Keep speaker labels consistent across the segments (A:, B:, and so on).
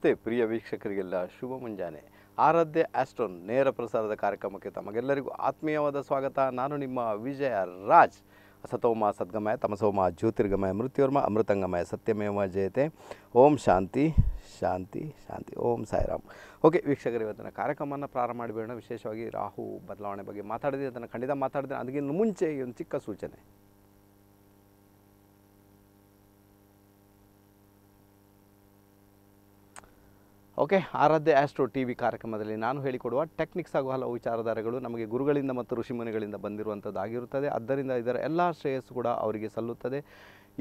A: ನಮಸ್ತೆ ಪ್ರಿಯ ವೀಕ್ಷಕರಿಗೆಲ್ಲ ಶುಭ ಮುಂಜಾನೆ ಆರಾಧ್ಯ ಆಸ್ಟ್ರೋನ್ ನೇರ ಪ್ರಸಾರದ ಕಾರ್ಯಕ್ರಮಕ್ಕೆ ತಮಗೆಲ್ಲರಿಗೂ ಆತ್ಮೀಯವಾದ ಸ್ವಾಗತ ನಾನು ನಿಮ್ಮ ವಿಜಯ ರಾಜ್ ಸತೋಮ ಸದ್ಗಮಯ ತಮಸೋಮ ಜ್ಯೋತಿರ್ಗಮಯ ಮೃತ್ಯೋರ್ಮ ಅಮೃತಂಗಮಯ ಸತ್ಯಮೇವ ಜಯತೆ ಓಂ ಶಾಂತಿ ಶಾಂತಿ ಶಾಂತಿ ಓಂ ಸಾಯಿರಾಮ್ ಓಕೆ ವೀಕ್ಷಕರು ಇವತ್ತಿನ ಕಾರ್ಯಕ್ರಮವನ್ನು ಪ್ರಾರಂಭ ಮಾಡಿಬೇಡ ವಿಶೇಷವಾಗಿ ರಾಹು ಬದಲಾವಣೆ ಬಗ್ಗೆ ಮಾತಾಡಿದೆ ಅದನ್ನು ಖಂಡಿತ ಮಾತಾಡಿದೆ ಅದಕ್ಕಿಂತ ಮುಂಚೆ ಒಂದು ಚಿಕ್ಕ ಸೂಚನೆ okay Aradhya astro T V ಕಾರ್ಯಕ್ರಮದಲ್ಲಿ ನಾನು ಹೇಳಿಕೊಡುವ ಟೆಕ್ನಿಕ್ಸ್ ಹಾಗೂ ಹಲವು ವಿಚಾರಧಾರೆಗಳು ನಮಗೆ ಗುರುಗಳಿಂದ ಮತ್ತು ಋಷಿಮುನಿಗಳಿಂದ ಬಂದಿರುವಂಥದ್ದಾಗಿರುತ್ತದೆ ಆದ್ದರಿಂದ ಇದರ ಎಲ್ಲ ಶ್ರೇಯಸ್ಸು ಕೂಡ ಅವರಿಗೆ ಸಲ್ಲುತ್ತದೆ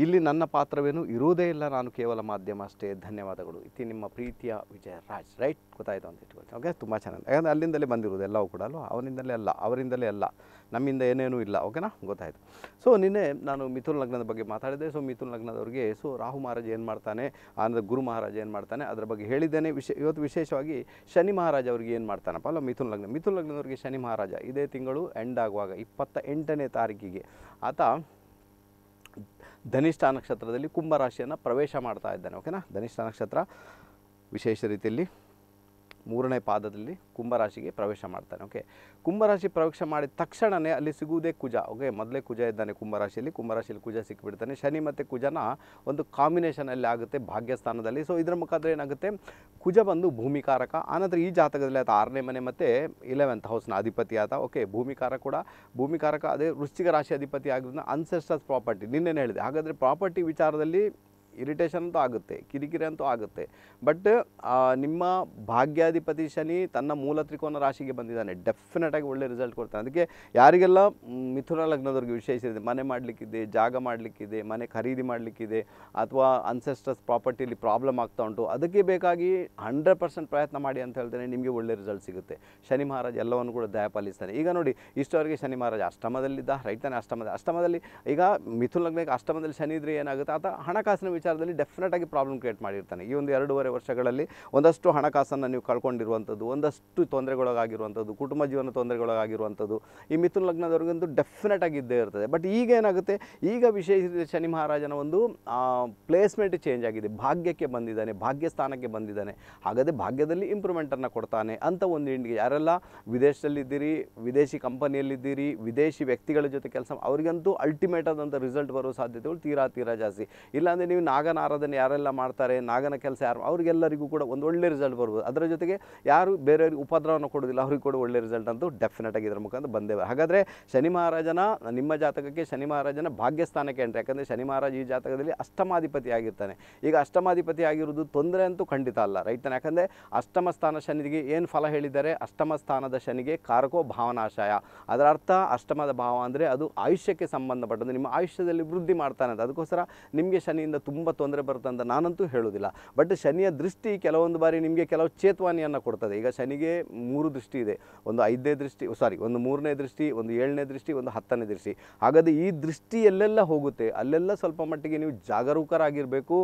A: ಇಲ್ಲಿ ನನ್ನ ಪಾತ್ರವೇನು ಇರುವುದೇ ಇಲ್ಲ ನಾನು ಕೇವಲ ಮಾಧ್ಯಮ ಅಷ್ಟೇ ಧನ್ಯವಾದಗಳು ಇತಿ ನಿಮ್ಮ ಪ್ರೀತಿಯ ವಿಜಯ ರಾಜ್ ರೈಟ್ ಗೊತ್ತಾಯಿತು ಅಂತ ಇಟ್ಕೊಳ್ತೀನಿ ಓಕೆ ತುಂಬ ಚೆನ್ನಾಗಿ ಯಾಕಂದರೆ ಅಲ್ಲಿಂದಲೇ ಬಂದಿರೋದು ಎಲ್ಲವೂ ಕೂಡ ಅಲ್ವಾ ಅವರಿಂದಲೇ ಅಲ್ಲ ಅವರಿಂದಲೇ ಅಲ್ಲ ನಮ್ಮಿಂದ ಏನೇನೂ ಇಲ್ಲ ಓಕೆನಾ ಗೊತ್ತಾಯಿತು ಸೊ ನಿನ್ನೆ ನಾನು ಮಿಥುನ್ ಲಗ್ನದ ಬಗ್ಗೆ ಮಾತಾಡಿದೆ ಸೊ ಮಿಥುನ್ ಲಗ್ನದವರಿಗೆ ಸೊ ರಾಹು ಮಹಾರಾಜ ಏನು ಮಾಡ್ತಾನೆ ಆನಂದ ಗುರು ಮಹಾರಾಜ ಏನು ಮಾಡ್ತಾನೆ ಅದರ ಬಗ್ಗೆ ಹೇಳಿದ್ದೇನೆ ವಿಶೇ ಇವತ್ತು ವಿಶೇಷವಾಗಿ ಶನಿ ಮಹಾರಾಜ ಅವ್ರಿಗೆ ಏನು ಮಾಡ್ತಾನಪ್ಪ ಅಲ್ಲ ಮಿಥುನ್ ಲಗ್ನ ಮಿಥುನ್ ಲಗ್ನದವರಿಗೆ ಶನಿ ಮಹಾರಾಜ ಇದೇ ತಿಂಗಳು ಎಂಡ್ ಆಗುವಾಗ ಇಪ್ಪತ್ತ ಎಂಟನೇ ತಾರೀಕಿಗೆ ಆತ ಧನಿಷ್ಠ ನಕ್ಷತ್ರದಲ್ಲಿ ಕುಂಭ ಪ್ರವೇಶ ಮಾಡ್ತಾ ಇದ್ದಾನೆ ಓಕೆನಾ ಧನಿಷ್ಠ ನಕ್ಷತ್ರ ವಿಶೇಷ ರೀತಿಯಲ್ಲಿ ಮೂರನೇ ಪಾದದಲ್ಲಿ ಕುಂಭರಾಶಿಗೆ ಪ್ರವೇಶ ಮಾಡ್ತಾನೆ ಓಕೆ ಕುಂಭರಾಶಿ ಪ್ರವೇಶ ಮಾಡಿದ ತಕ್ಷಣವೇ ಅಲ್ಲಿ ಸಿಗುವುದೇ ಕುಜ ಓಕೆ ಮೊದಲೇ ಕುಜ ಇದ್ದಾನೆ ಕುಂಭರಾಶಿಯಲ್ಲಿ ಕುಂಭರಾಶಿಯಲ್ಲಿ ಕುಜ ಸಿಕ್ಕಿಬಿಡ್ತಾನೆ ಶನಿ ಮತ್ತು ಕುಜನ ಒಂದು ಕಾಂಬಿನೇಷನಲ್ಲಿ ಆಗುತ್ತೆ ಭಾಗ್ಯಸ್ಥಾನದಲ್ಲಿ ಸೊ ಇದರ ಮುಖಾಂತರ ಏನಾಗುತ್ತೆ ಕುಜ ಬಂದು ಭೂಮಿಕಾರಕ ಆನಂತರ ಈ ಜಾತಕದಲ್ಲಿ ಆತ ಆರನೇ ಮನೆ ಮತ್ತು ಇಲೆವೆಂತ್ ಹೌಸ್ನ ಅಧಿಪತಿ ಆತ ಓಕೆ ಭೂಮಿಕಾರ ಕೂಡ ಭೂಮಿಕಾರಕ ಅದೇ ವೃಶ್ಚಿಕ ರಾಶಿ ಅಧಿಪತಿ ಆಗಿದ್ದ ಅನ್ಸೆಸ್ಟರ್ಸ್ ಪ್ರಾಪರ್ಟಿ ನಿನ್ನೆ ಹೇಳಿದೆ ಹಾಗಾದರೆ ಪ್ರಾಪರ್ಟಿ ವಿಚಾರದಲ್ಲಿ ಇರಿಟೇಷನ್ ಅಂತೂ ಆಗುತ್ತೆ ಕಿರಿಕಿರಿ ಅಂತೂ ಆಗುತ್ತೆ ಬಟ್ ನಿಮ್ಮ ಭಾಗ್ಯಾಧಿಪತಿ ಶನಿ ತನ್ನ ಮೂಲ ತ್ರಿಕೋನ ರಾಶಿಗೆ ಬಂದಿದ್ದಾನೆ ಡೆಫಿನೆಟಾಗಿ ಒಳ್ಳೆ ರಿಸಲ್ಟ್ ಕೊಡ್ತಾನೆ ಅದಕ್ಕೆ ಯಾರಿಗೆಲ್ಲ ಮಿಥುನ ಲಗ್ನದವ್ರಿಗೆ ವಿಶೇಷ ಇದೆ ಮನೆ ಮಾಡಲಿಕ್ಕಿದೆ ಜಾಗ ಮಾಡಲಿಕ್ಕಿದೆ ಮನೆ ಖರೀದಿ ಮಾಡಲಿಕ್ಕಿದೆ ಅಥವಾ ಅನ್ಸೆಸ್ಟರ್ಸ್ ಪ್ರಾಪರ್ಟಿಲಿ ಪ್ರಾಬ್ಲಮ್ ಆಗ್ತಾ ಉಂಟು ಅದಕ್ಕೆ ಬೇಕಾಗಿ ಹಂಡ್ರೆಡ್ ಪರ್ಸೆಂಟ್ ಪ್ರಯತ್ನ ಮಾಡಿ ಅಂತ ಹೇಳ್ತೇನೆ ನಿಮಗೆ ಒಳ್ಳೆ ರಿಸಲ್ಟ್ ಸಿಗುತ್ತೆ ಶನಿ ಮಹಾರಾಜ್ ಎಲ್ಲವನ್ನು ಕೂಡ ದಯಪಾಲಿಸ್ತಾನೆ ಈಗ ನೋಡಿ ಇಷ್ಟವರೆಗೆ ಶನಿ ಮಹಾರಾಜ್ ಅಷ್ಟಮದಲ್ಲಿದ್ದ ರೈತನೇ ಅಷ್ಟಮದ ಅಷ್ಟಮದಲ್ಲಿ ಈಗ ಮಿಥುನ ಲಗ್ನಕ್ಕೆ ಅಷ್ಟಮದಲ್ಲಿ ಶನಿ ಇದ್ರೆ ಏನಾಗುತ್ತೆ ಆತ ಹಣಕಾಸಿನ ವಿಚಾರ ವಿಚಾರದಲ್ಲಿ ಡೆಫಿನೆಟ್ ಆಗಿ ಪ್ರಾಬ್ಲಮ್ ಕ್ರಿಯೇಟ್ ಮಾಡಿರ್ತಾನೆ ಈ ಒಂದು ಎರಡೂವರೆ ವರ್ಷಗಳಲ್ಲಿ ಒಂದಷ್ಟು ಹಣಕಾಸನ್ನು ನೀವು ಕಳ್ಕೊಂಡಿರುವಂಥದ್ದು ಒಂದಷ್ಟು ತೊಂದರೆಗೊಳಗಾಗಿರುವಂಥದ್ದು ಕುಟುಂಬ ಜೀವನ ತೊಂದರೆಗೊಳಗಾಗಿರುವಂಥದ್ದು ಈ ಮಿಥುನ ಲಗ್ನದವರಿಗೊಂದು ಡೆಫಿನೆಟ್ ಆಗಿ ಇದ್ದೇ ಇರ್ತದೆ ಬಟ್ ಈಗ ಏನಾಗುತ್ತೆ ಈಗ ವಿಶೇಷ ಶನಿ ಮಹಾರಾಜನ ಒಂದು ಪ್ಲೇಸ್ಮೆಂಟ್ ಚೇಂಜ್ ಆಗಿದೆ ಭಾಗ್ಯಕ್ಕೆ ಬಂದಿದ್ದಾನೆ ಭಾಗ್ಯ ಸ್ಥಾನಕ್ಕೆ ಬಂದಿದ್ದಾನೆ ಹಾಗಾದರೆ ಭಾಗ್ಯದಲ್ಲಿ ಇಂಪ್ರೂವ್ಮೆಂಟನ್ನು ಕೊಡ್ತಾನೆ ಅಂತ ಒಂದು ಇಂಡಿಗೆ ಯಾರೆಲ್ಲ ವಿದೇಶದಲ್ಲಿದ್ದೀರಿ ವಿದೇಶಿ ಕಂಪನಿಯಲ್ಲಿದ್ದೀರಿ ವಿದೇಶಿ ವ್ಯಕ್ತಿಗಳ ಜೊತೆ ಕೆಲಸ ಅವರಿಗಂತೂ ಅಲ್ಟಿಮೇಟ್ ಆದಂಥ ರಿಸಲ್ಟ್ ಬರೋ ಸಾಧ್ಯತೆಗಳು ತೀರಾ ತೀರಾ ಜಾಸ್ತಿ ಇಲ್ಲಾಂದರೆ ನೀವು ನಾಗನ ಆರಾಧನೆ ಯಾರೆಲ್ಲ ಮಾಡ್ತಾರೆ ನಾಗನ ಕೆಲಸ ಯಾರು ಅವರಿಗೆಲ್ಲರಿಗೂ ಕೂಡ ಒಂದು ಒಳ್ಳೆ ರಿಸಲ್ಟ್ ಬರ್ಬೋದು ಅದರ ಜೊತೆಗೆ ಯಾರು ಬೇರೆಯವ್ರಿಗೆ ಉಪದ್ರವನ ಕೊಡೋದಿಲ್ಲ ಅವ್ರಿಗೆ ಕೂಡ ಒಳ್ಳೆ ರಿಸಲ್ಟ್ ಅಂತೂ ಆಗಿ ಇದರ ಮುಖಾಂತರ ಬಂದೇವೆ ಹಾಗಾದರೆ ಶನಿ ಮಹಾರಾಜನ ನಿಮ್ಮ ಜಾತಕಕ್ಕೆ ಶನಿ ಮಹಾರಾಜನ ಭಾಗ್ಯಸ್ಥಾನಕ್ಕೆ ಎಂಟ್ರೆ ಯಾಕಂದರೆ ಶನಿ ಮಹಾರಾಜ ಈ ಜಾತಕದಲ್ಲಿ ಅಷ್ಟಮಾಧಿಪತಿ ಆಗಿರ್ತಾನೆ ಈಗ ಅಷ್ಟಮಾಧಿಪತಿ ಆಗಿರುವುದು ತೊಂದರೆ ಅಂತೂ ಖಂಡಿತ ಅಲ್ಲ ರೈಟ್ ಯಾಕಂದರೆ ಅಷ್ಟಮ ಸ್ಥಾನ ಶನಿಗೆ ಏನು ಫಲ ಹೇಳಿದ್ದಾರೆ ಅಷ್ಟಮ ಸ್ಥಾನದ ಶನಿಗೆ ಕಾರಕೋ ಭಾವನಾಶಯ ಅದರ ಅರ್ಥ ಅಷ್ಟಮದ ಭಾವ ಅಂದರೆ ಅದು ಆಯುಷ್ಯಕ್ಕೆ ಸಂಬಂಧಪಟ್ಟದ್ದು ನಿಮ್ಮ ಆಯುಷ್ಯದಲ್ಲಿ ವೃದ್ಧಿ ಮಾಡ್ತಾನೆ ಅಂತ ಅದಕ್ಕೋಸ್ಕರ ನಿಮಗೆ ಶನಿಯಿಂದ ತುಂಬ ತುಂಬ ತೊಂದರೆ ಬರುತ್ತೆ ಅಂತ ನಾನಂತೂ ಹೇಳೋದಿಲ್ಲ ಬಟ್ ಶನಿಯ ದೃಷ್ಟಿ ಕೆಲವೊಂದು ಬಾರಿ ನಿಮಗೆ ಕೆಲವು ಚೇತವಾನಿಯನ್ನು ಕೊಡ್ತದೆ ಈಗ ಶನಿಗೆ ಮೂರು ದೃಷ್ಟಿ ಇದೆ ಒಂದು ಐದನೇ ದೃಷ್ಟಿ ಸಾರಿ ಒಂದು ಮೂರನೇ ದೃಷ್ಟಿ ಒಂದು ಏಳನೇ ದೃಷ್ಟಿ ಒಂದು ಹತ್ತನೇ ದೃಷ್ಟಿ ಹಾಗಾದರೆ ಈ ದೃಷ್ಟಿ ಎಲ್ಲೆಲ್ಲ ಹೋಗುತ್ತೆ ಅಲ್ಲೆಲ್ಲ ಸ್ವಲ್ಪ ಮಟ್ಟಿಗೆ ನೀವು ಜಾಗರೂಕರಾಗಿರಬೇಕು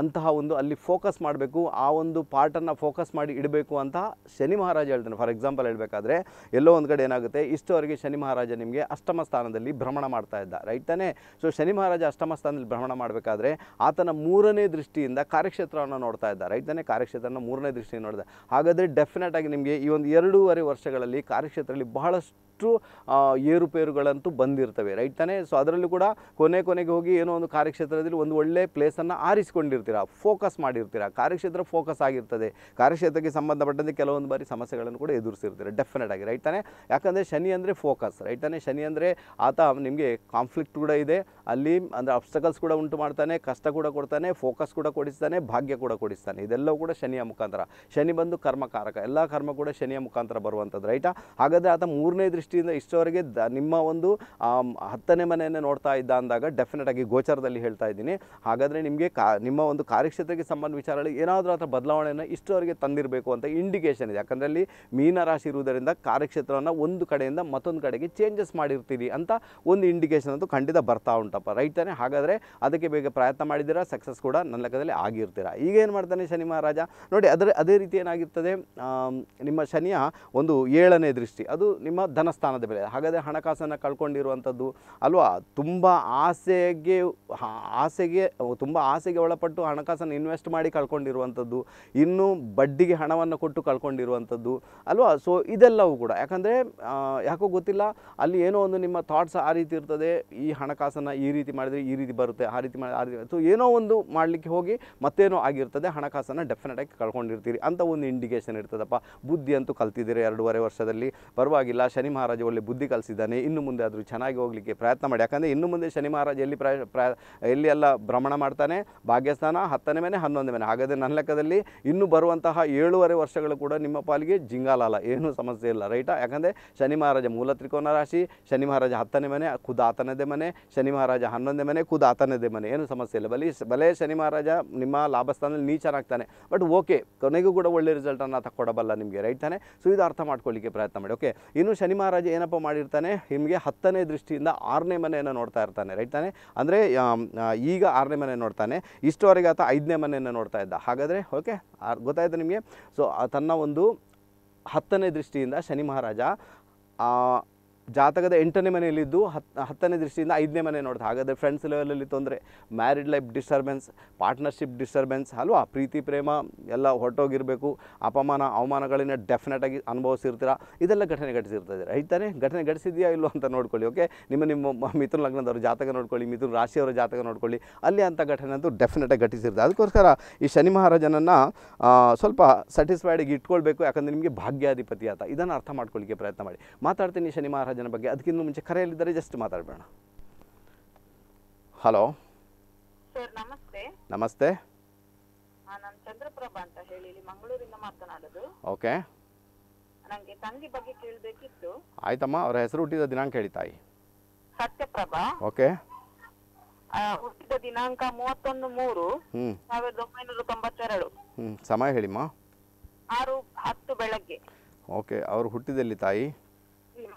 A: ಅಂತಹ ಒಂದು ಅಲ್ಲಿ ಫೋಕಸ್ ಮಾಡಬೇಕು ಆ ಒಂದು ಪಾರ್ಟನ್ನು ಫೋಕಸ್ ಮಾಡಿ ಇಡಬೇಕು ಅಂತ ಶನಿ ಮಹಾರಾಜ ಹೇಳ್ತಾನೆ ಫಾರ್ ಎಕ್ಸಾಂಪಲ್ ಹೇಳಬೇಕಾದ್ರೆ ಎಲ್ಲೋ ಒಂದು ಕಡೆ ಏನಾಗುತ್ತೆ ಇಷ್ಟುವರೆಗೆ ಶನಿ ಮಹಾರಾಜ ನಿಮಗೆ ಅಷ್ಟಮ ಸ್ಥಾನದಲ್ಲಿ ಭ್ರಮಣ ಮಾಡ್ತಾ ಇದ್ದ ರೈಟ್ ತಾನೇ ಸೊ ಶನಿ ಮಹಾರಾಜ ಅಷ್ಟಮ ಸ್ಥಾನದಲ್ಲಿ ಭ್ರಮಣ ಮಾಡಬೇಕಾದ್ರೆ ಆತನ ಮೂರನೇ ದೃಷ್ಟಿಯಿಂದ ಕಾರ್ಯಕ್ಷೇತ್ರವನ್ನು ನೋಡ್ತಾ ಇದ್ದ ರೈಟ್ ತಾನೇ ಕಾರ್ಯಕ್ಷೇತ್ರನ ಮೂರನೇ ದೃಷ್ಟಿಯಿಂದ ನೋಡಿದೆ ಹಾಗಾದರೆ ಡೆಫಿನೆಟಾಗಿ ಆಗಿ ನಿಮಗೆ ಈ ಒಂದು ಎರಡೂವರೆ ವರ್ಷಗಳಲ್ಲಿ ಕಾರ್ಯಕ್ಷೇತ್ರದಲ್ಲಿ ಬಹಳಷ್ಟು ಸಾಕಷ್ಟು ಏರುಪೇರುಗಳಂತೂ ಬಂದಿರ್ತವೆ ರೈಟ್ ತಾನೇ ಸೊ ಅದರಲ್ಲೂ ಕೂಡ ಕೊನೆ ಕೊನೆಗೆ ಹೋಗಿ ಏನೋ ಒಂದು ಕಾರ್ಯಕ್ಷೇತ್ರದಲ್ಲಿ ಒಂದು ಒಳ್ಳೆ ಪ್ಲೇಸನ್ನು ಆರಿಸಿಕೊಂಡಿರ್ತೀರಾ ಫೋಕಸ್ ಮಾಡಿರ್ತೀರಾ ಕಾರ್ಯಕ್ಷೇತ್ರ ಫೋಕಸ್ ಆಗಿರ್ತದೆ ಕಾರ್ಯಕ್ಷೇತ್ರಕ್ಕೆ ಸಂಬಂಧಪಟ್ಟಂತೆ ಕೆಲವೊಂದು ಬಾರಿ ಸಮಸ್ಯೆಗಳನ್ನು ಕೂಡ ಎದುರಿಸಿರ್ತೀರ ಡೆಫಿನೆಟ್ ಆಗಿ ರೈಟ್ ತಾನೇ ಯಾಕಂದರೆ ಶನಿ ಅಂದರೆ ಫೋಕಸ್ ರೈಟ್ ತಾನೇ ಶನಿ ಅಂದರೆ ಆತ ನಿಮಗೆ ಕಾನ್ಫ್ಲಿಕ್ಟ್ ಕೂಡ ಇದೆ ಅಲ್ಲಿ ಅಂದರೆ ಅಬ್ಸ್ಟಕಲ್ಸ್ ಕೂಡ ಉಂಟು ಮಾಡ್ತಾನೆ ಕಷ್ಟ ಕೂಡ ಕೊಡ್ತಾನೆ ಫೋಕಸ್ ಕೂಡ ಕೊಡಿಸ್ತಾನೆ ಭಾಗ್ಯ ಕೂಡ ಕೊಡಿಸ್ತಾನೆ ಇದೆಲ್ಲವೂ ಕೂಡ ಶನಿಯ ಮುಖಾಂತರ ಶನಿ ಬಂದು ಕರ್ಮಕಾರಕ ಎಲ್ಲ ಕರ್ಮ ಕೂಡ ಶನಿಯ ಮುಖಾಂತರ ಬರುವಂಥದ್ದು ರೈಟ ಹಾಗಾದರೆ ಆತ ಮೂರನೇ ದೃಷ್ಟಿ ಇಷ್ಟಿಂದ ಇಷ್ಟವರೆಗೆ ದ ನಿಮ್ಮ ಒಂದು ಹತ್ತನೇ ಮನೆಯನ್ನು ನೋಡ್ತಾ ಇದ್ದ ಅಂದಾಗ ಡೆಫಿನೆಟ್ ಆಗಿ ಗೋಚರದಲ್ಲಿ ಹೇಳ್ತಾ ಇದ್ದೀನಿ ಹಾಗಾದರೆ ನಿಮಗೆ ಕಾ ನಿಮ್ಮ ಒಂದು ಕಾರ್ಯಕ್ಷೇತ್ರಕ್ಕೆ ಸಂಬಂಧ ವಿಚಾರಗಳಿಗೆ ಏನಾದರೂ ಅಥವಾ ಬದಲಾವಣೆಯನ್ನು ಇಷ್ಟವರೆಗೆ ತಂದಿರಬೇಕು ಅಂತ ಇಂಡಿಕೇಶನ್ ಇದೆ ಯಾಕಂದರೆ ಅಲ್ಲಿ ಮೀನರಾಶಿ ಇರುವುದರಿಂದ ಕಾರ್ಯಕ್ಷೇತ್ರವನ್ನು ಒಂದು ಕಡೆಯಿಂದ ಮತ್ತೊಂದು ಕಡೆಗೆ ಚೇಂಜಸ್ ಮಾಡಿರ್ತೀರಿ ಅಂತ ಒಂದು ಇಂಡಿಕೇಶನ್ ಅಂತೂ ಖಂಡಿತ ಬರ್ತಾ ಉಂಟಪ್ಪ ರೈಟ್ ತಾನೆ ಹಾಗಾದರೆ ಅದಕ್ಕೆ ಬೇಗ ಪ್ರಯತ್ನ ಮಾಡಿದ್ದೀರಾ ಸಕ್ಸಸ್ ಕೂಡ ನನ್ನ ಲೆಕ್ಕದಲ್ಲಿ ಆಗಿರ್ತೀರಾ ಈಗ ಏನು ಮಾಡ್ತಾನೆ ಶನಿ ಮಹಾರಾಜ ನೋಡಿ ಅದರ ಅದೇ ರೀತಿ ಏನಾಗಿರ್ತದೆ ನಿಮ್ಮ ಶನಿಯ ಒಂದು ಏಳನೇ ದೃಷ್ಟಿ ಅದು ನಿಮ್ಮ ಧನಸ್ಥ ಸ್ಥಾನದ ಬೆಲೆ ಹಾಗಾದರೆ ಹಣಕಾಸನ್ನು ಕಳ್ಕೊಂಡಿರುವಂಥದ್ದು ಅಲ್ವಾ ತುಂಬ ಆಸೆಗೆ ಆಸೆಗೆ ತುಂಬ ಆಸೆಗೆ ಒಳಪಟ್ಟು ಹಣಕಾಸನ್ನು ಇನ್ವೆಸ್ಟ್ ಮಾಡಿ ಕಳ್ಕೊಂಡಿರುವಂಥದ್ದು ಇನ್ನೂ ಬಡ್ಡಿಗೆ ಹಣವನ್ನು ಕೊಟ್ಟು ಕಳ್ಕೊಂಡಿರುವಂಥದ್ದು ಅಲ್ವಾ ಸೊ ಇದೆಲ್ಲವೂ ಕೂಡ ಯಾಕಂದರೆ ಯಾಕೋ ಗೊತ್ತಿಲ್ಲ ಅಲ್ಲಿ ಏನೋ ಒಂದು ನಿಮ್ಮ ಥಾಟ್ಸ್ ಆ ರೀತಿ ಇರ್ತದೆ ಈ ಹಣಕಾಸನ್ನು ಈ ರೀತಿ ಮಾಡಿದರೆ ಈ ರೀತಿ ಬರುತ್ತೆ ಆ ರೀತಿ ಮಾಡಿ ಆ ರೀತಿ ಸೊ ಏನೋ ಒಂದು ಮಾಡಲಿಕ್ಕೆ ಹೋಗಿ ಮತ್ತೇನೋ ಆಗಿರ್ತದೆ ಹಣಕಾಸನ್ನು ಡೆಫಿನೆಟಾಗಿ ಕಳ್ಕೊಂಡಿರ್ತೀರಿ ಅಂತ ಒಂದು ಇಂಡಿಕೇಶನ್ ಇರ್ತದಪ್ಪ ಬುದ್ಧಿ ಅಂತೂ ಕಲ್ತಿದ್ದೀರಿ ಎರಡೂವರೆ ವರ್ಷದಲ್ಲಿ ಪರವಾಗಿಲ್ಲ ಶನಿ ಮಹಾರಾಜ ಒಳ್ಳೆ ಬುದ್ಧಿ ಕಲಿಸಿದ್ದಾನೆ ಇನ್ನು ಮುಂದೆ ಆದರೂ ಚೆನ್ನಾಗಿ ಹೋಗಲಿಕ್ಕೆ ಪ್ರಯತ್ನ ಮಾಡಿ ಯಾಕಂದರೆ ಇನ್ನು ಮುಂದೆ ಶನಿ ಮಹಾರಾಜ ಎಲ್ಲಿ ಪ್ರ ಎಲ್ಲಿ ಎಲ್ಲ ಭ್ರಮಣ ಮಾಡ್ತಾನೆ ಭಾಗ್ಯಸ್ಥಾನ ಹತ್ತನೇ ಮನೆ ಹನ್ನೊಂದನೇ ಮನೆ ಹಾಗಾದರೆ ನನ್ನ ಲೆಕ್ಕದಲ್ಲಿ ಇನ್ನು ಬರುವಂತಹ ಏಳುವರೆ ವರ್ಷಗಳು ಕೂಡ ನಿಮ್ಮ ಪಾಲಿಗೆ ಜಿಂಗಾಲಲ್ಲ ಏನೂ ಸಮಸ್ಯೆ ಇಲ್ಲ ರೈಟಾ ಯಾಕಂದರೆ ಶನಿ ಮಹಾರಾಜ ಮೂಲ ತ್ರಿಕೋನ ರಾಶಿ ಶನಿ ಮಹಾರಾಜ ಹತ್ತನೇ ಮನೆ ಖುದ್ ಆತನದೇ ಮನೆ ಶನಿ ಮಹಾರಾಜ ಹನ್ನೊಂದನೇ ಮನೆ ಖುದ್ ಆತನದೇ ಮನೆ ಏನು ಸಮಸ್ಯೆ ಇಲ್ಲ ಬಲಿ ಬಲೇ ಶನಿ ಮಹಾರಾಜ ನಿಮ್ಮ ಲಾಭಸ್ಥಾನದಲ್ಲಿ ನೀಚನಾಗ್ತಾನೆ ಬಟ್ ಓಕೆ ಕೊನೆಗೂ ಕೂಡ ಒಳ್ಳೆ ರಿಸಲ್ಟನ್ನು ಕೊಡಬಲ್ಲ ನಿಮಗೆ ರೈಟ್ ತಾನೆ ಸೊ ಇದು ಅರ್ಥ ಮಾಡ್ಕೊಳ್ಳಿಕ್ಕೆ ಪ್ರಯತ್ನ ಮಾಡಿ ಓಕೆ ಇನ್ನು ಶನಿ ಮಹಾರಾಜ ಮಹಾರಾಜ ಏನಪ್ಪ ಮಾಡಿರ್ತಾನೆ ನಿಮಗೆ ಹತ್ತನೇ ದೃಷ್ಟಿಯಿಂದ ಆರನೇ ಮನೆಯನ್ನು ನೋಡ್ತಾ ಇರ್ತಾನೆ ರೈಟ್ ತಾನೆ ಅಂದರೆ ಈಗ ಆರನೇ ಮನೆ ನೋಡ್ತಾನೆ ಇಷ್ಟವರೆಗೆ ಆತ ಐದನೇ ಮನೆಯನ್ನು ನೋಡ್ತಾ ಇದ್ದ ಹಾಗಾದರೆ ಓಕೆ ಗೊತ್ತಾಯಿತು ನಿಮಗೆ ಸೊ ತನ್ನ ಒಂದು ಹತ್ತನೇ ದೃಷ್ಟಿಯಿಂದ ಶನಿ ಮಹಾರಾಜ ಜಾತಕದ ಎಂಟನೇ ಮನೆಯಲ್ಲಿದ್ದು ಹತ್ ಹತ್ತನೇ ದೃಷ್ಟಿಯಿಂದ ಐದನೇ ಮನೆ ನೋಡ್ತಾ ಹಾಗಾದರೆ ಫ್ರೆಂಡ್ಸ್ ಲೆವೆಲಲ್ಲಿ ತೊಂದರೆ married life disturbance partnership disturbance ಅಲ್ವಾ ಪ್ರೀತಿ ಪ್ರೇಮ ಎಲ್ಲ ಹೊರಟೋಗಿರಬೇಕು ಅಪಮಾನ ಅವಮಾನಗಳನ್ನ ಡೆಫಿನೆಟಾಗಿ ಅನುಭವಿಸಿರ್ತೀರ ಇದೆಲ್ಲ ಘಟನೆ ಘಟಿಸಿರ್ತದೆ ರೈಟ್ ಘಟನೆ ಘಟಿಸಿದೆಯಾ ಇಲ್ಲೋ ಅಂತ ನೋಡ್ಕೊಳ್ಳಿ ಓಕೆ ನಿಮ್ಮ ನಿಮ್ಮ ಮಿಥುನ್ ಲಗ್ನದವ್ರ ಜಾತಕ ನೋಡ್ಕೊಳ್ಳಿ ಮಿಥುನ್ ರಾಶಿಯವರ ಜಾತಕ ನೋಡ್ಕೊಳ್ಳಿ ಅಲ್ಲಿ ಅಂಥ ಘಟನೆ ಅಂತೂ ಡೆಫಿನೆಟಾಗಿ ಘಟಿಸಿರ್ತದೆ ಅದಕ್ಕೋಸ್ಕರ ಈ ಶನಿ ಮಹಾರಾಜನನ್ನು ಸ್ವಲ್ಪ ಸ್ಯಾಟಿಸ್ಫೈಡಿಗೆ ಇಟ್ಕೊಳ್ಬೇಕು ಯಾಕಂದರೆ ನಿಮಗೆ ಭಾಗ್ಯಾಧಿಪತಿ ಆತ ಇದನ್ನು ಅರ್ಥ ಮಾಡ್ಕೊಳ್ಳಿಕ್ಕೆ ಪ್ರಯತ್ನ ಮಾಡಿ ಮಾತಾಡ್ತೀನಿ ಶನಿ ಮಹಾರಾಜ ಜನ ಬಗ್ಗೆ ಅದಕ್ಕಿಂತ ಮುಂಚೆ ಕರೆಯಲ್ಲಿದ್ದರೆ ಜಸ್ಟ್ ಮಾತಾಡಬೇಡ ಹಲೋ
B: ಸರ್ ನಮಸ್ತೆ ನಮಸ್ತೆ ನಾನು ಚಂದ್ರಪ್ರಭಾ ಅಂತ ಹೇಳಿ ಇಲ್ಲಿ ಮಂಗಳೂರಿಂದ ಮಾತನಾಡೋದು ಓಕೆ ನನಗೆ ತಂಗಿ ಬಗ್ಗೆ ಕೇಳಬೇಕಿತ್ತು
A: ಆಯ್ತಮ್ಮ ಅವರ ಹೆಸರು ಹುಟ್ಟಿದ ದಿನಾಂಕ ಹೇಳಿ ತಾಯಿ
B: ಸತ್ಯಪ್ರಭಾ ಓಕೆ ಹುಟ್ಟಿದ ದಿನಾಂಕ ಮೂವತ್ತೊಂದು ಮೂರು
A: ಸಾವಿರದ ಒಂಬೈನೂರ ತೊಂಬತ್ತೆರಡು ಸಮಯ ಹೇಳಿಮ್ಮ
B: ಆರು ಹತ್ತು ಬೆಳಗ್ಗೆ
A: ಓಕೆ ಅವರು ಹುಟ್ಟಿದಲ್ಲಿ ತಾಯಿ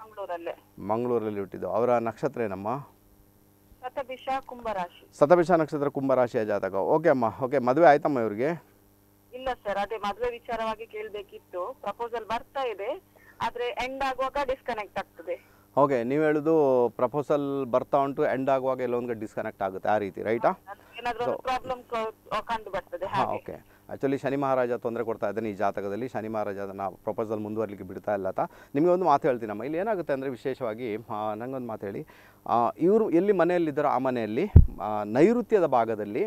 A: ಮಂಗಳೂರಲ್ಲೇ ಮಂಗಳೂರಲ್ಲಿ ಹುಟ್ಟಿದ್ದು ಅವರ ನಕ್ಷತ್ರ ಏನಮ್ಮ
B: ಶತಭಿಷ ಕುಂಭರಾಶಿ
A: ಶತಭಿಷ ನಕ್ಷತ್ರ ಕುಂಭರಾಶಿಯ ಜಾತಕ ಓಕೆ ಅಮ್ಮ ಓಕೆ ಮದುವೆ ಆಯ್ತಮ್ಮ ಇವರಿಗೆ
B: ಇಲ್ಲ ಸರ್ ಅದೇ ಮದುವೆ ವಿಚಾರವಾಗಿ ಕೇಳ್ಬೇಕಿತ್ತು ಪ್ರಪೋಸಲ್ ಬರ್ತಾ ಇದೆ ಆದ್ರೆ ಎಂಡ್ ಆಗುವಾಗ ಡಿಸ್ಕನೆಕ್ಟ್ ಆಗ್ತದೆ
A: ಓಕೆ ನೀವು ಹೇಳೋದು ಪ್ರಪೋಸಲ್ ಬರ್ತಾ ಉಂಟು ಎಂಡ್ ಆಗುವಾಗ ಎಲ್ಲೊಂದು ಡಿಸ್ಕನೆಕ್ಟ್ ಆಗುತ್ತೆ ಆ ರೀತಿ ರೈಟಾ ಹಾಂ ಓಕೆ ಆ್ಯಕ್ಚುಲಿ ಶನಿ ಮಹಾರಾಜ ತೊಂದರೆ ಕೊಡ್ತಾ ಇದ್ದಾನೆ ಈ ಜಾತಕದಲ್ಲಿ ಶನಿ ಮಹಾರಾಜ ಅದನ್ನು ಪ್ರಪೋಸಲ್ ಮುಂದುವರಲಿಕ್ಕೆ ಬಿಡ್ತಾ ಇಲ್ಲ ತಾ ನಿಮಗೆ ಒಂದು ಮಾತು ಹೇಳ್ತೀನಮ್ಮ ಇಲ್ಲಿ ಏನಾಗುತ್ತೆ ಅಂದರೆ ವಿಶೇಷವಾಗಿ ನನಗೊಂದು ಮಾತು ಹೇಳಿ ಇವರು ಎಲ್ಲಿ ಮನೆಯಲ್ಲಿದ್ದಾರೋ ಆ ಮನೆಯಲ್ಲಿ ನೈಋತ್ಯದ ಭಾಗದಲ್ಲಿ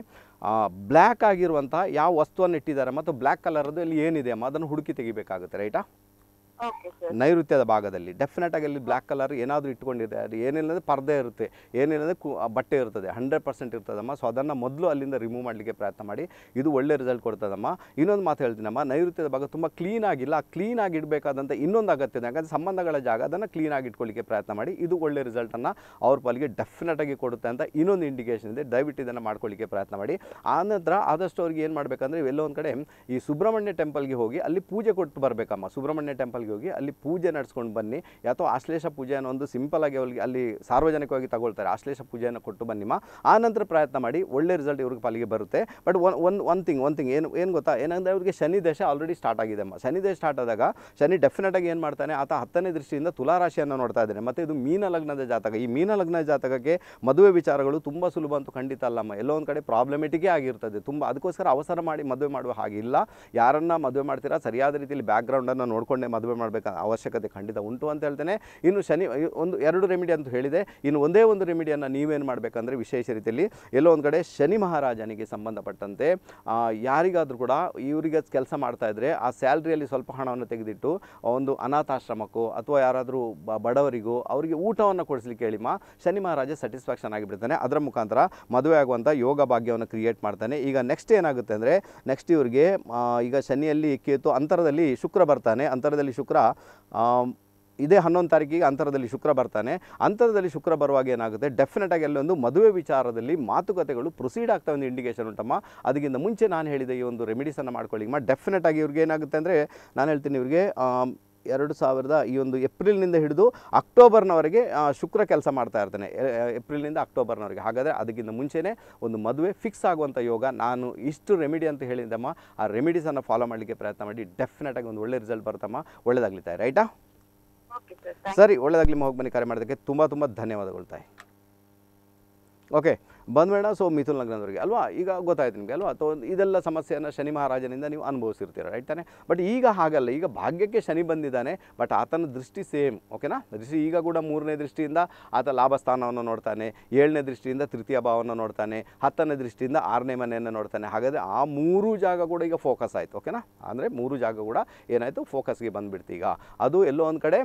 A: ಬ್ಲ್ಯಾಕ್ ಆಗಿರುವಂಥ ಯಾವ ವಸ್ತುವನ್ನು ಇಟ್ಟಿದ್ದಾರೆ ಮತ್ತು ಬ್ಲ್ಯಾಕ್ ಕಲರದ್ದು ಇಲ್ಲಿ ಏನಿದೆ ಅಮ್ಮ ಅದನ್ನು ಹುಡುಕಿ ತೆಗಿಬೇಕಾಗುತ್ತೆ ರೈಟಾ ನೈಋತ್ಯದ ಭಾಗದಲ್ಲಿ ಡೆಫಿನೆಟ್ ಆಗಿ ಅಲ್ಲಿ ಬ್ಲ್ಯಾಕ್ ಕಲರ್ ಏನಾದರೂ ಇಟ್ಕೊಂಡಿದೆ ಅದು ಏನಿಲ್ಲ ಅಂದರೆ ಪರದೆ ಇರುತ್ತೆ ಏನಿಲ್ಲ ಬಟ್ಟೆ ಇರ್ತದೆ ಹಂಡ್ರೆಡ್ ಪರ್ಸೆಂಟ್ ಇರ್ತದಮ್ಮ ಸೊ ಅದನ್ನು ಮೊದಲು ಅಲ್ಲಿಂದ ರಿಮೂವ್ ಮಾಡಲಿಕ್ಕೆ ಪ್ರಯತ್ನ ಮಾಡಿ ಇದು ಒಳ್ಳೆ ರಿಸಲ್ಟ್ ಕೊಡ್ತದಮ್ಮ ಇನ್ನೊಂದು ಮಾತು ಹೇಳ್ತೀನಮ್ಮ ನೈಋತ್ಯದ ಭಾಗ ತುಂಬ ಕ್ಲೀನ್ ಆಗಿಲ್ಲ ಕ್ಲೀನ್ ಆಗಿ ಇಡಬೇಕಾದಂಥ ಇನ್ನೊಂದು ಅಗತ್ಯ ಇದೆ ಯಾಕಂದರೆ ಸಂಬಂಧಗಳ ಜಾಗ ಅದನ್ನು ಕ್ಲೀನ್ ಆಗಿ ಇಟ್ಕೊಳ್ಳಿಕ್ಕೆ ಪ್ರಯತ್ನ ಮಾಡಿ ಇದು ಒಳ್ಳೆ ರಿಸಲ್ಟನ್ನು ಅವ್ರ ಪಾಲಿಗೆ ಡೆಫಿನೆಟ್ ಆಗಿ ಕೊಡುತ್ತೆ ಅಂತ ಇನ್ನೊಂದು ಇಂಡಿಕೇಶನ್ ಇದೆ ದಯವಿಟ್ಟು ಇದನ್ನು ಮಾಡ್ಕೊಳ್ಳಿಕ್ಕೆ ಪ್ರಯತ್ನ ಮಾಡಿ ಆನಂತರ ಆದಷ್ಟು ಅವ್ರಿಗೆ ಏನು ಮಾಡಬೇಕಂದ್ರೆ ಎಲ್ಲೋ ಒಂದು ಕಡೆ ಈ ಸುಬ್ರಹ್ಮಣ್ಯ ಟೆಂಪಲ್ಗೆ ಹೋಗಿ ಅಲ್ಲಿ ಪೂಜೆ ಕೊಟ್ಟು ಬರಬೇಕಮ್ಮ ಸುಬ್ರಹ್ಮಣ್ಯ ಟೆಂಪಲ್ಗೆ ಹೋಗಿ ಅಲ್ಲಿ ಪೂಜೆ ನಡೆಸ್ಕೊಂಡು ಬನ್ನಿ ಅಥವಾ ಆಶ್ಲೇಷ ಪೂಜೆ ಅನ್ನೋ ಒಂದು ಆಗಿ ಅವರಿಗೆ ಅಲ್ಲಿ ಸಾರ್ವಜನಿಕವಾಗಿ ತಗೊಳ್ತಾರೆ ಆಶ್ಲೇಷ ಪೂಜೆಯನ್ನು ಕೊಟ್ಟು ಬನ್ನಿಮ್ಮ ನಂತರ ಪ್ರಯತ್ನ ಮಾಡಿ ಒಳ್ಳೆ ರಿಸಲ್ಟ್ ಇವ್ರಿಗೆ ಪಾಲಿಗೆ ಬರುತ್ತೆ but one one one thing one thing ಏನು ಏನು ಗೊತ್ತಾ ಏನಂದರೆ ಅವ್ರಿಗೆ ಶನಿ ದೇಶ ಆಲ್ರೆಡಿ ಸ್ಟಾರ್ಟ್ ಆಗಿದೆ ಅಮ್ಮ ಶನಿ ದೇಶ ಸ್ಟಾರ್ಟ್ ಆದಾಗ ಶನಿ ಆಗಿ ಏನು ಮಾಡ್ತಾನೆ ಆತ ಹತ್ತನೇ ದೃಷ್ಟಿಯಿಂದ ತುಲಾರಾಶಿಯನ್ನು ನೋಡ್ತಾ ಇದ್ದಾನೆ ಮತ್ತು ಇದು ಮೀನ ಲಗ್ನದ ಜಾತಕ ಈ ಮೀನ ಲಗ್ನ ಜಾತಕಕ್ಕೆ ಮದುವೆ ವಿಚಾರಗಳು ತುಂಬ ಸುಲಭ ಅಂತೂ ಖಂಡಿತ ಅಲ್ಲಮ್ಮ ಎಲ್ಲೋ ಒಂದು ಕಡೆ ಪ್ರಾಬ್ಲಮೆಟಿಕೇ ಆಗಿರ್ತದೆ ತುಂಬ ಅದಕ್ಕೋಸ್ಕರ ಅವಸರ ಮಾಡಿ ಮದುವೆ ಮಾಡುವ ಹಾಗಿಲ್ಲ ಯಾರನ್ನ ಮದುವೆ ಮಾಡ್ತೀರಾ ಸರಿಯಾದ ರೀತಿಯಲ್ಲಿ ಬ್ಯಾಕ್ಗ್ರೌಂಡನ್ನು ನೋಡಿಕೊಂಡೇ ಮದುವೆ ಮಾಡಬೇಕಾದ ಅವಶ್ಯಕತೆ ಖಂಡಿತ ಉಂಟು ಅಂತ ಹೇಳ್ತೇನೆ ಇನ್ನು ಶನಿ ಒಂದು ಎರಡು ರೆಮಿಡಿ ಅಂತ ಹೇಳಿದೆ ಇನ್ನು ಒಂದೇ ಒಂದು ರೆಮಿಡಿಯನ್ನು ನೀವೇನು ಮಾಡಬೇಕಂದ್ರೆ ವಿಶೇಷ ರೀತಿಯಲ್ಲಿ ಎಲ್ಲೋ ಒಂದು ಕಡೆ ಶನಿ ಮಹಾರಾಜನಿಗೆ ಸಂಬಂಧಪಟ್ಟಂತೆ ಯಾರಿಗಾದರೂ ಕೂಡ ಇವರಿಗೆ ಕೆಲಸ ಮಾಡ್ತಾ ಇದ್ದರೆ ಆ ಸ್ಯಾಲ್ರಿಯಲ್ಲಿ ಸ್ವಲ್ಪ ಹಣವನ್ನು ತೆಗೆದಿಟ್ಟು ಒಂದು ಅನಾಥಾಶ್ರಮಕ್ಕೂ ಅಥವಾ ಯಾರಾದರೂ ಬಡವರಿಗೂ ಅವರಿಗೆ ಊಟವನ್ನು ಕೊಡಿಸ್ಲಿಕ್ಕೆ ಹೇಳಿಮ್ಮ ಶನಿ ಮಹಾರಾಜ ಸ್ಯಾಟಿಸ್ಫ್ಯಾಕ್ಷನ್ ಆಗಿಬಿಡ್ತಾನೆ ಅದರ ಮುಖಾಂತರ ಮದುವೆ ಆಗುವಂಥ ಯೋಗ ಭಾಗ್ಯವನ್ನು ಕ್ರಿಯೇಟ್ ಮಾಡ್ತಾನೆ ಈಗ ನೆಕ್ಸ್ಟ್ ಏನಾಗುತ್ತೆ ಅಂದರೆ ನೆಕ್ಸ್ಟ್ ಇವರಿಗೆ ಈಗ ಶನಿಯಲ್ಲಿ ಕೇತು ಅಂತರದಲ್ಲಿ ಶುಕ್ರ ಬರ್ತಾನೆ ಅಂತರದಲ್ಲಿ ಶುಕ್ರ ಶುಕ್ರ ಇದೇ ಹನ್ನೊಂದು ತಾರೀಕಿಗೆ ಅಂತರದಲ್ಲಿ ಶುಕ್ರ ಬರ್ತಾನೆ ಅಂತರದಲ್ಲಿ ಶುಕ್ರ ಬರುವಾಗ ಏನಾಗುತ್ತೆ ಡೆಫಿನೆಟಾಗಿ ಅಲ್ಲೊಂದು ಮದುವೆ ವಿಚಾರದಲ್ಲಿ ಮಾತುಕತೆಗಳು ಪ್ರೊಸೀಡ್ ಆಗ್ತಾ ಒಂದು ಇಂಡಿಕೇಶನ್ ಉಂಟಮ್ಮ ಅದಕ್ಕಿಂತ ಮುಂಚೆ ನಾನು ಹೇಳಿದೆ ಈ ಒಂದು ರೆಮಿಡಿಸನ್ನು ಮಾಡ್ಕೊಳ್ಳಿ ಮಾ ಡೆಫಿನೆಟಾಗಿ ಇವ್ರಿಗೆ ಏನಾಗುತ್ತೆ ಅಂದರೆ ನಾನು ಹೇಳ್ತೀನಿ ಇವ್ರಿಗೆ ಎರಡು ಸಾವಿರದ ಈ ಒಂದು ಏಪ್ರಿಲ್ನಿಂದ ಹಿಡಿದು ಅಕ್ಟೋಬರ್ನವರೆಗೆ ಶುಕ್ರ ಕೆಲಸ ಮಾಡ್ತಾ ಇರ್ತಾನೆ ಏಪ್ರಿಲ್ನಿಂದ ಅಕ್ಟೋಬರ್ನವರೆಗೆ ಹಾಗಾದರೆ ಅದಕ್ಕಿಂತ ಮುಂಚೆನೇ ಒಂದು ಮದುವೆ ಫಿಕ್ಸ್ ಆಗುವಂಥ ಯೋಗ ನಾನು ಇಷ್ಟು ರೆಮಿಡಿ ಅಂತ ಹೇಳಿದ್ದಮ್ಮ ಆ ರೆಮಿಡೀಸನ್ನು ಫಾಲೋ ಮಾಡಲಿಕ್ಕೆ ಪ್ರಯತ್ನ ಮಾಡಿ ಡೆಫಿನೆಟಾಗಿ ಒಂದು ಒಳ್ಳೆ ರಿಸಲ್ಟ್ ಬರುತ್ತಮ್ಮ ಒಳ್ಳೇದಾಗ್ಲಿ ರೈಟಾ ಸರಿ ಒಳ್ಳೇದಾಗ್ಲಿ ಹೋಗಿ ಬನ್ನಿ ಕರೆ ಮಾಡೋದಕ್ಕೆ ತುಂಬ ತುಂಬ ಧನ್ಯವಾದಗಳು ತಾಯಿ ಓಕೆ ಬಂದ್ಬೇಡ ಸೊ ಮಿಥುನ್ ಲಗ್ನದವರಿಗೆ ಅಲ್ವಾ ಈಗ ಗೊತ್ತಾಯ್ತು ನಿಮಗೆ ಅಲ್ವಾ ಅಥವಾ ಇದೆಲ್ಲ ಸಮಸ್ಯೆಯನ್ನು ಶನಿ ಮಹಾರಾಜನಿಂದ ನೀವು ಅನುಭವಿಸಿರ್ತೀರ ರೈಟ್ ತಾನೆ ಬಟ್ ಈಗ ಹಾಗಲ್ಲ ಈಗ ಭಾಗ್ಯಕ್ಕೆ ಶನಿ ಬಂದಿದ್ದಾನೆ ಬಟ್ ಆತನ ದೃಷ್ಟಿ ಸೇಮ್ ಓಕೆನಾ ದೃಷ್ಟಿ ಈಗ ಕೂಡ ಮೂರನೇ ದೃಷ್ಟಿಯಿಂದ ಆತ ಲಾಭಸ್ಥಾನವನ್ನು ನೋಡ್ತಾನೆ ಏಳನೇ ದೃಷ್ಟಿಯಿಂದ ತೃತೀಯ ಭಾವವನ್ನು ನೋಡ್ತಾನೆ ಹತ್ತನೇ ದೃಷ್ಟಿಯಿಂದ ಆರನೇ ಮನೆಯನ್ನು ನೋಡ್ತಾನೆ ಹಾಗಾದರೆ ಆ ಮೂರು ಜಾಗ ಕೂಡ ಈಗ ಫೋಕಸ್ ಆಯಿತು ಓಕೆನಾ ಅಂದರೆ ಮೂರು ಜಾಗ ಕೂಡ ಏನಾಯಿತು ಫೋಕಸ್ಗೆ ಬಂದುಬಿಡ್ತು ಈಗ ಅದು ಎಲ್ಲೋ ಒಂದು ಕಡೆ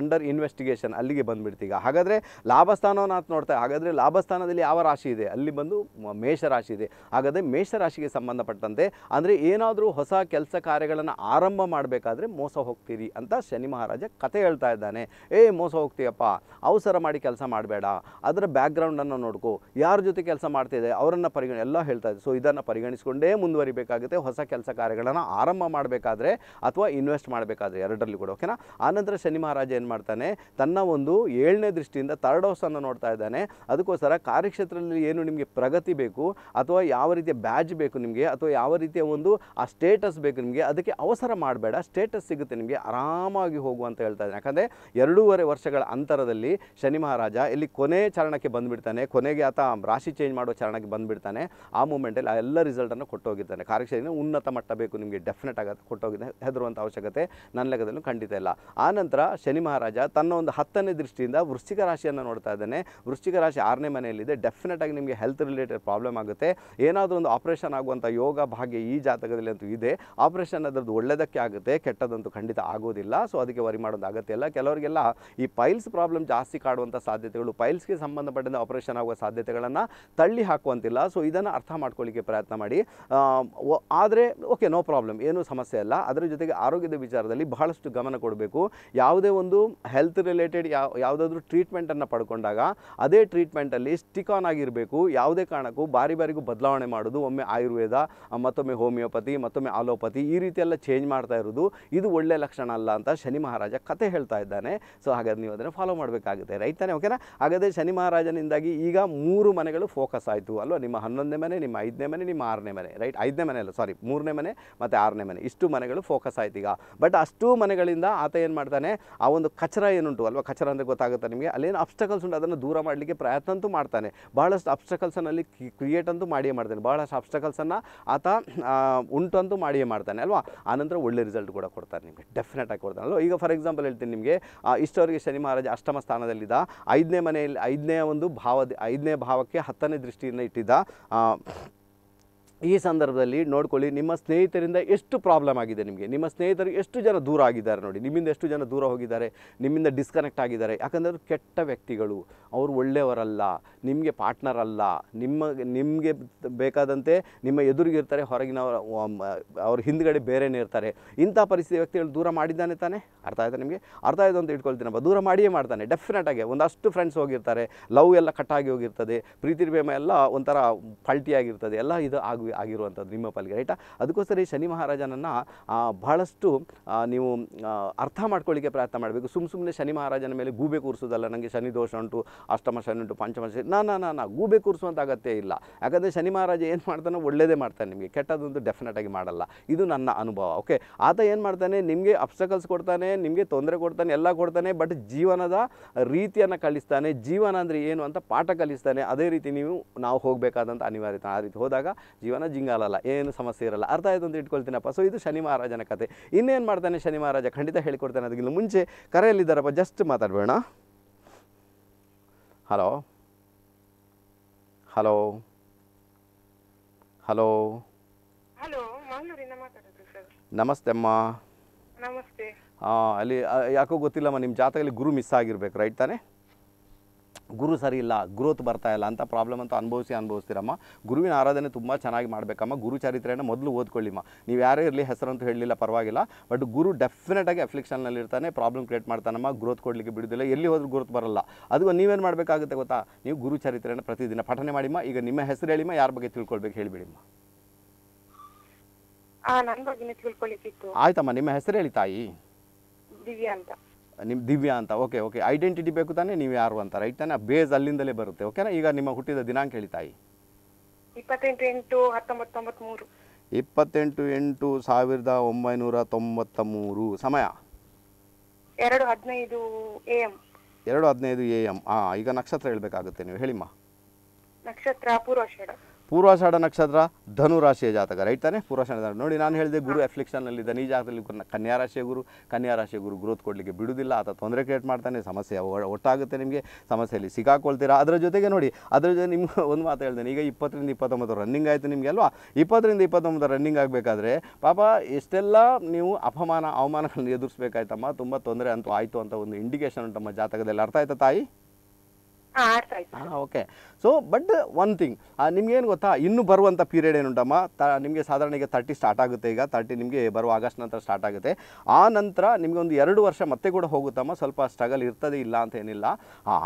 A: ಅಂಡರ್ ಇನ್ವೆಸ್ಟಿಗೇಷನ್ ಅಲ್ಲಿಗೆ ಬಂದುಬಿಡ್ತೀಗ ಹಾಗಾದರೆ ಲಾಭಸ್ಥಾನವನ್ನು ಆತ ನೋಡ್ತಾ ಹಾಗಾದರೆ ಲಾಭಸ್ಥಾನದಲ್ಲಿ ಯಾವ ರಾಶಿ ಇದೆ ಅಲ್ಲಿ ಬಂದು ಮೇಷರಾಶಿ ಇದೆ ಹಾಗಾದರೆ ಮೇಷರಾಶಿಗೆ ಸಂಬಂಧಪಟ್ಟಂತೆ ಅಂದರೆ ಏನಾದರೂ ಹೊಸ ಕೆಲಸ ಕಾರ್ಯಗಳನ್ನು ಆರಂಭ ಮಾಡಬೇಕಾದ್ರೆ ಮೋಸ ಹೋಗ್ತೀರಿ ಅಂತ ಶನಿ ಮಹಾರಾಜ ಕತೆ ಹೇಳ್ತಾ ಇದ್ದಾನೆ ಏ ಮೋಸ ಹೋಗ್ತೀಯಪ್ಪ ಅವಸರ ಮಾಡಿ ಕೆಲಸ ಮಾಡಬೇಡ ಅದರ ಬ್ಯಾಕ್ಗ್ರೌಂಡನ್ನು ನೋಡ್ಕೋ ಯಾರ ಜೊತೆ ಕೆಲಸ ಇದೆ ಅವರನ್ನು ಪರಿಗಣ ಎಲ್ಲ ಹೇಳ್ತಾ ಇದೆ ಸೊ ಇದನ್ನು ಪರಿಗಣಿಸಿಕೊಂಡೇ ಮುಂದುವರಿಬೇಕಾಗುತ್ತೆ ಹೊಸ ಕೆಲಸ ಕಾರ್ಯಗಳನ್ನು ಆರಂಭ ಮಾಡಬೇಕಾದ್ರೆ ಅಥವಾ ಇನ್ವೆಸ್ಟ್ ಮಾಡಬೇಕಾದ್ರೆ ಎರಡರಲ್ಲಿ ಕೂಡ ಓಕೆನಾ ಆನಂತರ ಶನಿ ಮಹಾರಾಜ ಏನು ಮಾಡ್ತಾನೆ ತನ್ನ ಒಂದು ಏಳನೇ ದೃಷ್ಟಿಯಿಂದ ತರ್ಡ್ ಹೌಸನ್ನು ನೋಡ್ತಾ ಇದ್ದಾನೆ ಅದಕ್ಕೋಸ್ಕರ ಕಾರ್ಯಕ್ಷೇತ್ರದಲ್ಲಿ ಏನು ನಿಮಗೆ ಪ್ರಗತಿ ಬೇಕು ಅಥವಾ ಯಾವ ರೀತಿಯ ಬ್ಯಾಜ್ ಬೇಕು ನಿಮಗೆ ಅಥವಾ ಯಾವ ರೀತಿಯ ಒಂದು ಆ ಸ್ಟೇಟಸ್ ಬೇಕು ನಿಮಗೆ ಅದಕ್ಕೆ ಅವಸರ ಮಾಡಬೇಡ ಸ್ಟೇಟಸ್ ಸಿಗುತ್ತೆ ನಿಮಗೆ ಆರಾಮಾಗಿ ಹೋಗು ಅಂತ ಹೇಳ್ತಾ ಇದ್ದಾನೆ ಯಾಕಂದರೆ ಎರಡೂವರೆ ವರ್ಷಗಳ ಅಂತರದಲ್ಲಿ ಶನಿ ಮಹಾರಾಜ ಇಲ್ಲಿ ಕೊನೆ ಚರಣಕ್ಕೆ ಬಂದುಬಿಡ್ತಾನೆ ಕೊನೆಗೆ ಆತ ರಾಶಿ ಚೇಂಜ್ ಮಾಡೋ ಚರಣಕ್ಕೆ ಬಂದುಬಿಡ್ತಾನೆ ಆ ಮೂಮೆಂಟಲ್ಲಿ ಆ ಎಲ್ಲ ರಿಸಲ್ಟನ್ನು ಕೊಟ್ಟೋಗಿರ್ತಾನೆ ಕಾರ್ಯಕ್ಷೇತ್ರ ಉನ್ನತ ಮಟ್ಟ ಬೇಕು ನಿಮಗೆ ಡೆಫಿನೆಟ್ ಆಗುತ್ತೆ ಕೊಟ್ಟೋಗಿದೆ ಹೆದರುವಂಥ ಅವಶ್ಯಕತೆ ನನ್ನ ಲೆಕ್ಕದಲ್ಲೂ ಖಂಡಿತ ಇಲ್ಲ ಆನಂತರ ಶನಿ ಮಹಾರಾಜ ತನ್ನ ಒಂದು ಹತ್ತನೇ ದೃಷ್ಟಿಯಿಂದ ವೃಶ್ಚಿಕ ರಾಶಿಯನ್ನು ನೋಡ್ತಾ ಇದ್ದಾನೆ ವೃಶ್ಚಿಕ ರಾಶಿ ಆರನೇ ಮನೆಯಲ್ಲಿದೆ ಡೆಫಿನೆಟ್ ನಿಮಗೆ ಹೆಲ್ತ್ ರಿಲೇಟೆಡ್ ಪ್ರಾಬ್ಲಮ್ ಆಗುತ್ತೆ ಏನಾದರೂ ಒಂದು ಆಪರೇಷನ್ ಆಗುವಂಥ ಯೋಗ ಭಾಗ್ಯ ಈ ಜಾತಕದಲ್ಲಿ ಅಂತೂ ಇದೆ ಆಪರೇಷನ್ ಅದರದ್ದು ಒಳ್ಳೆಯದಕ್ಕೆ ಆಗುತ್ತೆ ಕೆಟ್ಟದಂತೂ ಖಂಡಿತ ಆಗೋದಿಲ್ಲ ಸೊ ಅದಕ್ಕೆ ವರಿ ಮಾಡೋದು ಅಗತ್ಯ ಇಲ್ಲ ಕೆಲವರಿಗೆಲ್ಲ ಈ ಪೈಲ್ಸ್ ಪ್ರಾಬ್ಲಮ್ ಜಾಸ್ತಿ ಕಾಡುವಂಥ ಸಾಧ್ಯತೆಗಳು ಪೈಲ್ಸ್ಗೆ ಸಂಬಂಧಪಟ್ಟಂತೆ ಆಪರೇಷನ್ ಆಗುವ ಸಾಧ್ಯತೆಗಳನ್ನು ತಳ್ಳಿ ಹಾಕುವಂತಿಲ್ಲ ಸೊ ಇದನ್ನು ಅರ್ಥ ಮಾಡ್ಕೊಳ್ಳಿಕ್ಕೆ ಪ್ರಯತ್ನ ಮಾಡಿ ಆದರೆ ಓಕೆ ನೋ ಪ್ರಾಬ್ಲಮ್ ಏನೂ ಸಮಸ್ಯೆ ಅಲ್ಲ ಅದರ ಜೊತೆಗೆ ಆರೋಗ್ಯದ ವಿಚಾರದಲ್ಲಿ ಬಹಳಷ್ಟು ಗಮನ ಕೊಡಬೇಕು ಯಾವುದೇ ಒಂದು ಹೆಲ್ತ್ ರಿಲೇಟೆಡ್ ಯಾವ ಯಾವುದಾದ್ರೂ ಟ್ರೀಟ್ಮೆಂಟನ್ನು ಪಡ್ಕೊಂಡಾಗ ಅದೇ ಟ್ರೀಟ್ಮೆಂಟಲ್ಲಿ ಸ್ಟಿಕ್ ಆನ್ ಆಗಿರಬೇಕು ಆಗಬೇಕು ಯಾವುದೇ ಕಾರಣಕ್ಕೂ ಬಾರಿ ಬಾರಿಗೂ ಬದಲಾವಣೆ ಮಾಡೋದು ಒಮ್ಮೆ ಆಯುರ್ವೇದ ಮತ್ತೊಮ್ಮೆ ಹೋಮಿಯೋಪತಿ ಮತ್ತೊಮ್ಮೆ ಆಲೋಪತಿ ಈ ರೀತಿಯೆಲ್ಲ ಚೇಂಜ್ ಮಾಡ್ತಾ ಇರೋದು ಇದು ಒಳ್ಳೆಯ ಲಕ್ಷಣ ಅಲ್ಲ ಅಂತ ಶನಿ ಮಹಾರಾಜ ಕತೆ ಹೇಳ್ತಾ ಇದ್ದಾನೆ ಸೊ ಹಾಗಾದ್ರೆ ನೀವು ಅದನ್ನು ಫಾಲೋ ಮಾಡಬೇಕಾಗುತ್ತೆ ರೈಟ್ ಓಕೆನಾ ಹಾಗಾದರೆ ಶನಿ ಮಹಾರಾಜನಿಂದಾಗಿ ಈಗ ಮೂರು ಮನೆಗಳು ಫೋಕಸ್ ಆಯಿತು ಅಲ್ವಾ ನಿಮ್ಮ ಹನ್ನೊಂದನೇ ಮನೆ ನಿಮ್ಮ ಐದನೇ ಮನೆ ನಿಮ್ಮ ಆರನೇ ಮನೆ ರೈಟ್ ಐದನೇ ಮನೆ ಅಲ್ಲ ಸಾರಿ ಮೂರನೇ ಮನೆ ಮತ್ತು ಆರನೇ ಮನೆ ಇಷ್ಟು ಮನೆಗಳು ಫೋಕಸ್ ಆಯ್ತು ಈಗ ಬಟ್ ಅಷ್ಟು ಮನೆಗಳಿಂದ ಆತ ಏನು ಮಾಡ್ತಾನೆ ಆ ಒಂದು ಕಚರ ಏನುಂಟು ಅಲ್ವಾ ಕಚರ ಅಂದರೆ ಗೊತ್ತಾಗುತ್ತೆ ನಿಮಗೆ ಅಲ್ಲೇನು ಅಬ್ಸ್ಟಕಲ್ಸ್ ಉಂಟು ಅದನ್ನು ದೂರ ಮಾಡಲಿಕ್ಕೆ ಪ್ರಯತ್ನಂತೂ ಮಾಡ್ತಾನೆ ಬಹಳಷ್ಟು ಆಲ್ಮೋಸ್ಟ್ ಅಬ್ಸ್ಟಕಲ್ಸನ್ನಲ್ಲಿ ಕ್ರಿಯೇಟ್ ಅಂತೂ ಮಾಡಿಯೇ ಮಾಡ್ತಾನೆ ಬಹಳಷ್ಟು ಅಬ್ಸ್ಟಕಲ್ಸನ್ನು ಆತ ಉಂಟಂತೂ ಮಾಡಿಯೇ ಮಾಡ್ತಾನೆ ಅಲ್ವಾ ಆನಂತರ ಒಳ್ಳೆ ರಿಸಲ್ಟ್ ಕೂಡ ಕೊಡ್ತಾರೆ ನಿಮಗೆ ಡೆಫಿನೆಟ್ ಆಗಿ ಕೊಡ್ತಾನೆ ಅಲ್ವಾ ಈಗ ಫಾರ್ ಎಕ್ಸಾಂಪಲ್ ಹೇಳ್ತೀನಿ ನಿಮಗೆ ಇಷ್ಟವರೆಗೆ ಶನಿ ಮಹಾರಾಜ ಅಷ್ಟಮ ಸ್ಥಾನದಲ್ಲಿದ್ದ ಐದನೇ ಮನೆಯಲ್ಲಿ ಐದನೇ ಒಂದು ಭಾವ ಐದನೇ ಭಾವಕ್ಕೆ ಹತ್ತನೇ ದೃಷ್ಟಿಯನ್ನು ಇಟ್ಟಿದ್ದ ಈ ಸಂದರ್ಭದಲ್ಲಿ ನೋಡ್ಕೊಳ್ಳಿ ನಿಮ್ಮ ಸ್ನೇಹಿತರಿಂದ ಎಷ್ಟು ಪ್ರಾಬ್ಲಮ್ ಆಗಿದೆ ನಿಮಗೆ ನಿಮ್ಮ ಸ್ನೇಹಿತರು ಎಷ್ಟು ಜನ ದೂರ ಆಗಿದ್ದಾರೆ ನೋಡಿ ನಿಮ್ಮಿಂದ ಎಷ್ಟು ಜನ ದೂರ ಹೋಗಿದ್ದಾರೆ ನಿಮ್ಮಿಂದ ಡಿಸ್ಕನೆಕ್ಟ್ ಆಗಿದ್ದಾರೆ ಯಾಕಂದರೆ ಕೆಟ್ಟ ವ್ಯಕ್ತಿಗಳು ಅವರು ಒಳ್ಳೆಯವರಲ್ಲ ನಿಮಗೆ ಪಾರ್ಟ್ನರ್ ಅಲ್ಲ ನಿಮ್ಮ ನಿಮಗೆ ಬೇಕಾದಂತೆ ನಿಮ್ಮ ಎದುರಿಗಿರ್ತಾರೆ ಹೊರಗಿನವರು ಅವ್ರ ಹಿಂದ್ಗಡೆ ಬೇರೆನೇ ಇರ್ತಾರೆ ಇಂಥ ಪರಿಸ್ಥಿತಿ ವ್ಯಕ್ತಿಗಳು ದೂರ ಮಾಡಿದ್ದಾನೆ ತಾನೆ ಅರ್ಥ ಆಯ್ತಾ ನಿಮಗೆ ಅರ್ಥ ಆಯಿತು ಅಂತ ಇಟ್ಕೊಳ್ತೀನಪ್ಪ ದೂರ ಮಾಡಿಯೇ ಮಾಡ್ತಾನೆ ಡೆಫಿನೆಟಾಗಿ ಒಂದಷ್ಟು ಫ್ರೆಂಡ್ಸ್ ಹೋಗಿರ್ತಾರೆ ಲವ್ ಎಲ್ಲ ಕಟ್ಟಾಗಿ ಹೋಗಿರ್ತದೆ ಪ್ರೀತಿ ಪ್ರೇಮ ಎಲ್ಲ ಒಂಥರ ಫಲ್ಟಿಯಾಗಿರ್ತದೆ ಎಲ್ಲ ಇದು ಆಗುತ್ತೆ ಆಗಿರುವಂಥದ್ದು ನಿಮ್ಮ ಪಾಲಿಗೆ ರೈಟಾ ಅದಕ್ಕೋಸ್ಕರ ಈ ಶನಿ ಮಹಾರಾಜನನ್ನು ಬಹಳಷ್ಟು ನೀವು ಅರ್ಥ ಮಾಡ್ಕೊಳ್ಳಿಕ್ಕೆ ಪ್ರಯತ್ನ ಮಾಡಬೇಕು ಸುಮ್ಮ ಸುಮ್ಮನೆ ಶನಿ ಮಹಾರಾಜನ ಮೇಲೆ ಗೂಬೆ ಕೂರಿಸೋದಲ್ಲ ನನಗೆ ಶನಿ ದೋಷ ಉಂಟು ಅಷ್ಟಮ ಶನಿ ಉಂಟು ಪಂಚಮ ಶನಿ ನಾ ನಾ ನಾ ಗೂಬೆ ಕೂರಿಸುವಂಥ ಅಗತ್ಯ ಇಲ್ಲ ಯಾಕಂದರೆ ಶನಿ ಮಹಾರಾಜ ಏನು ಮಾಡ್ತಾನೆ ಒಳ್ಳೇದೇ ಮಾಡ್ತಾನೆ ನಿಮಗೆ ಕೆಟ್ಟದೊಂದು ಆಗಿ ಮಾಡಲ್ಲ ಇದು ನನ್ನ ಅನುಭವ ಓಕೆ ಆತ ಏನು ಮಾಡ್ತಾನೆ ನಿಮಗೆ ಅಪ್ಸಕಲ್ಸ್ ಕೊಡ್ತಾನೆ ನಿಮಗೆ ತೊಂದರೆ ಕೊಡ್ತಾನೆ ಎಲ್ಲ ಕೊಡ್ತಾನೆ ಬಟ್ ಜೀವನದ ರೀತಿಯನ್ನು ಕಲಿಸ್ತಾನೆ ಜೀವನ ಅಂದರೆ ಏನು ಅಂತ ಪಾಠ ಕಲಿಸ್ತಾನೆ ಅದೇ ರೀತಿ ನೀವು ನಾವು ಹೋಗಬೇಕಾದಂಥ ಅನಿವಾರ್ಯತೆ ಆ ರೀತಿ ಹೋದಾಗ ಜೀವನ ಜೀವನ ಜಿಂಗಾಲಲ್ಲ ಏನು ಸಮಸ್ಯೆ ಇರಲ್ಲ ಅರ್ಥ ಆಯ್ತು ಅಂತ ಇಟ್ಕೊಳ್ತೀನಪ್ಪ ಸೊ ಇದು ಶನಿ ಮಹಾರಾಜನ ಕತೆ ಇನ್ನೇನು ಮಾಡ್ತಾನೆ ಶನಿ ಮಹಾರಾಜ ಖಂಡಿತ ಹೇಳಿಕೊಡ್ತಾನೆ ಅದಕ್ಕಿಂತ ಮುಂಚೆ ಕರೆಯಲ್ಲಿದ್ದಾರಪ್ಪ ಜಸ್ಟ್ ಮಾತಾಡಬೇಡ ಹಲೋ ಹಲೋ ಹಲೋ ನಮಸ್ತೆ ಅಮ್ಮ ನಮಸ್ತೆ ಅಲ್ಲಿ ಯಾಕೋ ಗೊತ್ತಿಲ್ಲಮ್ಮ ನಿಮ್ಮ ಜಾತಕಲ್ಲಿ ಗುರು ಮಿಸ್ ಆಗಿರ್ಬೇಕು ರೈಟ್ ತಾನೆ ಗುರು ಸರಿ ಇಲ್ಲ ಗ್ರೋತ್ ಬರ್ತಾ ಇಲ್ಲ ಅಂತ ಪ್ರಾಬ್ಲಮ್ ಅಂತ ಅನುಭವಿಸಿ ಅನುಭವಿಸ್ತೀರಮ್ಮ ಗುರುವಿನ ಆರಾಧನೆ ತುಂಬ ಚೆನ್ನಾಗಿ ಮಾಡಬೇಕಮ್ಮ ಗುರು ಚರಿತ್ರೆಯನ್ನು ಮೊದಲು ಓದ್ಕೊಳ್ಳಿಮ್ಮ ನೀವು ಯಾರೇ ಇರಲಿ ಹೆಸರಂತೂ ಹೇಳಲಿಲ್ಲ ಪರವಾಗಿಲ್ಲ ಬಟ್ ಗುರು ಡೆಫಿನೆಟಾಗಿ ನಲ್ಲಿ ಇರ್ತಾನೆ ಪ್ರಾಬ್ಲಮ್ ಕ್ರಿಯೇಟ್ ಮಾಡ್ತಾನಮ್ಮ ಗ್ರೋತ್ ಕೊಡಲಿಕ್ಕೆ ಬಿಡೋದಿಲ್ಲ ಎಲ್ಲಿ ಹೋದ್ರೂ ಗ್ರೋತ್ ಬರಲ್ಲ ಅದು ನೀವೇನು ಮಾಡಬೇಕಾಗುತ್ತೆ ಗೊತ್ತಾ ನೀವು ಗುರು ಚರಿತ್ರೆಯನ್ನು ಪ್ರತಿದಿನ ಪಠನೆ ಮಾಡಿಮ್ಮ ಈಗ ನಿಮ್ಮ ಹೆಸರು ಹೇಳಿಮ್ಮ ಯಾರ ಬಗ್ಗೆ ತಿಳ್ಕೊಳ್ಬೇಕು ಹೇಳಿಬಿಡಿಮ್ಮ ಆಯ್ತಮ್ಮ ನಿಮ್ಮ ಹೆಸರು ಹೇಳಿ ತಾಯಿ ಅಂತ ನಿಮ್ಮ ದಿವ್ಯಾ ಅಂತ ಓಕೆ ಓಕೆ ಐಡೆಂಟಿಟಿ ಬೇಕು ತಾನೇ ನೀವು ಯಾರು ಅಂತ ರೈಟ್ ತಾನೇ ಬೇಸ್ ಅಲ್ಲಿಂದಲೇ ಬರುತ್ತೆ ಓಕೆನಾ ಈಗ ನಿಮ್ಮ ಹುಟ್ಟಿದ ದಿನಾಂಕ ಹೇಳಿ ತಾಯಿ
B: ಇಪ್ಪತ್ತೆಂಟು ಎಂಟು ಹತ್ತೊಂಬತ್ತೊಂಬತ್ತು ಮೂರು
A: ಇಪ್ಪತ್ತೆಂಟು ಎಂಟು ಸಾವಿರದ ಒಂಬೈನೂರ ತೊಂಬತ್ತ ಮೂರು ಸಮಯ
B: ಎರಡು ಹದಿನೈದು ಎ ಎಂ
A: ಎರಡು ಹದಿನೈದು ಎ ಎಂ ಹಾಂ ಈಗ ನಕ್ಷತ್ರ ಹೇಳಬೇಕಾಗುತ್ತೆ ನೀವು ಹೇಳಿಮ್ಮ
B: ನಕ್ಷತ್ರ ಪೂರ್ವಾಷಾಢ
A: ಪೂರ್ವಾಷಾಢ ನಕ್ಷತ್ರ ಧನು ರಾಶಿಯ ಜಾತಕ ರೈಟ್ ತಾನೆ ಪೂರ್ವಾಷಾಢ ನೋಡಿ ನಾನು ಹೇಳಿದೆ ಗುರು ಎಫ್ಲಿಕ್ಷನ್ನಲ್ಲಿ ಧನಿ ಜಾತದಲ್ಲಿ ಕನ್ಯಾ ರಾಶಿಯ ಗುರು ಕನ್ಯಾ ರಾಶಿಯ ಗುರು ಗ್ರೋತ್ ಕೊಡಲಿಕ್ಕೆ ಬಿಡುವುದಿಲ್ಲ ಆತ ತೊಂದರೆ ಕ್ರಿಯೇಟ್ ಮಾಡ್ತಾನೆ ಸಮಸ್ಯೆ ಒಟ್ಟಾಗುತ್ತೆ ನಿಮಗೆ ಸಮಸ್ಯೆಯಲ್ಲಿ ಸಿಗಾಕೊಳ್ತೀರಾ ಅದರ ಜೊತೆಗೆ ನೋಡಿ ಅದರ ಜೊತೆ ನಿಮ್ಗೆ ಒಂದು ಮಾತು ಹೇಳ್ತೇನೆ ಈಗ ಇಪ್ಪತ್ತರಿಂದ ಇಪ್ಪತ್ತೊಂಬತ್ತು ರನ್ನಿಂಗ್ ಆಯಿತು ನಿಮಗೆ ಅಲ್ವಾ ಇಪ್ಪತ್ತರಿಂದ ಇಪ್ಪತ್ತೊಂಬತ್ತು ರನ್ನಿಂಗ್ ಆಗಬೇಕಾದ್ರೆ ಪಾಪ ಎಷ್ಟೆಲ್ಲ ನೀವು ಅಪಮಾನ ಅವಮಾನಗಳನ್ನು ಎದುರಿಸಬೇಕಾಯ್ತಮ್ಮ ತುಂಬ ತೊಂದರೆ ಅಂತೂ ಆಯಿತು ಅಂತ ಒಂದು ಇಂಡಿಕೇಶನ್ ಉಂಟಮ್ಮ ಜಾತಕದಲ್ಲಿ ಅರ್ಥ ಆಯ್ತಾ ತಾಯಿ okay so but one thing ನಿಮಗೇನು ಗೊತ್ತಾ ಇನ್ನೂ ಬರುವಂಥ ಪೀರಿಯಡ್ ಏನುಂಟಮ್ಮ ತ ನಿಮಗೆ ಸಾಧಾರಣ ಈಗ ತರ್ಟಿ ಸ್ಟಾರ್ಟ್ ಆಗುತ್ತೆ ಈಗ ತರ್ಟಿ ನಿಮಗೆ ಬರುವ ಆಗಸ್ಟ್ ನಂತರ ಸ್ಟಾರ್ಟ್ ಆಗುತ್ತೆ ಆ ನಂತರ ನಿಮಗೆ ಒಂದು ಎರಡು ವರ್ಷ ಮತ್ತೆ ಕೂಡ ಹೋಗುತ್ತಮ್ಮ ಸ್ವಲ್ಪ ಸ್ಟ್ರಗಲ್ ಇರ್ತದೆ ಇಲ್ಲ ಅಂತ ಏನಿಲ್ಲ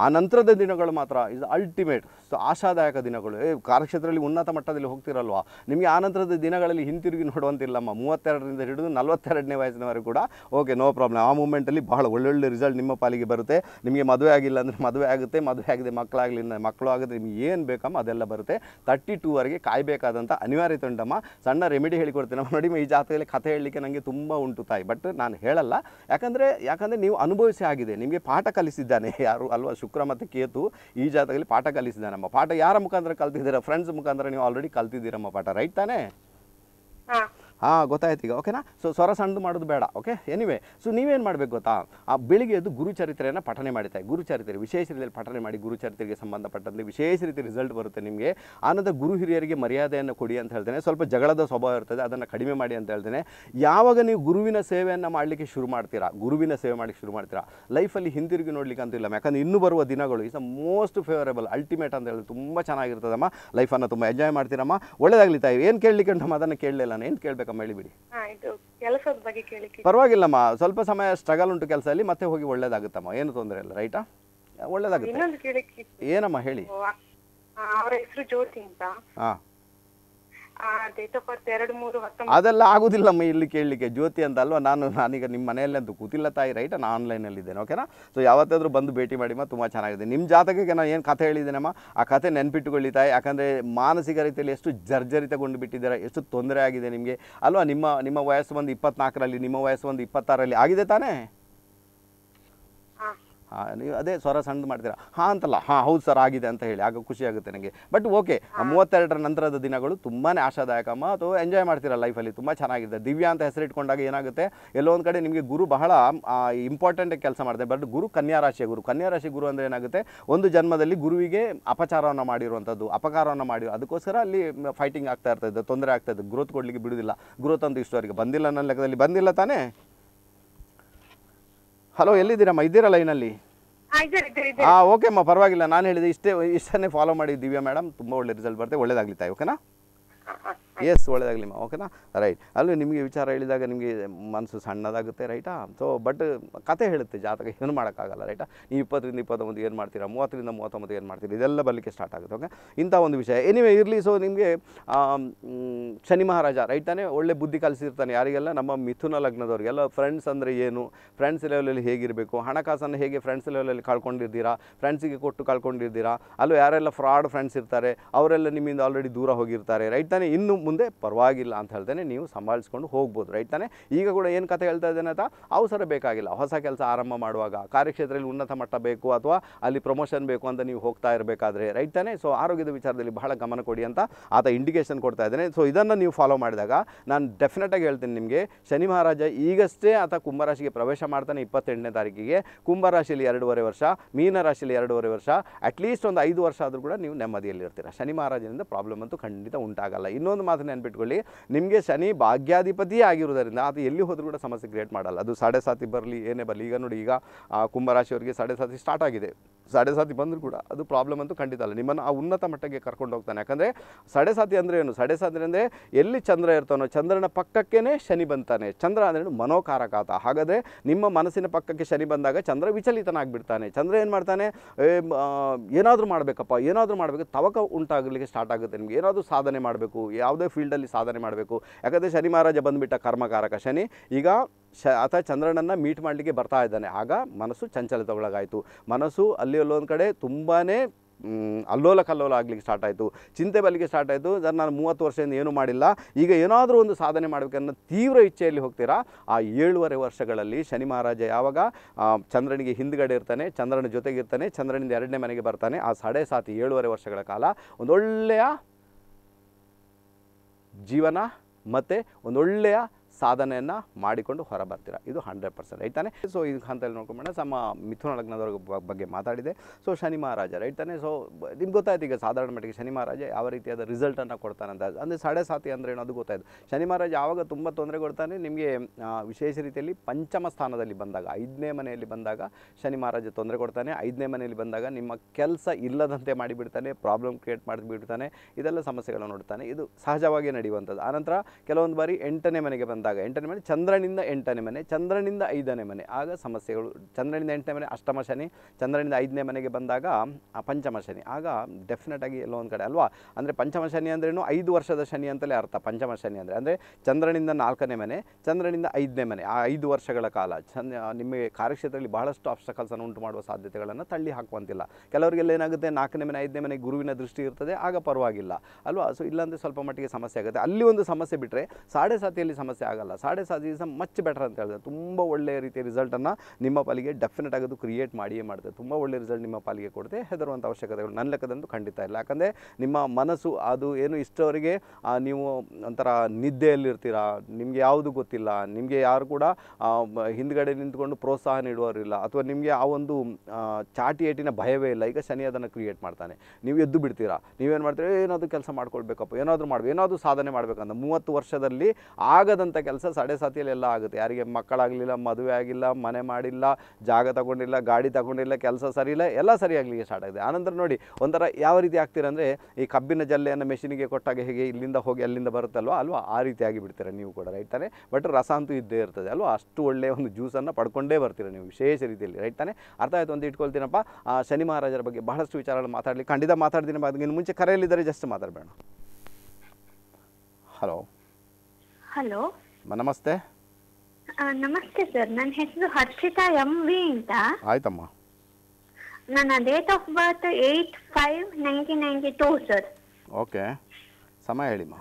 A: ಆ ನಂತರದ ದಿನಗಳು ಮಾತ್ರ ಇಸ್ ಅಲ್ಟಿಮೇಟ್ ಸೊ ಆಶಾದಾಯಕ ದಿನಗಳು ಕಾರ್ಯಕ್ಷೇತ್ರದಲ್ಲಿ ಉನ್ನತ ಮಟ್ಟದಲ್ಲಿ ಹೋಗ್ತಿರಲ್ವಾ ನಿಮಗೆ ಆ ನಂತರದ ದಿನಗಳಲ್ಲಿ ಹಿಂತಿರುಗಿ ನೋಡುವಂತಿಲ್ಲಮ್ಮ ಮೂವತ್ತೆರಡರಿಂದ ಹಿಡಿದು ನಲವತ್ತೆರಡನೇ ವಯಸ್ಸಿನವರೆಗೂ ಕೂಡ ಓಕೆ ನೋ ಪ್ರಾಬ್ಲಮ್ ಆ ಮೂಮೆಂಟಲ್ಲಿ ಬಹಳ ಒಳ್ಳೊಳ್ಳೆ ರಿಸಲ್ಟ್ ನಿಮ್ಮ ಪಾಲಿಗೆ ಬರುತ್ತೆ ನಿಮಗೆ ಮದುವೆ ಆಗಿಲ್ಲ ಅಂದರೆ ಮದುವೆ ಆಗುತ್ತೆ ಮದುವೆ ಆಗಿದೆ ಮಕ್ಕಳಾಗಲಿ ಮಕ್ಕಳು ಆಗುತ್ತೆ ನಿಮ್ಗೆ ಏನು ಬೇಕಮ್ಮ ಅದೆಲ್ಲ ಬರುತ್ತೆ ತರ್ಟಿ ಟೂವರೆಗೆ ಕಾಯಬೇಕಾದಂಥ ಅನಿವಾರ್ಯ ಉಂಟಮ್ಮ ಸಣ್ಣ ರೆಮಿಡಿ ಹೇಳಿಕೊಡ್ತೀನಿ ನೋಡಿ ಈ ಜಾತಕದಲ್ಲಿ ಕಥೆ ಹೇಳಲಿಕ್ಕೆ ನನಗೆ ತುಂಬ ಉಂಟು ತಾಯಿ ಬಟ್ ನಾನು ಹೇಳಲ್ಲ ಯಾಕಂದರೆ ಯಾಕಂದರೆ ನೀವು ಅನುಭವಿಸಿ ಆಗಿದೆ ನಿಮಗೆ ಪಾಠ ಕಲಿಸಿದ್ದಾನೆ ಯಾರು ಅಲ್ವಾ ಶುಕ್ರ ಮತ್ತು ಕೇತು ಈ ಜಾತಕದಲ್ಲಿ ಪಾಠ ಕಲಿಸಿದ್ದಾನಮ್ಮ ಪಾಠ ಯಾರ ಮುಖಾಂತರ ಕಲ್ತಿದ್ದೀರಾ ಫ್ರೆಂಡ್ಸ್ ಮುಖಾಂತರ ನೀವು ಆಲ್ರೆಡಿ ಕಲ್ತಿದ್ದೀರಮ್ಮ ಪಾಠ ರೈಟ್ ತಾನೇ ಹಾಂ ಗೊತ್ತಾಯ್ತು ಈಗ ಓಕೆನಾ ಸೊ ಸ್ವರ ಸಣ್ಣದು ಮಾಡೋದು ಬೇಡ ಓಕೆ ಎನಿವೆ ಸೊ ನೀವೇನು ಮಾಡಬೇಕು ಗೊತ್ತಾ ಆ ಬೆಳಿಗ್ಗೆ ಎದ್ದು ಗುರುಚರಿತ್ರೆಯನ್ನು ಪಠನೆ ಮಾಡ್ತಾರೆ ಗುರುಚರಿತ್ರೆ ವಿಶೇಷ ರೀತಿಯಲ್ಲಿ ಪಠನೆ ಮಾಡಿ ಗುರುಚರಿತ್ರೆಗೆ ಸಂಬಂಧಪಟ್ಟಂತೆ ವಿಶೇಷ ರೀತಿ ರಿಸಲ್ಟ್ ಬರುತ್ತೆ ನಿಮಗೆ ಆನಂದ ಗುರು ಹಿರಿಯರಿಗೆ ಮರ್ಯಾದೆಯನ್ನು ಕೊಡಿ ಅಂತ ಹೇಳ್ತೇನೆ ಸ್ವಲ್ಪ ಜಗಳದ ಸ್ವಭಾವ ಇರ್ತದೆ ಅದನ್ನು ಕಡಿಮೆ ಮಾಡಿ ಅಂತ ಹೇಳ್ತೇನೆ ಯಾವಾಗ ನೀವು ಗುರುವಿನ ಸೇವೆಯನ್ನು ಮಾಡಲಿಕ್ಕೆ ಶುರು ಮಾಡ್ತೀರಾ ಗುರುವಿನ ಸೇವೆ ಮಾಡಲಿಕ್ಕೆ ಶುರು ಮಾಡ್ತೀರಾ ಲೈಫಲ್ಲಿ ಹಿಂದಿರುಗಿ ನೋಡ್ಲಿಕ್ಕೆ ಅಂತ ಇಲ್ಲ ಯಾಕಂದರೆ ಇನ್ನೂ ಬರುವ ದಿನಗಳು is a most favourable ultimate ಅಂತ ಹೇಳಿದ್ರೆ ತುಂಬ ಚೆನ್ನಾಗಿರ್ತದಮ್ಮ ಲೈಫನ್ನು ತುಂಬ ಎಂಜಾಯ್ ಮಾಡ್ತೀರಮ್ಮ ಒಳ್ಳೆಯದಾಗಲಿ ತಾಯಿ ಏನು ಕೇಳಲಿಕ್ಕೆ ಅಂತ ಅದನ್ನು ಕೇಳಲಿಲ್ಲ ನಾನು ಏನು ಕೇಳಬೇಕಮ್ಮ ಕಮ್ಮ ಹೇಳಿಬಿಡಿ ಪರವಾಗಿಲ್ಲಮ್ಮ ಸ್ವಲ್ಪ ಸಮಯ ಸ್ಟ್ರಗಲ್ ಉಂಟು ಅಲ್ಲಿ ಮತ್ತೆ ಹೋಗಿ ಒಳ್ಳೇದಾಗುತ್ತಮ್ಮ ಏನು ತೊಂದರೆ ಇಲ್ಲ ರೈಟಾ ಒಳ್ಳೇದಾಗುತ್ತೆ ಏನಮ್ಮ ಹೇಳಿ
B: ಅವರ ಹೆಸರು ಅಂತ ಅದೆಲ್ಲ ಆಗೋದಿಲ್ಲಮ್ಮ
A: ಇಲ್ಲಿ ಕೇಳಲಿಕ್ಕೆ ಜ್ಯೋತಿ ಅಂತ ಅಲ್ವಾ ನಾನು ನಾನೀಗ ನಿಮ್ಮ ಮನೆಯಲ್ಲಿ ಅಂತೂ ಕೂತಿಲ್ಲ ತಾಯಿ ರೈಟ್ ನಾನು ಅಲ್ಲಿ ಇದ್ದೇನೆ ಓಕೆನಾ ಸೊ ಯಾವತ್ತಾದರೂ ಬಂದು ಭೇಟಿ ಮಾಡಿಮ್ಮ ತುಂಬ ಚೆನ್ನಾಗಿದೆ ನಿಮ್ಮ ಜಾತಕಕ್ಕೆ ನಾನು ಏನು ಕಥೆ ಹೇಳಿದ್ದೇನಮ್ಮ ಆ ಕಥೆ ನೆನ್ಪಿಟ್ಟುಕೊಳ್ಳಿ ತಾಯಿ ಯಾಕಂದ್ರೆ ಮಾನಸಿಕ ರೀತಿಯಲ್ಲಿ ಎಷ್ಟು ಜರ್ಜರಿತಗೊಂಡು ಬಿಟ್ಟಿದ್ದಾರೆ ಎಷ್ಟು ತೊಂದರೆ ಆಗಿದೆ ನಿಮಗೆ ಅಲ್ವಾ ನಿಮ್ಮ ನಿಮ್ಮ ವಯಸ್ಸು ಒಂದು ಇಪ್ಪತ್ನಾಲ್ಕರಲ್ಲಿ ನಿಮ್ಮ ವಯಸ್ಸು ಒಂದು ಇಪ್ಪತ್ತಾರಲ್ಲಿ ಆಗಿದೆ ತಾನೇ ನೀವು ಅದೇ ಸ್ವರ ಸಣ್ಣದು ಮಾಡ್ತೀರಾ ಹಾಂ ಅಂತಲ್ಲ ಹಾಂ ಹೌದು ಸರ್ ಆಗಿದೆ ಅಂತ ಹೇಳಿ ಆಗ ಖುಷಿ ಆಗುತ್ತೆ ನನಗೆ ಬಟ್ ಓಕೆ ಮೂವತ್ತೆರಡರ ನಂತರದ ದಿನಗಳು ತುಂಬಾ ಆಶಾದಾಯಕಮ್ಮ ಅಥವಾ ಎಂಜಾಯ್ ಮಾಡ್ತೀರಾ ಲೈಫಲ್ಲಿ ತುಂಬ ಚೆನ್ನಾಗಿದೆ ದಿವ್ಯಾ ಅಂತ ಹೆಸರಿಟ್ಕೊಂಡಾಗ ಏನಾಗುತ್ತೆ ಎಲ್ಲೋ ಒಂದು ಕಡೆ ನಿಮಗೆ ಗುರು ಬಹಳ ಇಂಪಾರ್ಟೆಂಟ್ ಕೆಲಸ ಮಾಡಿದೆ ಬಟ್ ಗುರು ಕನ್ಯಾ ರಾಶಿಯ ಗುರು ಕನ್ಯಾ ರಾಶಿ ಗುರು ಅಂದರೆ ಏನಾಗುತ್ತೆ ಒಂದು ಜನ್ಮದಲ್ಲಿ ಗುರುವಿಗೆ ಅಪಚಾರವನ್ನು ಮಾಡಿರುವಂಥದ್ದು ಅಪಕಾರವನ್ನು ಮಾಡಿ ಅದಕ್ಕೋಸ್ಕರ ಅಲ್ಲಿ ಫೈಟಿಂಗ್ ಆಗ್ತಾ ಇರ್ತದೆ ತೊಂದರೆ ಆಗ್ತಾ ಇದೆ ಗ್ರೋತ್ ಕೊಡಲಿಕ್ಕೆ ಬಿಡುವುದಿಲ್ಲ ಗ್ರೋತ್ ಅಂತ ಇಷ್ಟವರೆಗೆ ಬಂದಿಲ್ಲ ನನ್ನ ಲೆಕ್ಕದಲ್ಲಿ ಬಂದಿಲ್ಲ ತಾನೇ ಹಲೋ ಎಲ್ಲಿದ್ದೀರಮ್ಮ ಇದ್ದೀರಾ ಲೈನಲ್ಲಿ ಹಾ ಓಕೆಮ್ಮ ಪರವಾಗಿಲ್ಲ ನಾನು ಹೇಳಿದೆ ಇಷ್ಟೇ ಇಷ್ಟನ್ನೇ ಫಾಲೋ ಮಾಡಿ ದಿವ್ಯಾ ಮೇಡಮ್ ತುಂಬ ಒಳ್ಳೆ ರಿಸಲ್ಟ್ ಬರುತ್ತೆ ತಾಯಿ ಓಕೆನಾ ಎಸ್ ಒಳ್ಳೆಯದಾಗಲಿ ಓಕೆನಾ ರೈಟ್ ಅಲ್ಲಿ ನಿಮಗೆ ವಿಚಾರ ಹೇಳಿದಾಗ ನಿಮಗೆ ಮನಸ್ಸು ಸಣ್ಣದಾಗುತ್ತೆ ರೈಟಾ ಸೊ ಬಟ್ ಕತೆ ಹೇಳುತ್ತೆ ಜಾತಕ ಏನು ಮಾಡೋಕ್ಕಾಗಲ್ಲ ರೈಟಾ ನೀವು ಇಪ್ಪತ್ತರಿಂದ ಇಪ್ಪತ್ತೊಂಬತ್ತು ಏನು ಮಾಡ್ತೀರಾ ಮೂವತ್ತರಿಂದ ಮೂವತ್ತೊಂಬತ್ತು ಏನು ಮಾಡ್ತೀರಿ ಇದೆಲ್ಲ ಬರಲಿಕ್ಕೆ ಸ್ಟಾರ್ಟ್ ಆಗುತ್ತೆ ಓಕೆ ಇಂಥ ಒಂದು ವಿಷಯ ಎನಿವೆ ಇರಲಿ ಸೊ ನಿಮಗೆ ಶನಿ ಮಹಾರಾಜ ರೈಟ್ ತಾನೇ ಒಳ್ಳೆ ಬುದ್ಧಿ ಕಲಿಸಿರ್ತಾನೆ ಯಾರಿಗೆಲ್ಲ ನಮ್ಮ ಮಿಥುನ ಎಲ್ಲ ಫ್ರೆಂಡ್ಸ್ ಅಂದರೆ ಏನು ಫ್ರೆಂಡ್ಸ್ ಲೆವೆಲಲ್ಲಿ ಹೇಗಿರಬೇಕು ಹಣಕಾಸನ್ನು ಹೇಗೆ ಫ್ರೆಂಡ್ಸ್ ಲೆವೆಲಲ್ಲಿ ಕಳ್ಕೊಂಡಿರ್ತೀರಾ ಫ್ರೆಂಡ್ಸಿಗೆ ಕೊಟ್ಟು ಕಳ್ಕೊಂಡಿದ್ದೀರಾ ಅಲ್ಲೂ ಯಾರೆಲ್ಲ ಫ್ರಾಡ್ ಫ್ರೆಂಡ್ಸ್ ಇರ್ತಾರೆ ಅವರೆಲ್ಲ ನಿಮ್ಮಿಂದ ಆಲ್ರೆಡಿ ದೂರ ಹೋಗಿರ್ತಾರೆ ರೈಟ್ ತಾನೇ ಇನ್ನು ಮುಂದೆ ಪರವಾಗಿಲ್ಲ ಅಂತ ಹೇಳ್ತೇನೆ ನೀವು ಸಂಭಾಳಿಸ್ಕೊಂಡು ಹೋಗ್ಬೋದು ರೈಟ್ ತಾನೆ ಈಗ ಕೂಡ ಏನು ಕಥೆ ಹೇಳ್ತಾ ಇದ್ದೇನೆ ಅಂತ ಅವಸರ ಬೇಕಾಗಿಲ್ಲ ಹೊಸ ಕೆಲಸ ಆರಂಭ ಮಾಡುವಾಗ ಕಾರ್ಯಕ್ಷೇತ್ರದಲ್ಲಿ ಉನ್ನತ ಮಟ್ಟ ಬೇಕು ಅಥವಾ ಅಲ್ಲಿ ಪ್ರಮೋಷನ್ ಬೇಕು ಅಂತ ನೀವು ಹೋಗ್ತಾ ಇರಬೇಕಾದ್ರೆ ರೈಟ್ ತಾನೆ ಸೊ ಆರೋಗ್ಯದ ವಿಚಾರದಲ್ಲಿ ಬಹಳ ಗಮನ ಕೊಡಿ ಅಂತ ಆತ ಇಂಡಿಕೇಶನ್ ಕೊಡ್ತಾ ಇದ್ದಾನೆ ಸೊ ಇದನ್ನು ನೀವು ಫಾಲೋ ಮಾಡಿದಾಗ ನಾನು ಡೆಫಿನೆಟಾಗಿ ಹೇಳ್ತೀನಿ ನಿಮಗೆ ಶನಿ ಮಹಾರಾಜ ಈಗಷ್ಟೇ ಆತ ಕುಂಭರಾಶಿಗೆ ಪ್ರವೇಶ ಮಾಡ್ತಾನೆ ಇಪ್ಪತ್ತೆಂಟನೇ ತಾರೀಕಿಗೆ ಕುಂಭರಾಶಿಯಲ್ಲಿ ಎರಡೂವರೆ ವರ್ಷ ಮೀನರಾಶಿಯಲ್ಲಿ ಎರಡೂವರೆ ವರ್ಷ ಅಟ್ಲೀಸ್ಟ್ ಒಂದು ಐದು ವರ್ಷ ಆದರೂ ಕೂಡ ನೀವು ನೆಮ್ಮದಿಯಲ್ಲಿರ್ತೀರ ಶನಿ ಮಹಾರಾಜನಿಂದ ಪ್ರಾಬ್ಲಮ್ ಅಂತೂ ಖಂಡಿತ ಉಂಟಾಗಲ್ಲ ಇನ್ನೊಂದು ಮಾತು ನೆನ್ಪಿಟ್ಕೊಳ್ಳಿ ನಿಮಗೆ ಶನಿ ಭಾಗ್ಯಾಧಿಪತಿಯೇ ಆಗಿರುವುದರಿಂದ ಅದು ಎಲ್ಲಿ ಹೋದರೂ ಕೂಡ ಸಮಸ್ಯೆ ಕ್ರಿಯೇಟ್ ಮಾಡಲ್ಲ ಅದು ಸಾಡೆ ಸಾತಿ ಬರಲಿ ಏನೇ ಬರಲಿ ಈಗ ನೋಡಿ ಈಗ ಕುಂಭರಾಶಿಯವರಿಗೆ ಸಾಡೆ ಸಾತಿ ಸ್ಟಾರ್ಟ್ ಆಗಿದೆ ಸಾಡೆ ಸಾತಿ ಬಂದರೂ ಕೂಡ ಅದು ಪ್ರಾಬ್ಲಮ್ ಅಂತೂ ಖಂಡಿತ ಅಲ್ಲ ನಿಮ್ಮನ್ನು ಆ ಉನ್ನತ ಮಟ್ಟಕ್ಕೆ ಕರ್ಕೊಂಡು ಹೋಗ್ತಾನೆ ಯಾಕಂದರೆ ಸಡೆ ಸಾತಿ ಅಂದರೆ ಏನು ಸಡೆಸಾತಿ ಅಂದರೆ ಎಲ್ಲಿ ಚಂದ್ರ ಇರ್ತಾನೋ ಚಂದ್ರನ ಪಕ್ಕಕ್ಕೇ ಶನಿ ಬಂತಾನೆ ಚಂದ್ರ ಅಂದರೆ ಮನೋಕಾರಕಾತ ಹಾಗಾದರೆ ನಿಮ್ಮ ಮನಸ್ಸಿನ ಪಕ್ಕಕ್ಕೆ ಶನಿ ಬಂದಾಗ ಚಂದ್ರ ವಿಚಲಿತನಾಗಿಬಿಡ್ತಾನೆ ಚಂದ್ರ ಏನು ಮಾಡ್ತಾನೆ ಏನಾದರೂ ಮಾಡಬೇಕಪ್ಪ ಏನಾದರೂ ಮಾಡಬೇಕು ತವಕ ಉಂಟಾಗಲಿಕ್ಕೆ ಸ್ಟಾರ್ಟ್ ಆಗುತ್ತೆ ನಿಮಗೆ ಏನಾದರೂ ಸಾಧನೆ ಮಾಡಬೇಕು ಯಾವುದೇ ಫೀಲ್ಡಲ್ಲಿ ಸಾಧನೆ ಮಾಡಬೇಕು ಯಾಕಂದರೆ ಶನಿ ಮಹಾರಾಜ ಬಂದುಬಿಟ್ಟ ಕರ್ಮಕಾರಕ ಶನಿ ಈಗ ಶ ಆತ ಚಂದ್ರನನ್ನು ಮೀಟ್ ಮಾಡಲಿಕ್ಕೆ ಬರ್ತಾ ಇದ್ದಾನೆ ಆಗ ಮನಸ್ಸು ಒಳಗಾಯಿತು ಮನಸ್ಸು ಅಲ್ಲಿ ಅಲ್ಲೊಂದು ಕಡೆ ತುಂಬಾ ಅಲ್ಲೋಲ ಕಲ್ಲೋಲ ಆಗಲಿಕ್ಕೆ ಸ್ಟಾರ್ಟ್ ಆಯಿತು ಚಿಂತೆ ಬಲಿಕ್ಕೆ ಸ್ಟಾರ್ಟ್ ಆಯಿತು ಸರ್ ನಾನು ಮೂವತ್ತು ವರ್ಷದಿಂದ ಏನೂ ಮಾಡಿಲ್ಲ ಈಗ ಏನಾದರೂ ಒಂದು ಸಾಧನೆ ಮಾಡಬೇಕನ್ನೋ ತೀವ್ರ ಇಚ್ಛೆಯಲ್ಲಿ ಹೋಗ್ತೀರಾ ಆ ಏಳುವರೆ ವರ್ಷಗಳಲ್ಲಿ ಶನಿ ಮಹಾರಾಜ ಯಾವಾಗ ಚಂದ್ರನಿಗೆ ಹಿಂದ್ಗಡೆ ಇರ್ತಾನೆ ಚಂದ್ರನ ಜೊತೆಗಿರ್ತಾನೆ ಚಂದ್ರನಿಂದ ಎರಡನೇ ಮನೆಗೆ ಬರ್ತಾನೆ ಆ ಸಡೆ ಸಾತಿ ಏಳುವರೆ ವರ್ಷಗಳ ಕಾಲ ಒಂದೊಳ್ಳೆಯ ಜೀವನ ಮತ್ತು ಒಂದೊಳ್ಳೆಯ ಸಾಧನೆಯನ್ನು ಮಾಡಿಕೊಂಡು ಹೊರ ಬರ್ತೀರಾ ಇದು ಹಂಡ್ರೆಡ್ ಪರ್ಸೆಂಟ್ ಐತಾನೆ ಸೊ ಈ ಹಂತದಲ್ಲಿ ನೋಡ್ಕೊಂಡ್ಮೇಣ ನಮ್ಮ ಮಿಥುನ ಲಗ್ನದವ್ರ ಬಗ್ಗೆ ಮಾತಾಡಿದೆ ಸೊ ಶನಿ ಮಹಾರಾಜ ರೈಟ್ ತಾನೆ ಸೊ ನಿಮ್ಗೆ ಗೊತ್ತಾಯ್ತು ಈಗ ಸಾಧಾರಣ ಮಟ್ಟಿಗೆ ಶನಿ ಮಹಾರಾಜ ಯಾವ ರೀತಿಯಾದ ರಿಸಲ್ಟನ್ನು ಕೊಡ್ತಾನೆ ಅಂತ ಅಂದರೆ ಸಾಡೆ ಸಾತಿ ಅಂದರೆ ಏನೋ ಅದು ಗೊತ್ತಾಯಿತು ಶನಿ ಮಹಾರಾಜ ಯಾವಾಗ ತುಂಬ ತೊಂದರೆ ಕೊಡ್ತಾನೆ ನಿಮಗೆ ವಿಶೇಷ ರೀತಿಯಲ್ಲಿ ಪಂಚಮ ಸ್ಥಾನದಲ್ಲಿ ಬಂದಾಗ ಐದನೇ ಮನೆಯಲ್ಲಿ ಬಂದಾಗ ಶನಿ ಮಹಾರಾಜ ತೊಂದರೆ ಕೊಡ್ತಾನೆ ಐದನೇ ಮನೆಯಲ್ಲಿ ಬಂದಾಗ ನಿಮ್ಮ ಕೆಲಸ ಇಲ್ಲದಂತೆ ಮಾಡಿಬಿಡ್ತಾನೆ ಪ್ರಾಬ್ಲಮ್ ಕ್ರಿಯೇಟ್ ಮಾಡಿಬಿಡ್ತಾನೆ ಇದೆಲ್ಲ ಸಮಸ್ಯೆಗಳನ್ನು ನೋಡ್ತಾನೆ ಇದು ಸಹಜವಾಗಿ ನಡೆಯುವಂಥದ್ದು ಆನಂತರ ಕೆಲವೊಂದು ಬಾರಿ ಎಂಟನೇ ಮನೆಗೆ ಬಂದ ಬಂದಾಗ ಎಂಟನೇ ಮನೆ ಚಂದ್ರನಿಂದ ಎಂಟನೇ ಮನೆ ಚಂದ್ರನಿಂದ ಐದನೇ ಮನೆ ಆಗ ಸಮಸ್ಯೆಗಳು ಚಂದ್ರನಿಂದ ಎಂಟನೇ ಮನೆ ಅಷ್ಟಮ ಶನಿ ಚಂದ್ರನಿಂದ ಐದನೇ ಮನೆಗೆ ಬಂದಾಗ ಪಂಚಮ ಶನಿ ಆಗ ಆಗಿ ಎಲ್ಲೋ ಒಂದು ಕಡೆ ಅಲ್ವಾ ಅಂದರೆ ಪಂಚಮ ಶನಿ ಅಂದ್ರೇನು ಐದು ವರ್ಷದ ಶನಿ ಅಂತಲೇ ಅರ್ಥ ಪಂಚಮ ಶನಿ ಅಂದರೆ ಅಂದರೆ ಚಂದ್ರನಿಂದ ನಾಲ್ಕನೇ ಮನೆ ಚಂದ್ರನಿಂದ ಐದನೇ ಮನೆ ಆ ಐದು ವರ್ಷಗಳ ಕಾಲ ಚಂದ ನಿಮಗೆ ಕಾರ್ಯಕ್ಷೇತ್ರದಲ್ಲಿ ಬಹಳಷ್ಟು ಅಪ್ಸಕಲ್ಸನ್ನು ಉಂಟು ಮಾಡುವ ಸಾಧ್ಯತೆಗಳನ್ನು ತಳ್ಳಿ ಹಾಕುವಂತಿಲ್ಲ ಕೆಲವರಿಗೆಲ್ಲ ಏನಾಗುತ್ತೆ ನಾಲ್ಕನೇ ಮನೆ ಐದನೇ ಮನೆ ಗುರುವಿನ ದೃಷ್ಟಿ ಇರ್ತದೆ ಆಗ ಪರವಾಗಿಲ್ಲ ಅಲ್ವಾ ಸೊ ಇಲ್ಲಾಂದರೆ ಸ್ವಲ್ಪ ಮಟ್ಟಿಗೆ ಸಮಸ್ಯೆ ಆಗುತ್ತೆ ಅಲ್ಲಿ ಒಂದು ಸಮಸ್ಯೆ ಬಿಟ್ಟರೆ ಸಾಡೆ ಸಾತಿಯಲ್ಲಿ ಸಮಸ್ಯೆ ಆಗಲ್ಲ Sade Sati is much better ಅಂತ ಹೇಳಿದೆ ತುಂಬ ಒಳ್ಳೆಯ ರೀತಿಯ ರಿಸಲ್ಟನ್ನು ನಿಮ್ಮ ಪಾಲಿಗೆ ಡೆಫಿನೆಟ್ ಆಗೋದು ಕ್ರಿಯೇಟ್ ಮಾಡಿಯೇ ಮಾಡುತ್ತೆ ತುಂಬ ಒಳ್ಳೆಯ ರಿಸಲ್ಟ್ ನಿಮ್ಮ ಪಾಲಿಗೆ ಕೊಡುತ್ತೆ ಹೆದರುವಂಥ ಅವಶ್ಯಕತೆಗಳು ನನ್ನ ಲೆಕ್ಕದಂತೂ ಖಂಡಿತ ಇಲ್ಲ ಯಾಕಂದರೆ ನಿಮ್ಮ ಮನಸ್ಸು ಅದು ಏನು ಇಷ್ಟವರಿಗೆ ನೀವು ಒಂಥರ ನಿದ್ದೆಯಲ್ಲಿರ್ತೀರಾ ನಿಮಗೆ ಯಾವುದು ಗೊತ್ತಿಲ್ಲ ನಿಮಗೆ ಯಾರು ಕೂಡ ಹಿಂದ್ಗಡೆ ನಿಂತ್ಕೊಂಡು ಪ್ರೋತ್ಸಾಹ ನೀಡುವವರಿಲ್ಲ ಅಥವಾ ನಿಮಗೆ ಆ ಒಂದು ಚಾಟಿ ಏಟಿನ ಭಯವೇ ಇಲ್ಲ ಈಗ ಶನಿ ಅದನ್ನು ಕ್ರಿಯೇಟ್ ಮಾಡ್ತಾನೆ ನೀವು ಎದ್ದು ಬಿಡ್ತೀರಾ ನೀವೇನು ಮಾಡ್ತೀರಾ ಏನಾದರೂ ಕೆಲಸ ಮಾಡ್ಕೊಳ್ಬೇಕಪ್ಪ ಏನಾದರೂ ಮಾಡಬೇಕು ಏನಾದರೂ ಸಾಧನೆ ಮಾಡಬೇಕಂತ ಮೂವತ್ತು ವರ್ಷದಲ್ಲಿ ಆಗದಂಥ ಕೆಲಸ ಸಡೆ ಸತಿಯಲ್ಲೆಲ್ಲ ಎಲ್ಲ ಆಗುತ್ತೆ ಯಾರಿಗೆ ಮಕ್ಕಳಾಗಲಿಲ್ಲ ಮದುವೆ ಆಗಿಲ್ಲ ಮನೆ ಮಾಡಿಲ್ಲ ಜಾಗ ತಗೊಂಡಿಲ್ಲ ಗಾಡಿ ತಗೊಂಡಿಲ್ಲ ಕೆಲಸ ಸರಿ ಇಲ್ಲ ಎಲ್ಲ ಸರಿಯಾಗಲಿಕ್ಕೆ ಸ್ಟಾರ್ಟ್ ಆಗಿದೆ ಆನಂತರ ನೋಡಿ ಒಂಥರ ಯಾವ ರೀತಿ ಆಗ್ತೀರಂದ್ರೆ ಈ ಕಬ್ಬಿನ ಜಲ್ಲೆಯನ್ನು ಮೆಷಿನಿಗೆ ಕೊಟ್ಟಾಗ ಹೇಗೆ ಇಲ್ಲಿಂದ ಹೋಗಿ ಅಲ್ಲಿಂದ ಬರುತ್ತಲ್ವ ಅಲ್ವಾ ಆ ರೀತಿಯಾಗಿ ಬಿಡ್ತೀರ ನೀವು ಕೂಡ ರೈಟ್ ತಾನೆ ಬಟ್ ರಸ ಅಂತೂ ಇದ್ದೇ ಇರ್ತದೆ ಅಲ್ವಾ ಅಷ್ಟು ಒಳ್ಳೆಯ ಒಂದು ಜ್ಯೂಸನ್ನು ಪಡ್ಕೊಂಡೇ ಬರ್ತೀರ ನೀವು ವಿಶೇಷ ರೀತಿಯಲ್ಲಿ ರೈಟ್ ತಾನೆ ಅರ್ಥ ಆಯಿತು ಅಂತ ಇಟ್ಕೊಳ್ತೀನಪ್ಪ ಶನಿ ಮಹಾರಾಜರ ಬಗ್ಗೆ ಬಹಳಷ್ಟು ವಿಚಾರಗಳು ಮಾತಾಡಲಿ ಖಂಡಿತ ಮಾತಾಡ್ತೀನಿ ಅದಕ್ಕಿಂತ ಮುಂಚೆ ಕರೆಯಲ್ಲಿದ್ದರೆ ಜಸ್ಟ್ ಮಾತಾಡಬೇಡ ಹಲೋ ಹಲೋ ನಮಸ್ತೆ
B: ನಮಸ್ತೆ ಸರ್ ನನ್ನ ಹೆಸರು ಹರ್ಷಿತಾ ಎಂ ವಿ ಅಂತ ಆಯ್ತಮ್ಮ ನನ್ನ date of birth eight five ninety ninety two sir
A: okay ಸಮಯ ಹೇಳಿಮ್ಮ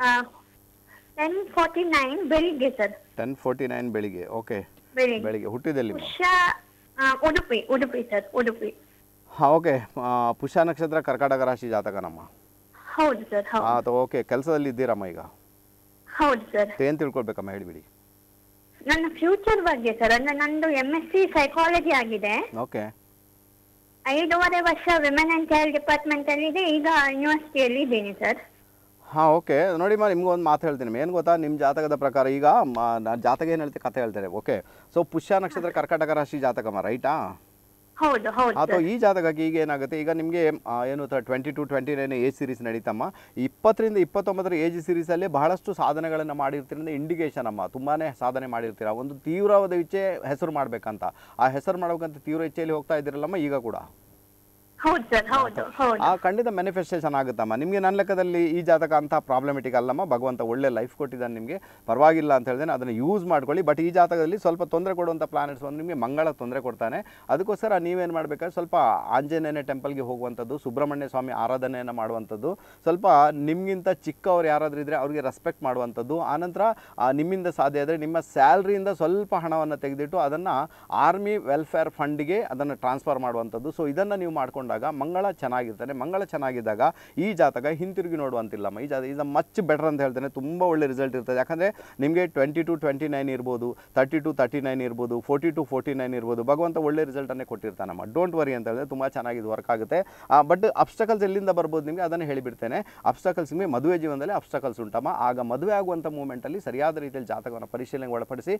B: ಟೆನ್ ಫೋರ್ಟಿ ನೈನ್ ಬೆಳಿಗ್ಗೆ ಸರ್
A: ಟೆನ್ ಫೋರ್ಟಿ ನೈನ್ ಬೆಳಿಗ್ಗೆ ಓಕೆ ಬೆಳಿಗ್ಗೆ ಬೆಳಿಗ್ಗೆ ಉಷಾ
B: ಉಡುಪಿ ಉಡುಪಿ ಸರ್ ಉಡುಪಿ
A: ಹಾಂ ಓಕೆ ಪುಷಾ ನಕ್ಷತ್ರ ಕರ್ಕಾಟಕ ರಾಶಿ ಜಾತಕನಮ್ಮ ಹೌದು ಸರ್ ಹೌದು ಹಾಂ ಓಕೆ ಕೆಲಸದಲ್ಲಿ ಇದ್ದೀರಮ್ಮ ಈಗ ಹೌದು ಸರ್ ಏನ್ ತಿಳ್ಕೊಳ್ಬೇಕಮ್ಮ ಹೇಳಿಬಿಡಿ
B: ನನ್ನ ಫ್ಯೂಚರ್ ಬಗ್ಗೆ ಸರ್ ಅಂದ್ರೆ ನಂದು ಎಮ್ ಎಸ್ ಸಿ ಸೈಕಾಲಜಿ ಆಗಿದೆ ಓಕೆ ಐದೂವರೆ ವರ್ಷ ವಿಮೆನ್ ಅಂಡ್ ಚೈಲ್ಡ್ ಡಿಪಾರ್ಟ್ಮೆಂಟ್ ಅಲ್ಲಿ ಇದೆ ಈಗ ಯೂನಿವರ್ಸಿಟಿಯಲ್ಲಿ ಇದ್ದೀನಿ ಸರ್
A: ಹಾ ಓಕೆ ನೋಡಿ ನೋಡಿಮ್ಮ ನಿಮ್ಗೊಂದು ಮಾತು ಹೇಳ್ತೀನಿ ಏನು ಗೊತ್ತಾ ನಿಮ್ಮ ಜಾತಕದ ಪ್ರಕಾರ ಈಗ ಜಾತಕ ಏನು ಹೇಳ್ತೀನಿ ಕಥೆ ಹೇಳ್ತಾರೆ ಓಕೆ ಸೊ ಪುಷ್ಯ ನಕ್ಷತ್ರ ಕರ್ಕಾಟಕ ರಾಶಿ ಜಾತಕಮ್ಮ ರೈಟಾ
B: ಹೌದು ಈ
A: ಜಾತಕಕ್ಕೆ ಈಗ ಏನಾಗುತ್ತೆ ಈಗ ನಿಮಗೆ ಏನು twenty two twenty nine age series ನಡೀತಮ್ಮ ಇಪ್ಪತ್ತರಿಂದ ಇಪ್ಪತ್ತೊಂಬತ್ತರ ಏಜ್ ಅಲ್ಲಿ ಬಹಳಷ್ಟು ಸಾಧನೆಗಳನ್ನು ಮಾಡಿರ್ತೀರಿಂದ ಇಂಡಿಕೇಶನ್ ಅಮ್ಮ ತುಂಬಾ ಸಾಧನೆ ಮಾಡಿರ್ತೀರ ಒಂದು ತೀವ್ರವಾದ ಇಚ್ಛೆ ಹೆಸರು ಮಾಡಬೇಕಂತ ಆ ಹೆಸರು ಮಾಡಬೇಕಂತ ತೀವ್ರ ಇಚ್ಛೆಯಲ್ಲಿ ಹೋಗ್ತಾ ಇದ್ದೀರಲ್ಲಮ್ಮ ಈಗ ಕೂಡ ಆ ಖಂಡಿತ ಮ್ಯಾನಿಫೆಸ್ಟೇಷನ್ ಆಗುತ್ತಮ್ಮ ನಿಮಗೆ ನನ್ನ ಲೆಕ್ಕದಲ್ಲಿ ಈ ಜಾತಕ ಅಂತ ಪ್ರಾಬ್ಲಮೆಟಿಕ್ ಅಲ್ಲಮ್ಮ ಭಗವಂತ ಒಳ್ಳೆ ಲೈಫ್ ಕೊಟ್ಟಿದ್ದಾನೆ ನಿಮಗೆ ಪರವಾಗಿಲ್ಲ ಅಂತ ಹೇಳಿದ್ರೆ ಅದನ್ನು ಯೂಸ್ ಮಾಡ್ಕೊಳ್ಳಿ ಬಟ್ ಈ ಜಾತಕದಲ್ಲಿ ಸ್ವಲ್ಪ ತೊಂದರೆ ಕೊಡುವಂಥ ಪ್ಲಾನೆಟ್ಸ್ ಒಂದು ನಿಮಗೆ ಮಂಗಳ ತೊಂದರೆ ಕೊಡ್ತಾನೆ ಅದಕ್ಕೋಸ್ಕರ ನೀವೇನು ಮಾಡಬೇಕಾದ್ರೆ ಸ್ವಲ್ಪ ಆಂಜನೇಯನ ಟೆಂಪಲ್ಗೆ ಹೋಗುವಂಥದ್ದು ಸುಬ್ರಹ್ಮಣ್ಯ ಸ್ವಾಮಿ ಆರಾಧನೆಯನ್ನು ಮಾಡುವಂಥದ್ದು ಸ್ವಲ್ಪ ನಿಮಗಿಂತ ಚಿಕ್ಕವ್ರು ಯಾರಾದರೂ ಇದ್ದರೆ ಅವರಿಗೆ ರೆಸ್ಪೆಕ್ಟ್ ಮಾಡುವಂಥದ್ದು ಆನಂತರ ನಿಮ್ಮಿಂದ ಸಾಧ್ಯ ಆದರೆ ನಿಮ್ಮ ಸ್ಯಾಲ್ರಿಯಿಂದ ಸ್ವಲ್ಪ ಹಣವನ್ನು ತೆಗೆದಿಟ್ಟು ಅದನ್ನು ಆರ್ಮಿ ವೆಲ್ಫೇರ್ ಫಂಡ್ಗೆ ಅದನ್ನು ಟ್ರಾನ್ಸ್ಫರ್ ಮಾಡುವಂಥದ್ದು ಸೊ ಇದನ್ನು ನೀವು ಮಾಡ್ಕೊಂಡು ಮಂಗಳ ಚೆನ್ನಾಗಿರ್ತಾನೆ ಮಂಗಳ ಚೆನ್ನಾಗಿದ್ದಾಗ ಈ ಜಾತಕ ಹಿಂತಿರುಗಿ ನೋಡುವಂತಿಲ್ಲಮ್ಮ ಈ ಜಾತ ಇಸ್ ಮಚ್ ಬೆಟರ್ ಅಂತ ಹೇಳ್ತಾನೆ ತುಂಬ ಒಳ್ಳೆ ರಿಸಲ್ಟ್ ಇರ್ತದೆ ಯಾಕಂದರೆ ನಿಮಗೆ ಟ್ವೆಂಟಿ ಟು ಟ್ವೆಂಟಿ ನೈನ್ ಇರ್ಬೋದು ತರ್ಟಿ ಟು ತರ್ಟಿ ನೈನ್ ಇರ್ಬೋದು ಫೋರ್ಟಿ ಟು ಫೋರ್ಟಿ ನೈನ್ ಇರ್ಬೋದು ಭಗವಂತ ಒಳ್ಳೆ ರಿಸಲ್ಟನ್ನೇ ಕೊಟ್ಟಿರ್ತಾನಮ್ಮ ಡೋಂಟ್ ವರಿ ಅಂತ ಹೇಳಿದ್ರೆ ತುಂಬ ಚೆನ್ನಾಗಿದ್ದು ವರ್ಕ್ ಆಗುತ್ತೆ ಬಟ್ ಅಬ್ಸ್ಟಕಲ್ಸ್ ಎಲ್ಲಿಂದ ಬರ್ಬೋದು ನಿಮಗೆ ಅದನ್ನು ಹೇಳಿಬಿಡ್ತೇನೆ ಅಬ್ಸ್ಟಕಲ್ಸ್ ನಿಮಗೆ ಮದುವೆ ಜೀವನದಲ್ಲಿ ಅಬ್ಸ್ಟಕಲ್ಸ್ ಉಂಟಮ್ಮ ಆಗ ಮದುವೆ ಆಗುವಂಥ ಮೂಮೆಂಟಲ್ಲಿ ಸರಿಯಾದ ರೀತಿಯಲ್ಲಿ ಜಾತಕವನ್ನು ಪರಿಶೀಲನೆಗೆ ಒಳಪಡಿಸಿ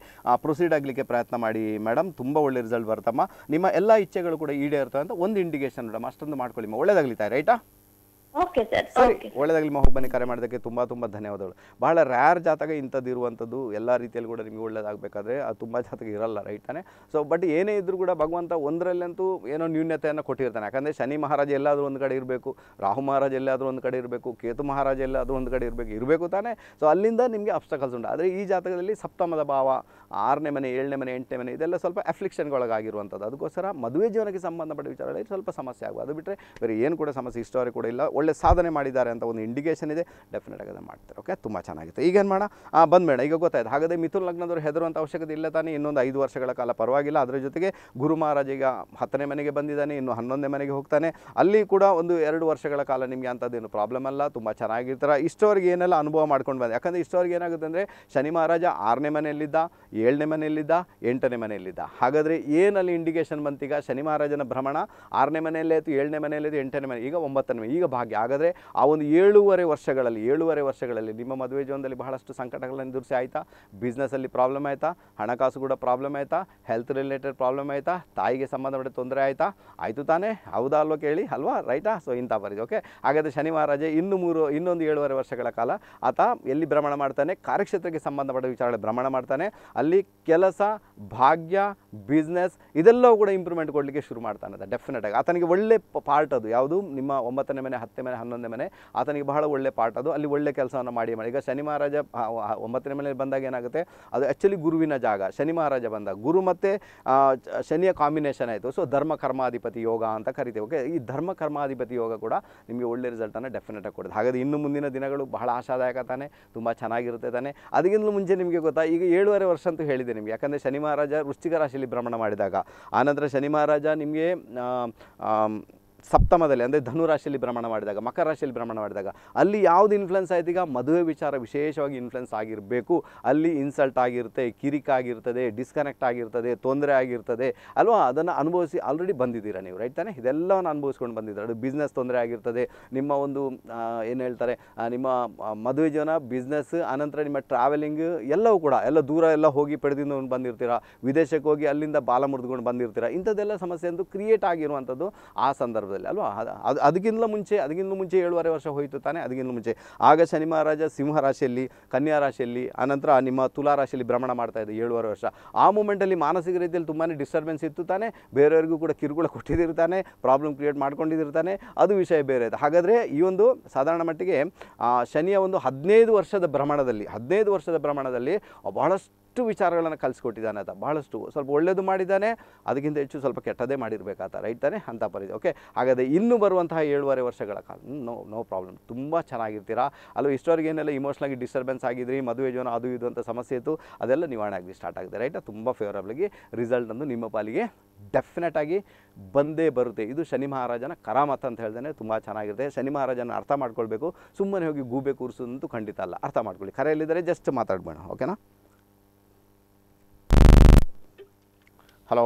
A: ಪ್ರೊಸೀಡ್ ಆಗಲಿಕ್ಕೆ ಪ್ರಯತ್ನ ಮಾಡಿ ಮೇಡಮ್ ತುಂಬ ಒಳ್ಳೆ ರಿಸಲ್ಟ್ ಬರ್ತಮ್ಮ ನಿಮ್ಮ ಎಲ್ಲ ಇಚ್ಛೆಗಳು ಕೂಡ ಈಡೇ ಇರ್ತವೆ ಅಂತ ಒಂದು ಇಂಡಿಕೇಶನ್ ಅಷ್ಟೊಂದು ಮಾಡ್ಕೊಳ್ಳಿ ಒಳ್ಳೇದಾಗಲಿ ತಾಯಿ ರೈಟಾ ಓಕೆ ಸರ್ ಸರಿ ಒಳ್ಳೆದಾಗಲಿ ಮೋಹಕ್ ಬನ್ನಿ ಕರೆ ಮಾಡೋದಕ್ಕೆ ತುಂಬ ತುಂಬ ಧನ್ಯವಾದಗಳು ಬಹಳ ರ್ಯಾರ್ ಜಾತಕ ಇಂಥದ್ದು ಇರುವಂಥದ್ದು ಎಲ್ಲ ರೀತಿಯಲ್ಲಿ ಕೂಡ ನಿಮಗೆ ಒಳ್ಳೇದಾಗಬೇಕಾದ್ರೆ ಅದು ತುಂಬ ಜಾತಕ ಇರಲ್ಲ ರೈಟ್ ತಾನೆ ಸೊ ಬಟ್ ಏನೇ ಇದ್ರೂ ಕೂಡ ಭಗವಂತ ಒಂದರಲ್ಲಂತೂ ಏನೋ ನ್ಯೂನ್ಯತೆಯನ್ನು ಕೊಟ್ಟಿರ್ತಾನೆ ಯಾಕಂದರೆ ಶನಿ ಮಹಾರಾಜ ಎಲ್ಲಾದರೂ ಒಂದು ಕಡೆ ಇರಬೇಕು ರಾಹು ಮಹಾರಾಜ ಎಲ್ಲಾದರೂ ಒಂದು ಕಡೆ ಇರಬೇಕು ಕೇತು ಮಹಾರಾಜ ಎಲ್ಲಾದರೂ ಒಂದು ಕಡೆ ಇರಬೇಕು ಇರಬೇಕು ತಾನೇ ಸೊ ಅಲ್ಲಿಂದ ನಿಮಗೆ ಅಬ್ಸ್ಟಕಲ್ಸ್ ಉಂಟು ಆದರೆ ಈ ಜಾತಕದಲ್ಲಿ ಸಪ್ತಮದ ಭಾವ ಆರನೇ ಮನೆ ಏಳನೇ ಮನೆ ಎಂಟನೇ ಮನೆ ಇದೆಲ್ಲ ಸ್ವಲ್ಪ ಅಫ್ಲಿಕ್ಷನ್ಗೊಳಗಾಗಿರುವಂಥದ್ದು ಅದಕ್ಕೋಸ್ಕರ ಮದುವೆ ಜೀವನಕ್ಕೆ ಸಂಬಂಧಪಟ್ಟ ವಿಚಾರಗಳಲ್ಲಿ ಸ್ವಲ್ಪ ಸಮಸ್ಯೆ ಆಗುವ ಅದು ಬಿಟ್ಟರೆ ಬೇರೆ ಏನು ಕೂಡ ಸಮಸ್ಯೆ ಇಷ್ಟವರೆ ಕೂಡ ಇಲ್ಲ ಒಳ್ಳೆ ಸಾಧನೆ ಮಾಡಿದ್ದಾರೆ ಅಂತ ಒಂದು ಇಂಡಿಕೇಶನ್ ಇದೆ ಡೆಫಿನೆಟ್ ಆಗಿ ಅದನ್ನು ಮಾಡ್ತಾರೆ ಓಕೆ ತುಂಬ ಚೆನ್ನಾಗಿತ್ತು ಈಗೇನು ಮಾಡ ಬಂದ್ಬೇಡ ಈಗ ಗೊತ್ತಾಯ್ತು ಹಾಗಾದರೆ ಮಿಥುನ್ ಲಗ್ನದವರು ಹೆದರುವಂಥ ಅವಶ್ಯಕತೆ ಇಲ್ಲ ತಾನೇ ಇನ್ನೊಂದು ಐದು ವರ್ಷಗಳ ಕಾಲ ಪರವಾಗಿಲ್ಲ ಅದರ ಜೊತೆಗೆ ಗುರು ಮಹಾರಾಜ ಈಗ ಹತ್ತನೇ ಮನೆಗೆ ಬಂದಿದ್ದಾನೆ ಇನ್ನು ಹನ್ನೊಂದನೇ ಮನೆಗೆ ಹೋಗ್ತಾನೆ ಅಲ್ಲಿ ಕೂಡ ಒಂದು ಎರಡು ವರ್ಷಗಳ ಕಾಲ ನಿಮಗೆ ಅಂಥದ್ದೇನು ಪ್ರಾಬ್ಲಮ್ ಅಲ್ಲ ತುಂಬ ಚೆನ್ನಾಗಿರ್ತಾರೆ ಇಷ್ಟೋರಿಗೆ ಏನೆಲ್ಲ ಅನುಭವ ಮಾಡ್ಕೊಂಡು ಬಂದೆ ಯಾಕಂದರೆ ಇಷ್ಟೋರಿಗೆ ಏನಾಗುತ್ತೆ ಅಂದರೆ ಶನಿ ಮಹಾರಾಜ ಆರನೇ ಮನೆಯಲ್ಲಿದ್ದ ಏಳನೇ ಮನೆಯಲ್ಲಿದ್ದ ಎಂಟನೇ ಮನೆಯಲ್ಲಿದ್ದ ಹಾಗಾದರೆ ಏನಲ್ಲಿ ಇಂಡಿಕೇಶನ್ ಬಂತೀಗ ಶನಿ ಮಹಾರಾಜನ ಭ್ರಮಣ ಆರನೇ ಮನೆಯಲ್ಲೇ ಆಯಿತು ಏಳನೇ ಮನೆಯಲ್ಲೇ ಎಂಟನೇ ಮನೆ ಈಗ ಒಂಬತ್ತನೇ ಮನೆ ಈಗ ಭಾಗ್ಯ ಹಾಗಾಗಿ ಹಾಗಾದರೆ ಆ ಒಂದು ಏಳೂವರೆ ವರ್ಷಗಳಲ್ಲಿ ಏಳುವರೆ ವರ್ಷಗಳಲ್ಲಿ ನಿಮ್ಮ ಮದುವೆ ಜೀವನದಲ್ಲಿ ಬಹಳಷ್ಟು ಸಂಕಟಗಳನ್ನು ಎದುರಿಸಿ ಆಯಿತಾ ಬಿಸ್ನೆಸ್ಸಲ್ಲಿ ಪ್ರಾಬ್ಲಮ್ ಆಯಿತಾ ಹಣಕಾಸು ಕೂಡ ಪ್ರಾಬ್ಲಮ್ ಆಯಿತಾ ಹೆಲ್ತ್ ರಿಲೇಟೆಡ್ ಪ್ರಾಬ್ಲಮ್ ಆಯಿತಾ ತಾಯಿಗೆ ಸಂಬಂಧಪಟ್ಟ ತೊಂದರೆ ಆಯಿತಾ ಆಯಿತು ತಾನೇ ಹೌದಾ ಅಲ್ವ ಕೇಳಿ ಅಲ್ವಾ ರೈಟಾ ಸೊ ಇಂಥ ಬರೀ ಓಕೆ ಹಾಗಾದರೆ ಶನಿವಾರ ರಜೆ ಇನ್ನು ಮೂರು ಇನ್ನೊಂದು ಏಳುವರೆ ವರ್ಷಗಳ ಕಾಲ ಆತ ಎಲ್ಲಿ ಭ್ರಮಣ ಮಾಡ್ತಾನೆ ಕಾರ್ಯಕ್ಷೇತ್ರಕ್ಕೆ ಸಂಬಂಧಪಟ್ಟ ವಿಚಾರಗಳ ಭ್ರಮಣ ಮಾಡ್ತಾನೆ ಅಲ್ಲಿ ಕೆಲಸ ಭಾಗ್ಯ ಬಿಸ್ನೆಸ್ ಇದೆಲ್ಲವೂ ಕೂಡ ಇಂಪ್ರೂವ್ಮೆಂಟ್ ಕೊಡಲಿಕ್ಕೆ ಶುರು ಮಾಡ್ತಾನೆ ಡೆಫಿನೆಟಾಗಿ ಆತನಿಗೆ ಒಳ್ಳೆ ಪಾರ್ಟ್ ಅದು ಯಾವುದು ನಿಮ್ಮ ಒಂಬತ್ತನೇ ಮನೆ ಹತ್ತನೇ ಒಂಬತ್ತನೇ ಮನೆ ಹನ್ನೊಂದನೇ ಮನೆ ಆತನಿಗೆ ಬಹಳ ಒಳ್ಳೆ ಪಾಠ ಅದು ಅಲ್ಲಿ ಒಳ್ಳೆ ಕೆಲಸವನ್ನು ಮಾಡಿ ಮಾಡಿ ಈಗ ಶನಿ ಮಹಾರಾಜ ಒಂಬತ್ತನೇ ಮನೆಯಲ್ಲಿ ಬಂದಾಗ ಏನಾಗುತ್ತೆ ಅದು ಆ್ಯಕ್ಚುಲಿ ಗುರುವಿನ ಜಾಗ ಶನಿ ಮಹಾರಾಜ ಬಂದ ಗುರು ಮತ್ತು ಶನಿಯ ಕಾಂಬಿನೇಷನ್ ಆಯಿತು ಸೊ ಧರ್ಮ ಕರ್ಮಾಧಿಪತಿ ಯೋಗ ಅಂತ ಕರಿತೀವಿ ಓಕೆ ಈ ಧರ್ಮ ಕರ್ಮಾಧಿಪತಿ ಯೋಗ ಕೂಡ ನಿಮಗೆ ಒಳ್ಳೆ ರಿಸಲ್ಟನ್ನು ಆಗಿ ಕೊಡುತ್ತೆ ಹಾಗಾದರೆ ಇನ್ನು ಮುಂದಿನ ದಿನಗಳು ಬಹಳ ಆಶಾದಾಯಕ ತಾನೆ ತುಂಬ ಚೆನ್ನಾಗಿರುತ್ತೆ ತಾನೆ ಅದಕ್ಕಿಂತಲೂ ಮುಂಚೆ ನಿಮಗೆ ಗೊತ್ತಾ ಈಗ ಏಳುವರೆ ವರ್ಷ ಅಂತೂ ಹೇಳಿದೆ ನಿಮಗೆ ಯಾಕಂದರೆ ಶನಿ ಮಹಾರಾಜ ವೃಶ್ಚಿಕ ರಾಶಿಯಲ್ಲಿ ಭ್ರಮಣ ಮಾಡಿದಾಗ ಆನಂತರ ಶನಿ ಮಹಾರಾಜ ನಿಮಗೆ ಸಪ್ತಮದಲ್ಲಿ ಅಂದರೆ ಧನು ರಾಶಿಯಲ್ಲಿ ಭ್ರಮಣ ಮಾಡಿದಾಗ ಮಕರ ರಾಶಿಯಲ್ಲಿ ಭ್ರಮಣ ಮಾಡಿದಾಗ ಅಲ್ಲಿ ಯಾವುದು ಇನ್ಫ್ಲುಯೆನ್ಸ್ ಆಯ್ತೀಗ ಮದುವೆ ವಿಚಾರ ವಿಶೇಷವಾಗಿ ಇನ್ಫ್ಲುಯೆನ್ಸ್ ಆಗಿರಬೇಕು ಅಲ್ಲಿ ಇನ್ಸಲ್ಟ್ ಆಗಿರುತ್ತೆ ಆಗಿರ್ತದೆ ಡಿಸ್ಕನೆಕ್ಟ್ ಆಗಿರ್ತದೆ ತೊಂದರೆ ಆಗಿರ್ತದೆ ಅಲ್ವಾ ಅದನ್ನು ಅನುಭವಿಸಿ ಆಲ್ರೆಡಿ ಬಂದಿದ್ದೀರಾ ನೀವು ರೈಟ್ ತಾನೇ ಇದೆಲ್ಲವನ್ನು ಅನುಭವಿಸ್ಕೊಂಡು ಬಂದಿದ್ದಾರೆ ಅದು ಬಿಸ್ನೆಸ್ ತೊಂದರೆ ಆಗಿರ್ತದೆ ನಿಮ್ಮ ಒಂದು ಏನು ಹೇಳ್ತಾರೆ ನಿಮ್ಮ ಮದುವೆ ಜೀವನ ಬಿಸ್ನೆಸ್ ಆನಂತರ ನಿಮ್ಮ ಟ್ರಾವೆಲಿಂಗ್ ಎಲ್ಲವೂ ಕೂಡ ಎಲ್ಲ ದೂರ ಎಲ್ಲ ಹೋಗಿ ಪಡೆದಿಂದ ಬಂದಿರ್ತೀರಾ ವಿದೇಶಕ್ಕೆ ಹೋಗಿ ಅಲ್ಲಿಂದ ಬಾಲ ಮುರಿದುಕೊಂಡು ಬಂದಿರ್ತೀರ ಇಂಥದ್ದೆಲ್ಲ ಸಮಸ್ಯೆ ಅಂತೂ ಕ್ರಿಯೇಟ್ ಆಗಿರುವಂಥದ್ದು ಆ ಸಂದರ್ಭ ಸಂದರ್ಭದಲ್ಲಿ ಅಲ್ವಾ ಅದು ಅದಕ್ಕಿಂತ ಮುಂಚೆ ಅದಕ್ಕಿಂತ ಮುಂಚೆ ಏಳುವರೆ ವರ್ಷ ಹೋಯಿತು ತಾನೆ ಅದಕ್ಕಿಂತ ಮುಂಚೆ ಆಗ ಶನಿ ಮಹಾರಾಜ ಸಿಂಹ ರಾಶಿಯಲ್ಲಿ ಕನ್ಯಾ ರಾಶಿಯಲ್ಲಿ ಆನಂತರ ನಿಮ್ಮ ತುಲಾ ರಾಶಿಯಲ್ಲಿ ಭ್ರಮಣ ಮಾಡ್ತಾ ಇದೆ ಏಳುವರೆ ವರ್ಷ ಆ ಮೂಮೆಂಟಲ್ಲಿ ಮಾನಸಿಕ ರೀತಿಯಲ್ಲಿ ತುಂಬಾ ಡಿಸ್ಟರ್ಬೆನ್ಸ್ ಇತ್ತು ತಾನೆ ಬೇರೆಯವರಿಗೂ ಕೂಡ ಕಿರುಕುಳ ಕೊಟ್ಟಿದ್ದಿರ್ತಾನೆ ಪ್ರಾಬ್ಲಮ್ ಕ್ರಿಯೇಟ್ ಮಾಡ್ಕೊಂಡಿದ್ದಿರ್ತಾನೆ ಅದು ವಿಷಯ ಬೇರೆ ಇದೆ ಹಾಗಾದರೆ ಈ ಒಂದು ಸಾಧಾರಣ ಮಟ್ಟಿಗೆ ಶನಿಯ ಒಂದು ಹದಿನೈದು ವರ್ಷದ ಭ್ರಮಣದಲ್ಲಿ ಹದಿನೈದು ವರ್ಷದ ಭ್ರಮಣದಲ್ಲಿ ಬಹಳಷ್ಟು ಎಷ್ಟು ವಿಚಾರಗಳನ್ನು ಕಲಿಸ್ಕೊಟ್ಟಿದ್ದಾನೆ ಅಂತ ಬಹಳಷ್ಟು ಸ್ವಲ್ಪ ಒಳ್ಳೆಯದು ಮಾಡಿದ್ದಾನೆ ಅದಕ್ಕಿಂತ ಹೆಚ್ಚು ಸ್ವಲ್ಪ ಕೆಟ್ಟದೇ ಮಾಡಿರಬೇಕಾತ ರೈಟ್ ತಾನೆ ಅಂತ ಪರಿ ಓಕೆ ಹಾಗಾದರೆ ಇನ್ನೂ ಬರುವಂತಹ ಏಳುವರೆ ವರ್ಷಗಳ ಕಾಲ ನೋ ನೋ ಪ್ರಾಬ್ಲಮ್ ತುಂಬ ಚೆನ್ನಾಗಿರ್ತೀರಾ ಅಲ್ಲೂ ಇಷ್ಟೋರಿಗೆ ಏನೆಲ್ಲ ಇಮೋಷ್ನಲಾಗಿ ಡಿಸ್ಟರ್ಬೆನ್ಸ್ ಆಗಿದ್ರಿ ಮದುವೆ ಜೀವನ ಅದು ಇದು ಅಂತ ಸಮಸ್ಯೆ ಇತ್ತು ಅದೆಲ್ಲ ನಿವಾರಣೆ ಆಗಿ ಸ್ಟಾರ್ಟ್ ಆಗಿದೆ ರೈಟ್ ತುಂಬ ಫೇವರಬಲಾಗಿ ರಿಸಲ್ಟ್ ಅಂದು ನಿಮ್ಮ ಪಾಲಿಗೆ ಡೆಫಿನೆಟ್ ಆಗಿ ಬಂದೇ ಬರುತ್ತೆ ಇದು ಶನಿ ಮಹಾರಾಜನ ಕರಾಮತ ಅಂತ ಹೇಳ್ದೇ ತುಂಬ ಚೆನ್ನಾಗಿರುತ್ತೆ ಶನಿ ಮಹಾರಾಜನ ಅರ್ಥ ಮಾಡ್ಕೊಳ್ಬೇಕು ಸುಮ್ಮನೆ ಹೋಗಿ ಗೂಬೆ ಕೂರಿಸೋದಂತೂ ಖಂಡಿತ ಅಲ್ಲ ಅರ್ಥ ಮಾಡ್ಕೊಳ್ಳಿ ಕರೆಯಲ್ಲಿದ್ದರೆ ಜಸ್ಟ್ ಮಾತಾಡ್ಬೇಡ ಓಕೆನಾ ಹಲೋ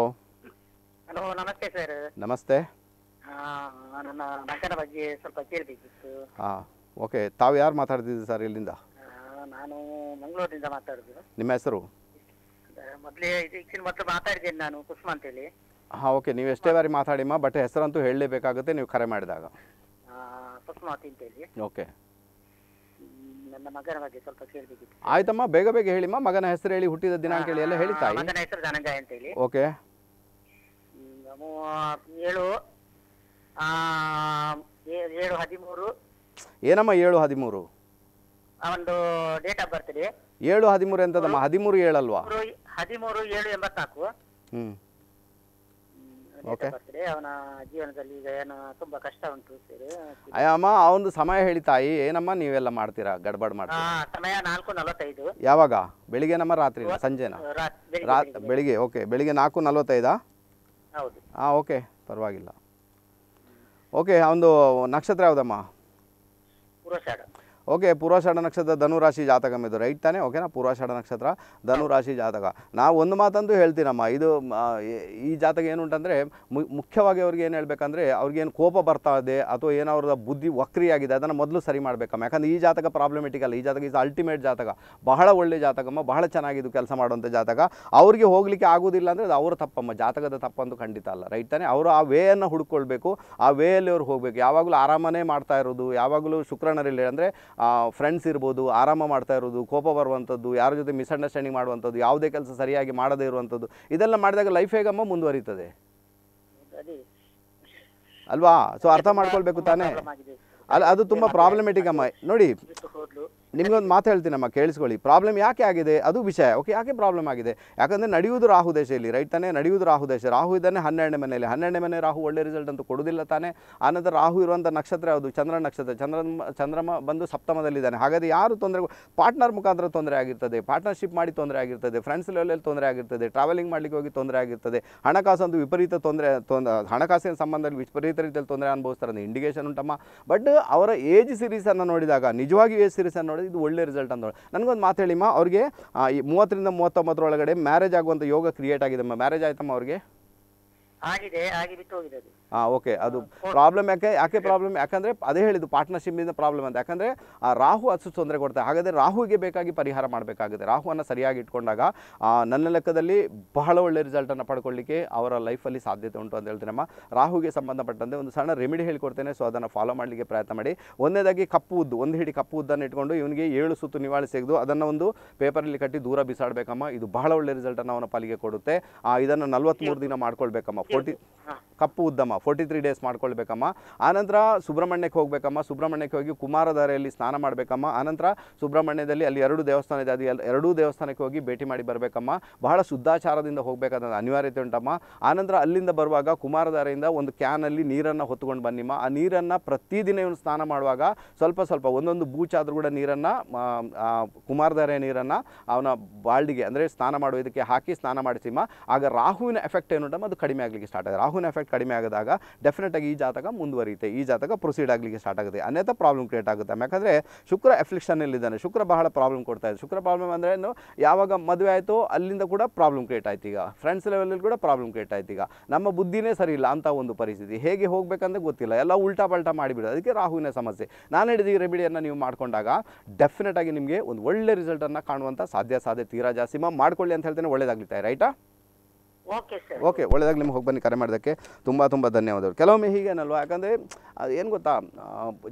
B: ಹಲೋ ನಮಸ್ತೆ ಸರ್ ನಮಸ್ತೆ ನನ್ನ ಮಗನ ಬಗ್ಗೆ ಸ್ವಲ್ಪ ಕೇಳಬೇಕಿತ್ತು
A: ಹಾಂ ಓಕೆ ತಾವು ಯಾರು ಮಾತಾಡ್ತಿದ್ದೀರಿ ಸರ್ ಇಲ್ಲಿಂದ
B: ನಾನು ಮಂಗಳೂರಿನಿಂದ ಮಾತಾಡುದು ನಿಮ್ಮ ಹೆಸರು ಮೊದಲೇ ಇದಕ್ಕಿನ ಮೊದಲು ಮಾತಾಡಿದ್ದೇನೆ ನಾನು ಕುಸುಮ ಅಂತೇಳಿ
A: ಹಾಂ ಓಕೆ ನೀವು ಎಷ್ಟೇ ಬಾರಿ ಮಾತಾಡಿಮ್ಮ ಬಟ್ ಹೆಸರಂತೂ ಹೇಳಲೇಬೇಕಾಗುತ್ತೆ ನೀವು ಕರೆ ಮಾಡಿದಾಗ
B: ಕುಸುಮಾವತಿ ಅಂತೇಳಿ ಓಕೆ ಸ್ವಲ್ಪ
A: ಆಯ್ತಮ್ಮ ಬೇಗ ಬೇಗ ಹೇಳಿಮ್ಮ ಮಗನ ಹೆಸರು ಹೇಳಿ ಹುಟ್ಟಿದ ದಿನಾಂಕ ಹೇಳಿ ಎಲ್ಲ ಹೇಳಿ ತಾಯಿ ಮಗನ ಹೆಸರು
B: ಧನಂಜಯ ಅಂತ ಹೇಳಿ ಓಕೆ ಏಳು ಏಳು ಹದಿಮೂರು
A: ಏನಮ್ಮ ಏಳು ಹದಿಮೂರು
B: ಒಂದು ಡೇಟ್ ಆಫ್ ಬರ್ತ್
A: ಏಳು ಹದಿಮೂರು ಎಂತದಮ್ಮ ಹದಿಮೂರು ಏಳಲ್ವಾ
B: ಹದಿಮೂರು ಏಳು ಎಂಬತ್ನಾಲ್ಕು
A: ಹ್ಮ್ ಓಕೆ ಕಷ್ಟ ಅಮ್ಮ ಅವನು ಸಮಯ ಹೇಳಿ ತಾಯಿ ಏನಮ್ಮ ನೀವೆಲ್ಲ ಮಾಡ್ತೀರಾ ಗಡ್ಬಡ್ ಮಾಡ್ತೀರಾ ಸಮಯ ಬೆಳಿಗ್ಗೆ ಯಾವಾಗ ರಾತ್ರಿ ಸಂಜೆನಾ ಬೆಳಿಗ್ಗೆ ಓಕೆ ಬೆಳಿಗ್ಗೆ ನಾಲ್ಕು ನಲವತ್ತೈದಾ ಹೌದು ಓಕೆ ಪರವಾಗಿಲ್ಲ ಓಕೆ ಅವನು ನಕ್ಷತ್ರ ಯಾವ್ದಮ್ಮ ಓಕೆ ಪೂರ್ವಾಷಾಢ ನಕ್ಷತ್ರ ಧನುರಾಶಿ ಜಾತಕ ಇದು ರೈಟ್ ತಾನೇ ಓಕೆನಾ ಪೂರ್ವಾಷಾಢ ನಕ್ಷತ್ರ ಧನುರಾಶಿ ಜಾತಕ ನಾವು ಒಂದು ಮಾತಂತೂ ಹೇಳ್ತೀನಮ್ಮ ಇದು ಈ ಜಾತಕ ಏನು ಏನುಂಟಂದರೆ ಮುಖ್ಯವಾಗಿ ಅವ್ರಿಗೆ ಏನು ಹೇಳಬೇಕಂದ್ರೆ ಅವ್ರಿಗೇನು ಕೋಪ ಬರ್ತಾ ಇದೆ ಅಥವಾ ಏನೋ ಬುದ್ಧಿ ವಕ್ರಿಯಾಗಿದೆ ಅದನ್ನು ಮೊದಲು ಸರಿ ಮಾಡಬೇಕಮ್ಮ ಯಾಕಂದರೆ ಈ ಜಾತಕ ಪ್ರಾಬ್ಲಮೆಟಿಕ್ ಅಲ್ಲ ಈ ಜಾತಕ ಇಸ್ ಅಲ್ಟಿಮೇಟ್ ಜಾತಕ ಬಹಳ ಒಳ್ಳೆ ಜಾತಕಮ್ಮ ಬಹಳ ಚೆನ್ನಾಗಿದ್ದು ಕೆಲಸ ಮಾಡುವಂಥ ಜಾತಕ ಅವ್ರಿಗೆ ಹೋಗಲಿಕ್ಕೆ ಆಗೋದಿಲ್ಲ ಅಂದರೆ ಅದು ಅವರ ತಪ್ಪಮ್ಮ ಜಾತಕದ ತಪ್ಪಂದು ಖಂಡಿತ ಅಲ್ಲ ರೈಟ್ ತಾನೆ ಅವರು ಆ ವೇಯನ್ನು ಹುಡ್ಕೊಳ್ಬೇಕು ಆ ವೇಯಲ್ಲಿ ಅವ್ರು ಹೋಗಬೇಕು ಯಾವಾಗಲೂ ಆರಾಮನೇ ಮಾಡ್ತಾ ಇರೋದು ಯಾವಾಗಲೂ ಶುಕ್ರನರಿಲ್ಲ ಅಂದರೆ ಫ್ರೆಂಡ್ಸ್ ಇರ್ಬೋದು ಆರಾಮ ಮಾಡ್ತಾ ಇರೋದು ಕೋಪ ಬರುವಂಥದ್ದು ಯಾರ ಜೊತೆ ಮಿಸ್ಅಂಡರ್ಸ್ಟ್ಯಾಂಡಿಂಗ್ ಮಾಡುವಂಥದ್ದು ಯಾವುದೇ ಕೆಲಸ ಸರಿಯಾಗಿ ಮಾಡದೇ ಇರುವಂಥದ್ದು ಇದೆಲ್ಲ ಮಾಡಿದಾಗ ಲೈಫ್ ಹೇಗಮ್ಮ ಮುಂದುವರಿತದೆ ಅಲ್ವಾ ಸೊ ಅರ್ಥ ಮಾಡ್ಕೊಳ್ಬೇಕು ತಾನೇ ಅಲ್ಲ ಅದು ತುಂಬ ಪ್ರಾಬ್ಲಮೆಟಿಕ್ ಅಮ್ಮ ನೋಡಿ ಒಂದು ಮಾತು ಹೇಳ್ತೀನಮ್ಮ ಕೇಳಿಸ್ಕೊಳ್ಳಿ ಪ್ರಾಬ್ಲಮ್ ಯಾಕೆ ಆಗಿದೆ ಅದು ವಿಷಯ ಓಕೆ ಯಾಕೆ ಪ್ರಾಬ್ಲಮ್ ಆಗಿದೆ ಯಾಕಂದರೆ ನಡೆಯುವುದು ರಾಹು ಇಲ್ಲಿ ರೈಟ್ ತಾನೇ ನಡೆಯುವುದು ರಾಹು ದೇಶ ರಾಹು ಇದ್ದಾನೆ ಹನ್ನೆರಡನೇ ಮನೆಯಲ್ಲಿ ಹನ್ನೆರಡನೇ ಮನೆ ರಾಹು ಒಳ್ಳೆ ರಿಸಲ್ಟ್ ಅಂತೂ ಕೊಡೋದಿಲ್ಲ ತಾನೇ ಆನಂತರ ರಾಹು ಇರುವಂಥ ನಕ್ಷತ್ರ ಯಾವುದು ಚಂದ್ರ ನಕ್ಷತ್ರ ಚಂದ್ರ ಚಂದ್ರಮ ಬಂದು ಸಪ್ತಮದಲ್ಲಿದ್ದಾನೆ ಹಾಗಾದರೆ ಯಾರು ತೊಂದರೆ ಪಾರ್ಟ್ನರ್ ಮುಖಾಂತರ ತೊಂದರೆ ಆಗಿರ್ತದೆ ಪಾರ್ಟ್ನರ್ಶಿಪ್ ಮಾಡಿ ತೊಂದರೆ ಆಗಿರ್ತದೆ ಫ್ರೆಂಡ್ಸ್ ಲೆವೆಲಲ್ಲಿ ತೊಂದರೆ ಆಗಿರ್ತದೆ ಟ್ರಾವೆಲಿಂಗ್ ಮಾಡಲಿಕ್ಕೆ ಹೋಗಿ ತೊಂದರೆ ಆಗಿರ್ತದೆ ಹಣಕಾಸು ಒಂದು ವಿಪರೀತ ತೊಂದರೆ ತೊಂದ ಹಣಕಾಸಿನ ಸಂಬಂಧದಲ್ಲಿ ವಿಪರೀತ ರೀತಿಯಲ್ಲಿ ತೊಂದರೆ ಅನುಭವಿಸ್ತಾರೆ ಇಂಡಿಕೇಶನ್ ಉಂಟಮ್ಮ ಬಟ್ ಅವರ ಏಜ್ ಸಿರೀಸನ್ನು ನೋಡಿದಾಗ ನಿಜವಾಗಿ ಏಜ್ ಸೀರೀಸನ್ನು ನೋಡಿದ್ರೆ ಇದು ಒಳ್ಳೆ ರಿಸಲ್ಟ್ ಅಂತ ನನಗೊಂದು ಮಾತು ಹೇಳಿಮ್ಮ ಅವ್ರಿಗೆ ಈ ಮೂವತ್ತರಿಂದ ಮೂವತ್ತೊಂಬತ್ತರೊಳಗಡೆ ಮ್ಯಾರೇಜ್ ಆಗುವಂಥ ಯೋಗ ಕ್ರಿಯೇಟ್ ಆಗಿದೆ ಮ್ಯಾರೇಜ್ ಆಯ್ತಮ್ಮ ಅವ್ರಿಗೆ
B: ಆಗಿದೆ ಆಗಿ ಬಿಟ್ಟು ಹೋಗಿದೆ
A: ಹಾಂ ಓಕೆ ಅದು ಪ್ರಾಬ್ಲಮ್ ಯಾಕೆ ಯಾಕೆ ಪ್ರಾಬ್ಲಮ್ ಯಾಕಂದರೆ ಅದೇ ಹೇಳಿದ್ದು ಪಾರ್ಟ್ನರ್ಶಿಪ್ನಿಂದ ಪ್ರಾಬ್ಲಮ್ ಅಂತ ಯಾಕಂದರೆ ಆ ರಾಹು ಅಸು ತೊಂದರೆ ಕೊಡ್ತಾರೆ ಹಾಗಾದರೆ ರಾಹುಗೆ ಬೇಕಾಗಿ ಪರಿಹಾರ ಮಾಡಬೇಕಾಗುತ್ತೆ ರಾಹುವನ್ನು ಸರಿಯಾಗಿ ಇಟ್ಕೊಂಡಾಗ ನನ್ನ ಲೆಕ್ಕದಲ್ಲಿ ಬಹಳ ಒಳ್ಳೆ ರಿಸಲ್ಟನ್ನು ಪಡ್ಕೊಳ್ಳಿಕ್ಕೆ ಅವರ ಲೈಫಲ್ಲಿ ಸಾಧ್ಯತೆ ಉಂಟು ಅಂತ ಹೇಳ್ತೀನಮ್ಮ ರಾಹುಗೆ ಸಂಬಂಧಪಟ್ಟಂತೆ ಒಂದು ಸಣ್ಣ ರೆಮಿಡಿ ಹೇಳ್ಕೊಡ್ತೇನೆ ಸೊ ಅದನ್ನು ಫಾಲೋ ಮಾಡಲಿಕ್ಕೆ ಪ್ರಯತ್ನ ಮಾಡಿ ಒಂದೇದಾಗಿ ಕಪ್ಪು ಉದ್ದು ಒಂದು ಹಿಡಿ ಕಪ್ಪು ಉದ್ದನ್ನು ಇಟ್ಕೊಂಡು ಇವನಿಗೆ ಏಳು ಸುತ್ತು ನಿವಾಳಿ ತೆಗೆದು ಅದನ್ನು ಒಂದು ಪೇಪರಲ್ಲಿ ಕಟ್ಟಿ ದೂರ ಬಿಸಾಡಬೇಕಮ್ಮ ಇದು ಬಹಳ ಒಳ್ಳೆ ರಿಸಲ್ಟನ್ನು ಅವನ ಪಾಲಿಗೆ ಕೊಡುತ್ತೆ ಇದನ್ನು ನಲ್ವತ್ತ್ಮೂರು ದಿನ ಮಾಡ್ಕೊಳ್ಬೇಕಮ್ಮ ಫೋರ್ಟಿ ಕಪ್ಪು ಉದ್ದಮ್ಮ ಫೋರ್ಟಿ ತ್ರೀ ಡೇಸ್ ಮಾಡ್ಕೊಳ್ಬೇಕಮ್ಮ ಆನಂತರ ಸುಬ್ರಹ್ಮಣ್ಯಕ್ಕೆ ಹೋಗಬೇಕಮ್ಮ ಸುಬ್ರಹ್ಮಣ್ಯಕ್ಕೆ ಹೋಗಿ ಕುಮಾರಧಾರೆಯಲ್ಲಿ ಸ್ನಾನ ಮಾಡಬೇಕಮ್ಮ ಆನಂತರ ಸುಬ್ರಹ್ಮಣ್ಯದಲ್ಲಿ ಅಲ್ಲಿ ಎರಡು ದೇವಸ್ಥಾನ ಇದೆ ಅದು ಎರಡೂ ದೇವಸ್ಥಾನಕ್ಕೆ ಹೋಗಿ ಭೇಟಿ ಮಾಡಿ ಬರಬೇಕಮ್ಮ ಬಹಳ ಶುದ್ಧಾಚಾರದಿಂದ ಹೋಗಬೇಕಾದ ಅನಿವಾರ್ಯತೆ ಉಂಟಮ್ಮ ಆನಂತರ ಅಲ್ಲಿಂದ ಬರುವಾಗ ಕುಮಾರಧಾರೆಯಿಂದ ಒಂದು ಕ್ಯಾನಲ್ಲಿ ನೀರನ್ನು ಹೊತ್ತುಕೊಂಡು ಬನ್ನಿಮ್ಮ ಆ ನೀರನ್ನು ಪ್ರತಿದಿನ ಇವನು ಸ್ನಾನ ಮಾಡುವಾಗ ಸ್ವಲ್ಪ ಸ್ವಲ್ಪ ಒಂದೊಂದು ಬೂಚಾದರೂ ಕೂಡ ನೀರನ್ನು ಕುಮಾರಧಾರೆಯ ನೀರನ್ನು ಅವನ ಬಾಲ್ಡಿಗೆ ಅಂದರೆ ಸ್ನಾನ ಮಾಡುವುದಕ್ಕೆ ಹಾಕಿ ಸ್ನಾನ ಮಾಡಿಸಿಮ್ಮ ಆಗ ರಾಹುವಿನ ಎಫೆಕ್ಟ್ ಏನುಂಟಮ್ಮ ಅದು ಕಡಿಮೆ ಆಗಲಿಕ್ಕೆ ಸ್ಟಾರ್ಟ್ ಆಗಿದೆ ರಾಹುವಿನ ಎಫೆಕ್ಟ್ ಕಡಿಮೆ ಆಗಿದಾಗ ಡೆಫಿನೆಟ್ ಆಗಿ ಈ ಜಾತಕ ಮುಂದುವರಿಯುತ್ತೆ ಈ ಜಾತಕ ಪ್ರೊಸೀಡ್ ಆಗಲಿಕ್ಕೆ ಸ್ಟಾರ್ಟ್ ಆಗುತ್ತೆ ಅನ್ಯಥ ಪ್ರಾಬ್ಲಮ್ ಕ್ರಿಯೇಟ್ ಆಗುತ್ತೆ ಯಾಕಂದರೆ ಶುಕ್ರ ಎಫ್ಲಿಕ್ಷನಲ್ಲಿದ್ದಾನೆ ಶುಕ್ರ ಬಹಳ ಪ್ರಾಬ್ಲಮ್ ಕೊಡ್ತಾ ಇದೆ ಶುಕ್ರ ಪ್ರಾಬ್ಲಮ್ ಅಂದರೆ ಯಾವಾಗ ಮದುವೆ ಆಯಿತು ಅಲ್ಲಿಂದ ಕೂಡ ಪ್ರಾಬ್ಲಮ್ ಕ್ರಿಯೇಟ್ ಆಯ್ತು ಈಗ ಫ್ರೆಂಡ್ಸ್ ಲೆವೆಲಲ್ಲಿ ಕೂಡ ಪ್ರಾಬ್ಲಮ್ ಕ್ರಿಯೇಟ್ ಆಯ್ತು ಈಗ ನಮ್ಮ ಬುದ್ಧಿನೇ ಸರಿ ಇಲ್ಲ ಅಂತ ಒಂದು ಪರಿಸ್ಥಿತಿ ಹೇಗೆ ಹೋಗಬೇಕಂದ್ರೆ ಗೊತ್ತಿಲ್ಲ ಎಲ್ಲ ಉಲ್ಟಾ ಪಲ್ಟಾ ಮಾಡಿಬಿಡೋದು ಅದಕ್ಕೆ ರಾಹುವಿನ ಸಮಸ್ಯೆ ನಾನು ಹಿಡಿದು ಈ ರೆಮಿಡಿಯನ್ನು ನೀವು ಮಾಡ್ಕೊಂಡಾಗ ಡೆಫಿನೆಟ್ ಆಗಿ ನಿಮಗೆ ಒಂದು ಒಳ್ಳೆ ರಿಸಲ್ಟನ್ನು ಕಾಣುವಂಥ ಸಾಧ್ಯ ಸಾಧ್ಯ ತೀರಾ ಜಾಸ್ತಿ ಮಾಡ್ಕೊಳ್ಳಿ ಅಂತ ಹೇಳ್ತೇನೆ ಒಳ್ಳೇದಾಗ್ಲಿತ್ತೆ ರೈಟಾ ಓಕೆ ಒಳ್ಳೆಯದಾಗಿ ನಿಮ್ಗೆ ಹೋಗಿ ಬನ್ನಿ ಕರೆ ಮಾಡೋದಕ್ಕೆ ತುಂಬ ತುಂಬ ಧನ್ಯವಾದಗಳು ಕೆಲವೊಮ್ಮೆ ಅನ್ನಲ್ವಾ ಯಾಕಂದರೆ ಅದು ಏನು ಗೊತ್ತಾ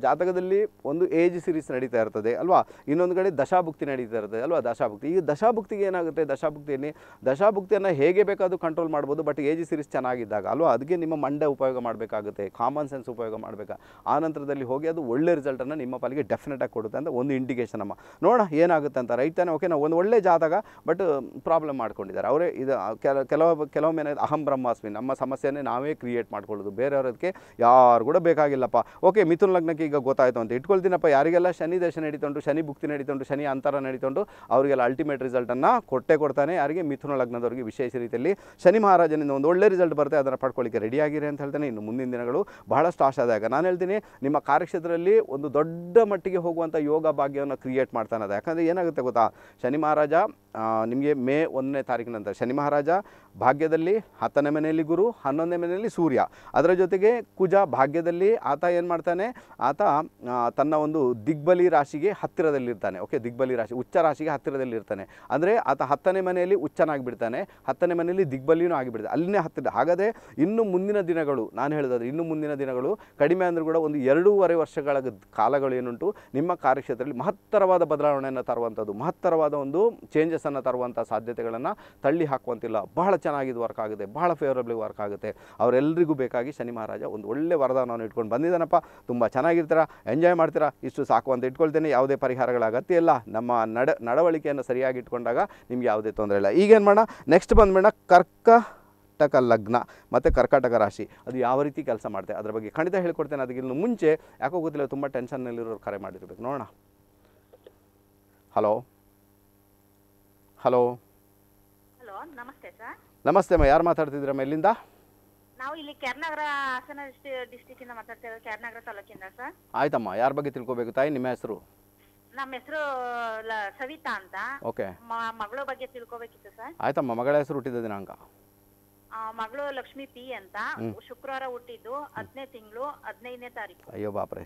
A: ಜಾತಕದಲ್ಲಿ ಒಂದು ಏಜ್ ಸೀರೀಸ್ ನಡೀತಾ ಇರ್ತದೆ ಅಲ್ವಾ ಇನ್ನೊಂದು ಕಡೆ ದಶಾಭುಕ್ತಿ ನಡೀತಾ ಇರ್ತದೆ ಅಲ್ವಾ ದಶಾಭುಕ್ತಿ ಈಗ ದಶಾಭುಕ್ತಿಗೆ ಏನಾಗುತ್ತೆ ದಶಾಭುಕ್ತಿಯಲ್ಲಿ ದಶಾಭುಕ್ತಿಯನ್ನು ಹೇಗೆ ಬೇಕಾದರೂ ಕಂಟ್ರೋಲ್ ಮಾಡ್ಬೋದು ಬಟ್ ಏಜ್ ಸೀರೀಸ್ ಚೆನ್ನಾಗಿದ್ದಾಗ ಅಲ್ವಾ ಅದಕ್ಕೆ ನಿಮ್ಮ ಮಂಡೆ ಉಪಯೋಗ ಮಾಡಬೇಕಾಗುತ್ತೆ ಕಾಮನ್ ಸೆನ್ಸ್ ಉಪಯೋಗ ಮಾಡಬೇಕಾ ಆ ನಂತರದಲ್ಲಿ ಹೋಗಿ ಅದು ಒಳ್ಳೆ ರಿಸಲ್ಟನ್ನು ನಿಮ್ಮ ಪಾಲಿಗೆ ಡೆಫಿನೆಟಾಗಿ ಕೊಡುತ್ತೆ ಅಂತ ಒಂದು ಇಂಡಿಕೇಶನ್ ಅಮ್ಮ ನೋಡೋಣ ಏನಾಗುತ್ತೆ ಅಂತ ರೈತಾನೆ ಓಕೆ ನಾವು ಒಂದು ಒಳ್ಳೆ ಜಾತಕ ಬಟ್ ಪ್ರಾಬ್ಲಮ್ ಮಾಡ್ಕೊಂಡಿದ್ದಾರೆ ಅವರೇ ಇದು ಕೆಲ ಕೆಲವು ಕೆಲವೊಮ್ಮೆ ಅಹಂ ಬ್ರಹ್ಮಾಸ್ಮಿ ನಮ್ಮ ಸಮಸ್ಯೆನೇ ನಾವೇ ಕ್ರಿಯೇಟ್ ಮಾಡ್ಕೊಳ್ಳೋದು ಬೇರೆಯವರದಕ್ಕೆ ಯಾರು ಕೂಡ ಬೇಕಾಗಿಲ್ಲಪ್ಪ ಓಕೆ ಮಿಥುನ್ ಲಗ್ನಕ್ಕೆ ಈಗ ಗೊತ್ತಾಯಿತು ಅಂತ ಇಟ್ಕೊಳ್ತೀನಪ್ಪ ಯಾರಿಗೆಲ್ಲ ಶನಿ ದಶ ನಡೀತೊಂಡು ಶನಿ ಭುಕ್ತಿ ನಡೀತೊಂಡು ಶನಿ ಅಂತರ ನಡೀತೊಂಡು ಅವರಿಗೆಲ್ಲ ಅಲ್ಟಿಮೇಟ್ ರಿಸಲ್ಟನ್ನು ಕೊಟ್ಟೆ ಕೊಡ್ತಾನೆ ಯಾರಿಗೆ ಮಿಥುನ ಲಗ್ನದವರಿಗೆ ವಿಶೇಷ ರೀತಿಯಲ್ಲಿ ಶನಿ ಮಹಾರಾಜನಿಂದ ಒಂದು ಒಳ್ಳೆ ರಿಸಲ್ಟ್ ಬರುತ್ತೆ ಅದನ್ನು ಪಡ್ಕೊಳ್ಳಿಕ್ಕೆ ರೆಡಿಯಾಗಿರಿ ಅಂತ ಹೇಳ್ತಾನೆ ಇನ್ನು ಮುಂದಿನ ದಿನಗಳು ಬಹಳಷ್ಟು ಆಶಾದಾಯಕ ನಾನು ಹೇಳ್ತೀನಿ ನಿಮ್ಮ ಕಾರ್ಯಕ್ಷೇತ್ರದಲ್ಲಿ ಒಂದು ದೊಡ್ಡ ಮಟ್ಟಿಗೆ ಹೋಗುವಂಥ ಯೋಗ ಭಾಗ್ಯವನ್ನು ಕ್ರಿಯೇಟ್ ಮಾಡ್ತಾನೆ ಅದು ಯಾಕಂದರೆ ಏನಾಗುತ್ತೆ ಗೊತ್ತಾ ಶನಿ ಮಹಾರಾಜ ನಿಮಗೆ ಮೇ ಒಂದನೇ ತಾರೀಕಿನ ನಂತರ ಶನಿ ಮಹಾರಾಜ ಭಾಗ್ಯ ಭಾಗ್ಯದಲ್ಲಿ ಹತ್ತನೇ ಮನೆಯಲ್ಲಿ ಗುರು ಹನ್ನೊಂದನೇ ಮನೆಯಲ್ಲಿ ಸೂರ್ಯ ಅದರ ಜೊತೆಗೆ ಕುಜ ಭಾಗ್ಯದಲ್ಲಿ ಆತ ಏನು ಮಾಡ್ತಾನೆ ಆತ ತನ್ನ ಒಂದು ದಿಗ್ಬಲಿ ರಾಶಿಗೆ ಹತ್ತಿರದಲ್ಲಿರ್ತಾನೆ ಓಕೆ ದಿಗ್ಬಲಿ ರಾಶಿ ಉಚ್ಚ ರಾಶಿಗೆ ಹತ್ತಿರದಲ್ಲಿರ್ತಾನೆ ಅಂದರೆ ಆತ ಹತ್ತನೇ ಮನೆಯಲ್ಲಿ ಉಚ್ಚನಾಗಿಬಿಡ್ತಾನೆ ಹತ್ತನೇ ಮನೆಯಲ್ಲಿ ದಿಗ್ಬಲಿನೂ ಆಗಿಬಿಡ್ತಾನೆ ಅಲ್ಲಿನೇ ಹತ್ತಿರ ಹಾಗಾದರೆ ಇನ್ನು ಮುಂದಿನ ದಿನಗಳು ನಾನು ಹೇಳಿದ್ರೆ ಇನ್ನು ಮುಂದಿನ ದಿನಗಳು ಕಡಿಮೆ ಅಂದರೂ ಕೂಡ ಒಂದು ಎರಡೂವರೆ ವರ್ಷಗಳ ಕಾಲಗಳು ಏನುಂಟು ನಿಮ್ಮ ಕಾರ್ಯಕ್ಷೇತ್ರದಲ್ಲಿ ಮಹತ್ತರವಾದ ಬದಲಾವಣೆಯನ್ನು ತರುವಂಥದ್ದು ಮಹತ್ತರವಾದ ಒಂದು ಅನ್ನು ತರುವಂಥ ಸಾಧ್ಯತೆಗಳನ್ನು ತಳ್ಳಿ ಹಾಕುವಂತಿಲ್ಲ ಬಹಳ ಚೆನ್ನಾಗಿ ಚೆನ್ನಾಗಿ ಇದು ವರ್ಕ್ ಆಗುತ್ತೆ ಬಹಳ ಫೇವರಬ್ಲಿ ವರ್ಕ್ ಆಗುತ್ತೆ ಅವರೆಲ್ಲರಿಗೂ ಬೇಕಾಗಿ ಶನಿ ಮಹಾರಾಜ ಒಂದು ಒಳ್ಳೆ ವರದಾನವನ್ನು ಇಟ್ಕೊಂಡು ಬಂದಿದ್ದಾನಪ್ಪ ತುಂಬ ಚೆನ್ನಾಗಿರ್ತೀರಾ ಎಂಜಾಯ್ ಮಾಡ್ತೀರಾ ಇಷ್ಟು ಸಾಕು ಅಂತ ಇಟ್ಕೊಳ್ತೇನೆ ಯಾವುದೇ ಪರಿಹಾರಗಳ ಅಗತ್ಯ ಇಲ್ಲ ನಮ್ಮ ನಡ ನಡವಳಿಕೆಯನ್ನು ಸರಿಯಾಗಿ ಇಟ್ಕೊಂಡಾಗ ನಿಮ್ಗೆ ಯಾವುದೇ ತೊಂದರೆ ಇಲ್ಲ ಈಗೇನು ಮಾಡೋಣ ನೆಕ್ಸ್ಟ್ ಬಂದ್ಬೇಡ ಕರ್ಕ ಕರ್ಕಾಟಕ ಲಗ್ನ ಮತ್ತು ಕರ್ಕಾಟಕ ರಾಶಿ ಅದು ಯಾವ ರೀತಿ ಕೆಲಸ ಮಾಡುತ್ತೆ ಅದ್ರ ಬಗ್ಗೆ ಖಂಡಿತ ಹೇಳ್ಕೊಡ್ತೇನೆ ಅದಕ್ಕಿಂತ ಮುಂಚೆ ಯಾಕೋ ಗೊತ್ತಿಲ್ಲ ತುಂಬ ಟೆನ್ಷನ್ನಲ್ಲಿರೋರು ಕರೆ ಮಾಡಿರ್ಬೇಕು ನೋಡೋಣ ಹಲೋ ಹಲೋ
B: ಹಲೋ ನಮಸ್ತೆ ಸರ್
A: ನಮಸ್ತೆ ಅಮ್ಮ ಯಾರು ಮಾತಾಡ್ತಿದ್ದೀರಮ್ಮ ಎಲ್ಲಿಂದ
B: ನಾವು ಇಲ್ಲಿ ಕೆರ್ನಗರ ಹಾಸನ ಡಿಸ್ಟ್ರಿಕ್ಟಿಂದ ಇಂದ ಮಾತಾಡ್ತಿರೋದು ಕೆರ್ನಗರ ತಾಲೂಕಿಂದ ಸರ್
A: ಆಯ್ತಮ್ಮ ಯಾರ ಬಗ್ಗೆ ತಿಳ್ಕೊಬೇಕು ತಾಯಿ ನಿಮ್ಮ ಹೆಸರು
B: ನಮ್ಮ ಹೆಸರು ಸವಿತಾ ಅಂತ ಓಕೆ ಮಗಳ ಬಗ್ಗೆ ತಿಳ್ಕೊಬೇಕಿತ್ತು ಸರ್
A: ಆಯ್ತಮ್ಮ ಮಗಳ ಹೆಸರು ಹುಟ್ಟಿದ ದಿನಾಂಕ
B: ಮಗಳು ಲಕ್ಷ್ಮಿ ಪಿ ಅಂತ ಶುಕ್ರವಾರ ಹುಟ್ಟಿದ್ದು ಹದಿನೈದು ತಿಂಗಳು ಹದಿನೈದನೇ ತಾರೀಕು ಅಯ್ಯೋ ಬಾಪ್ರೆ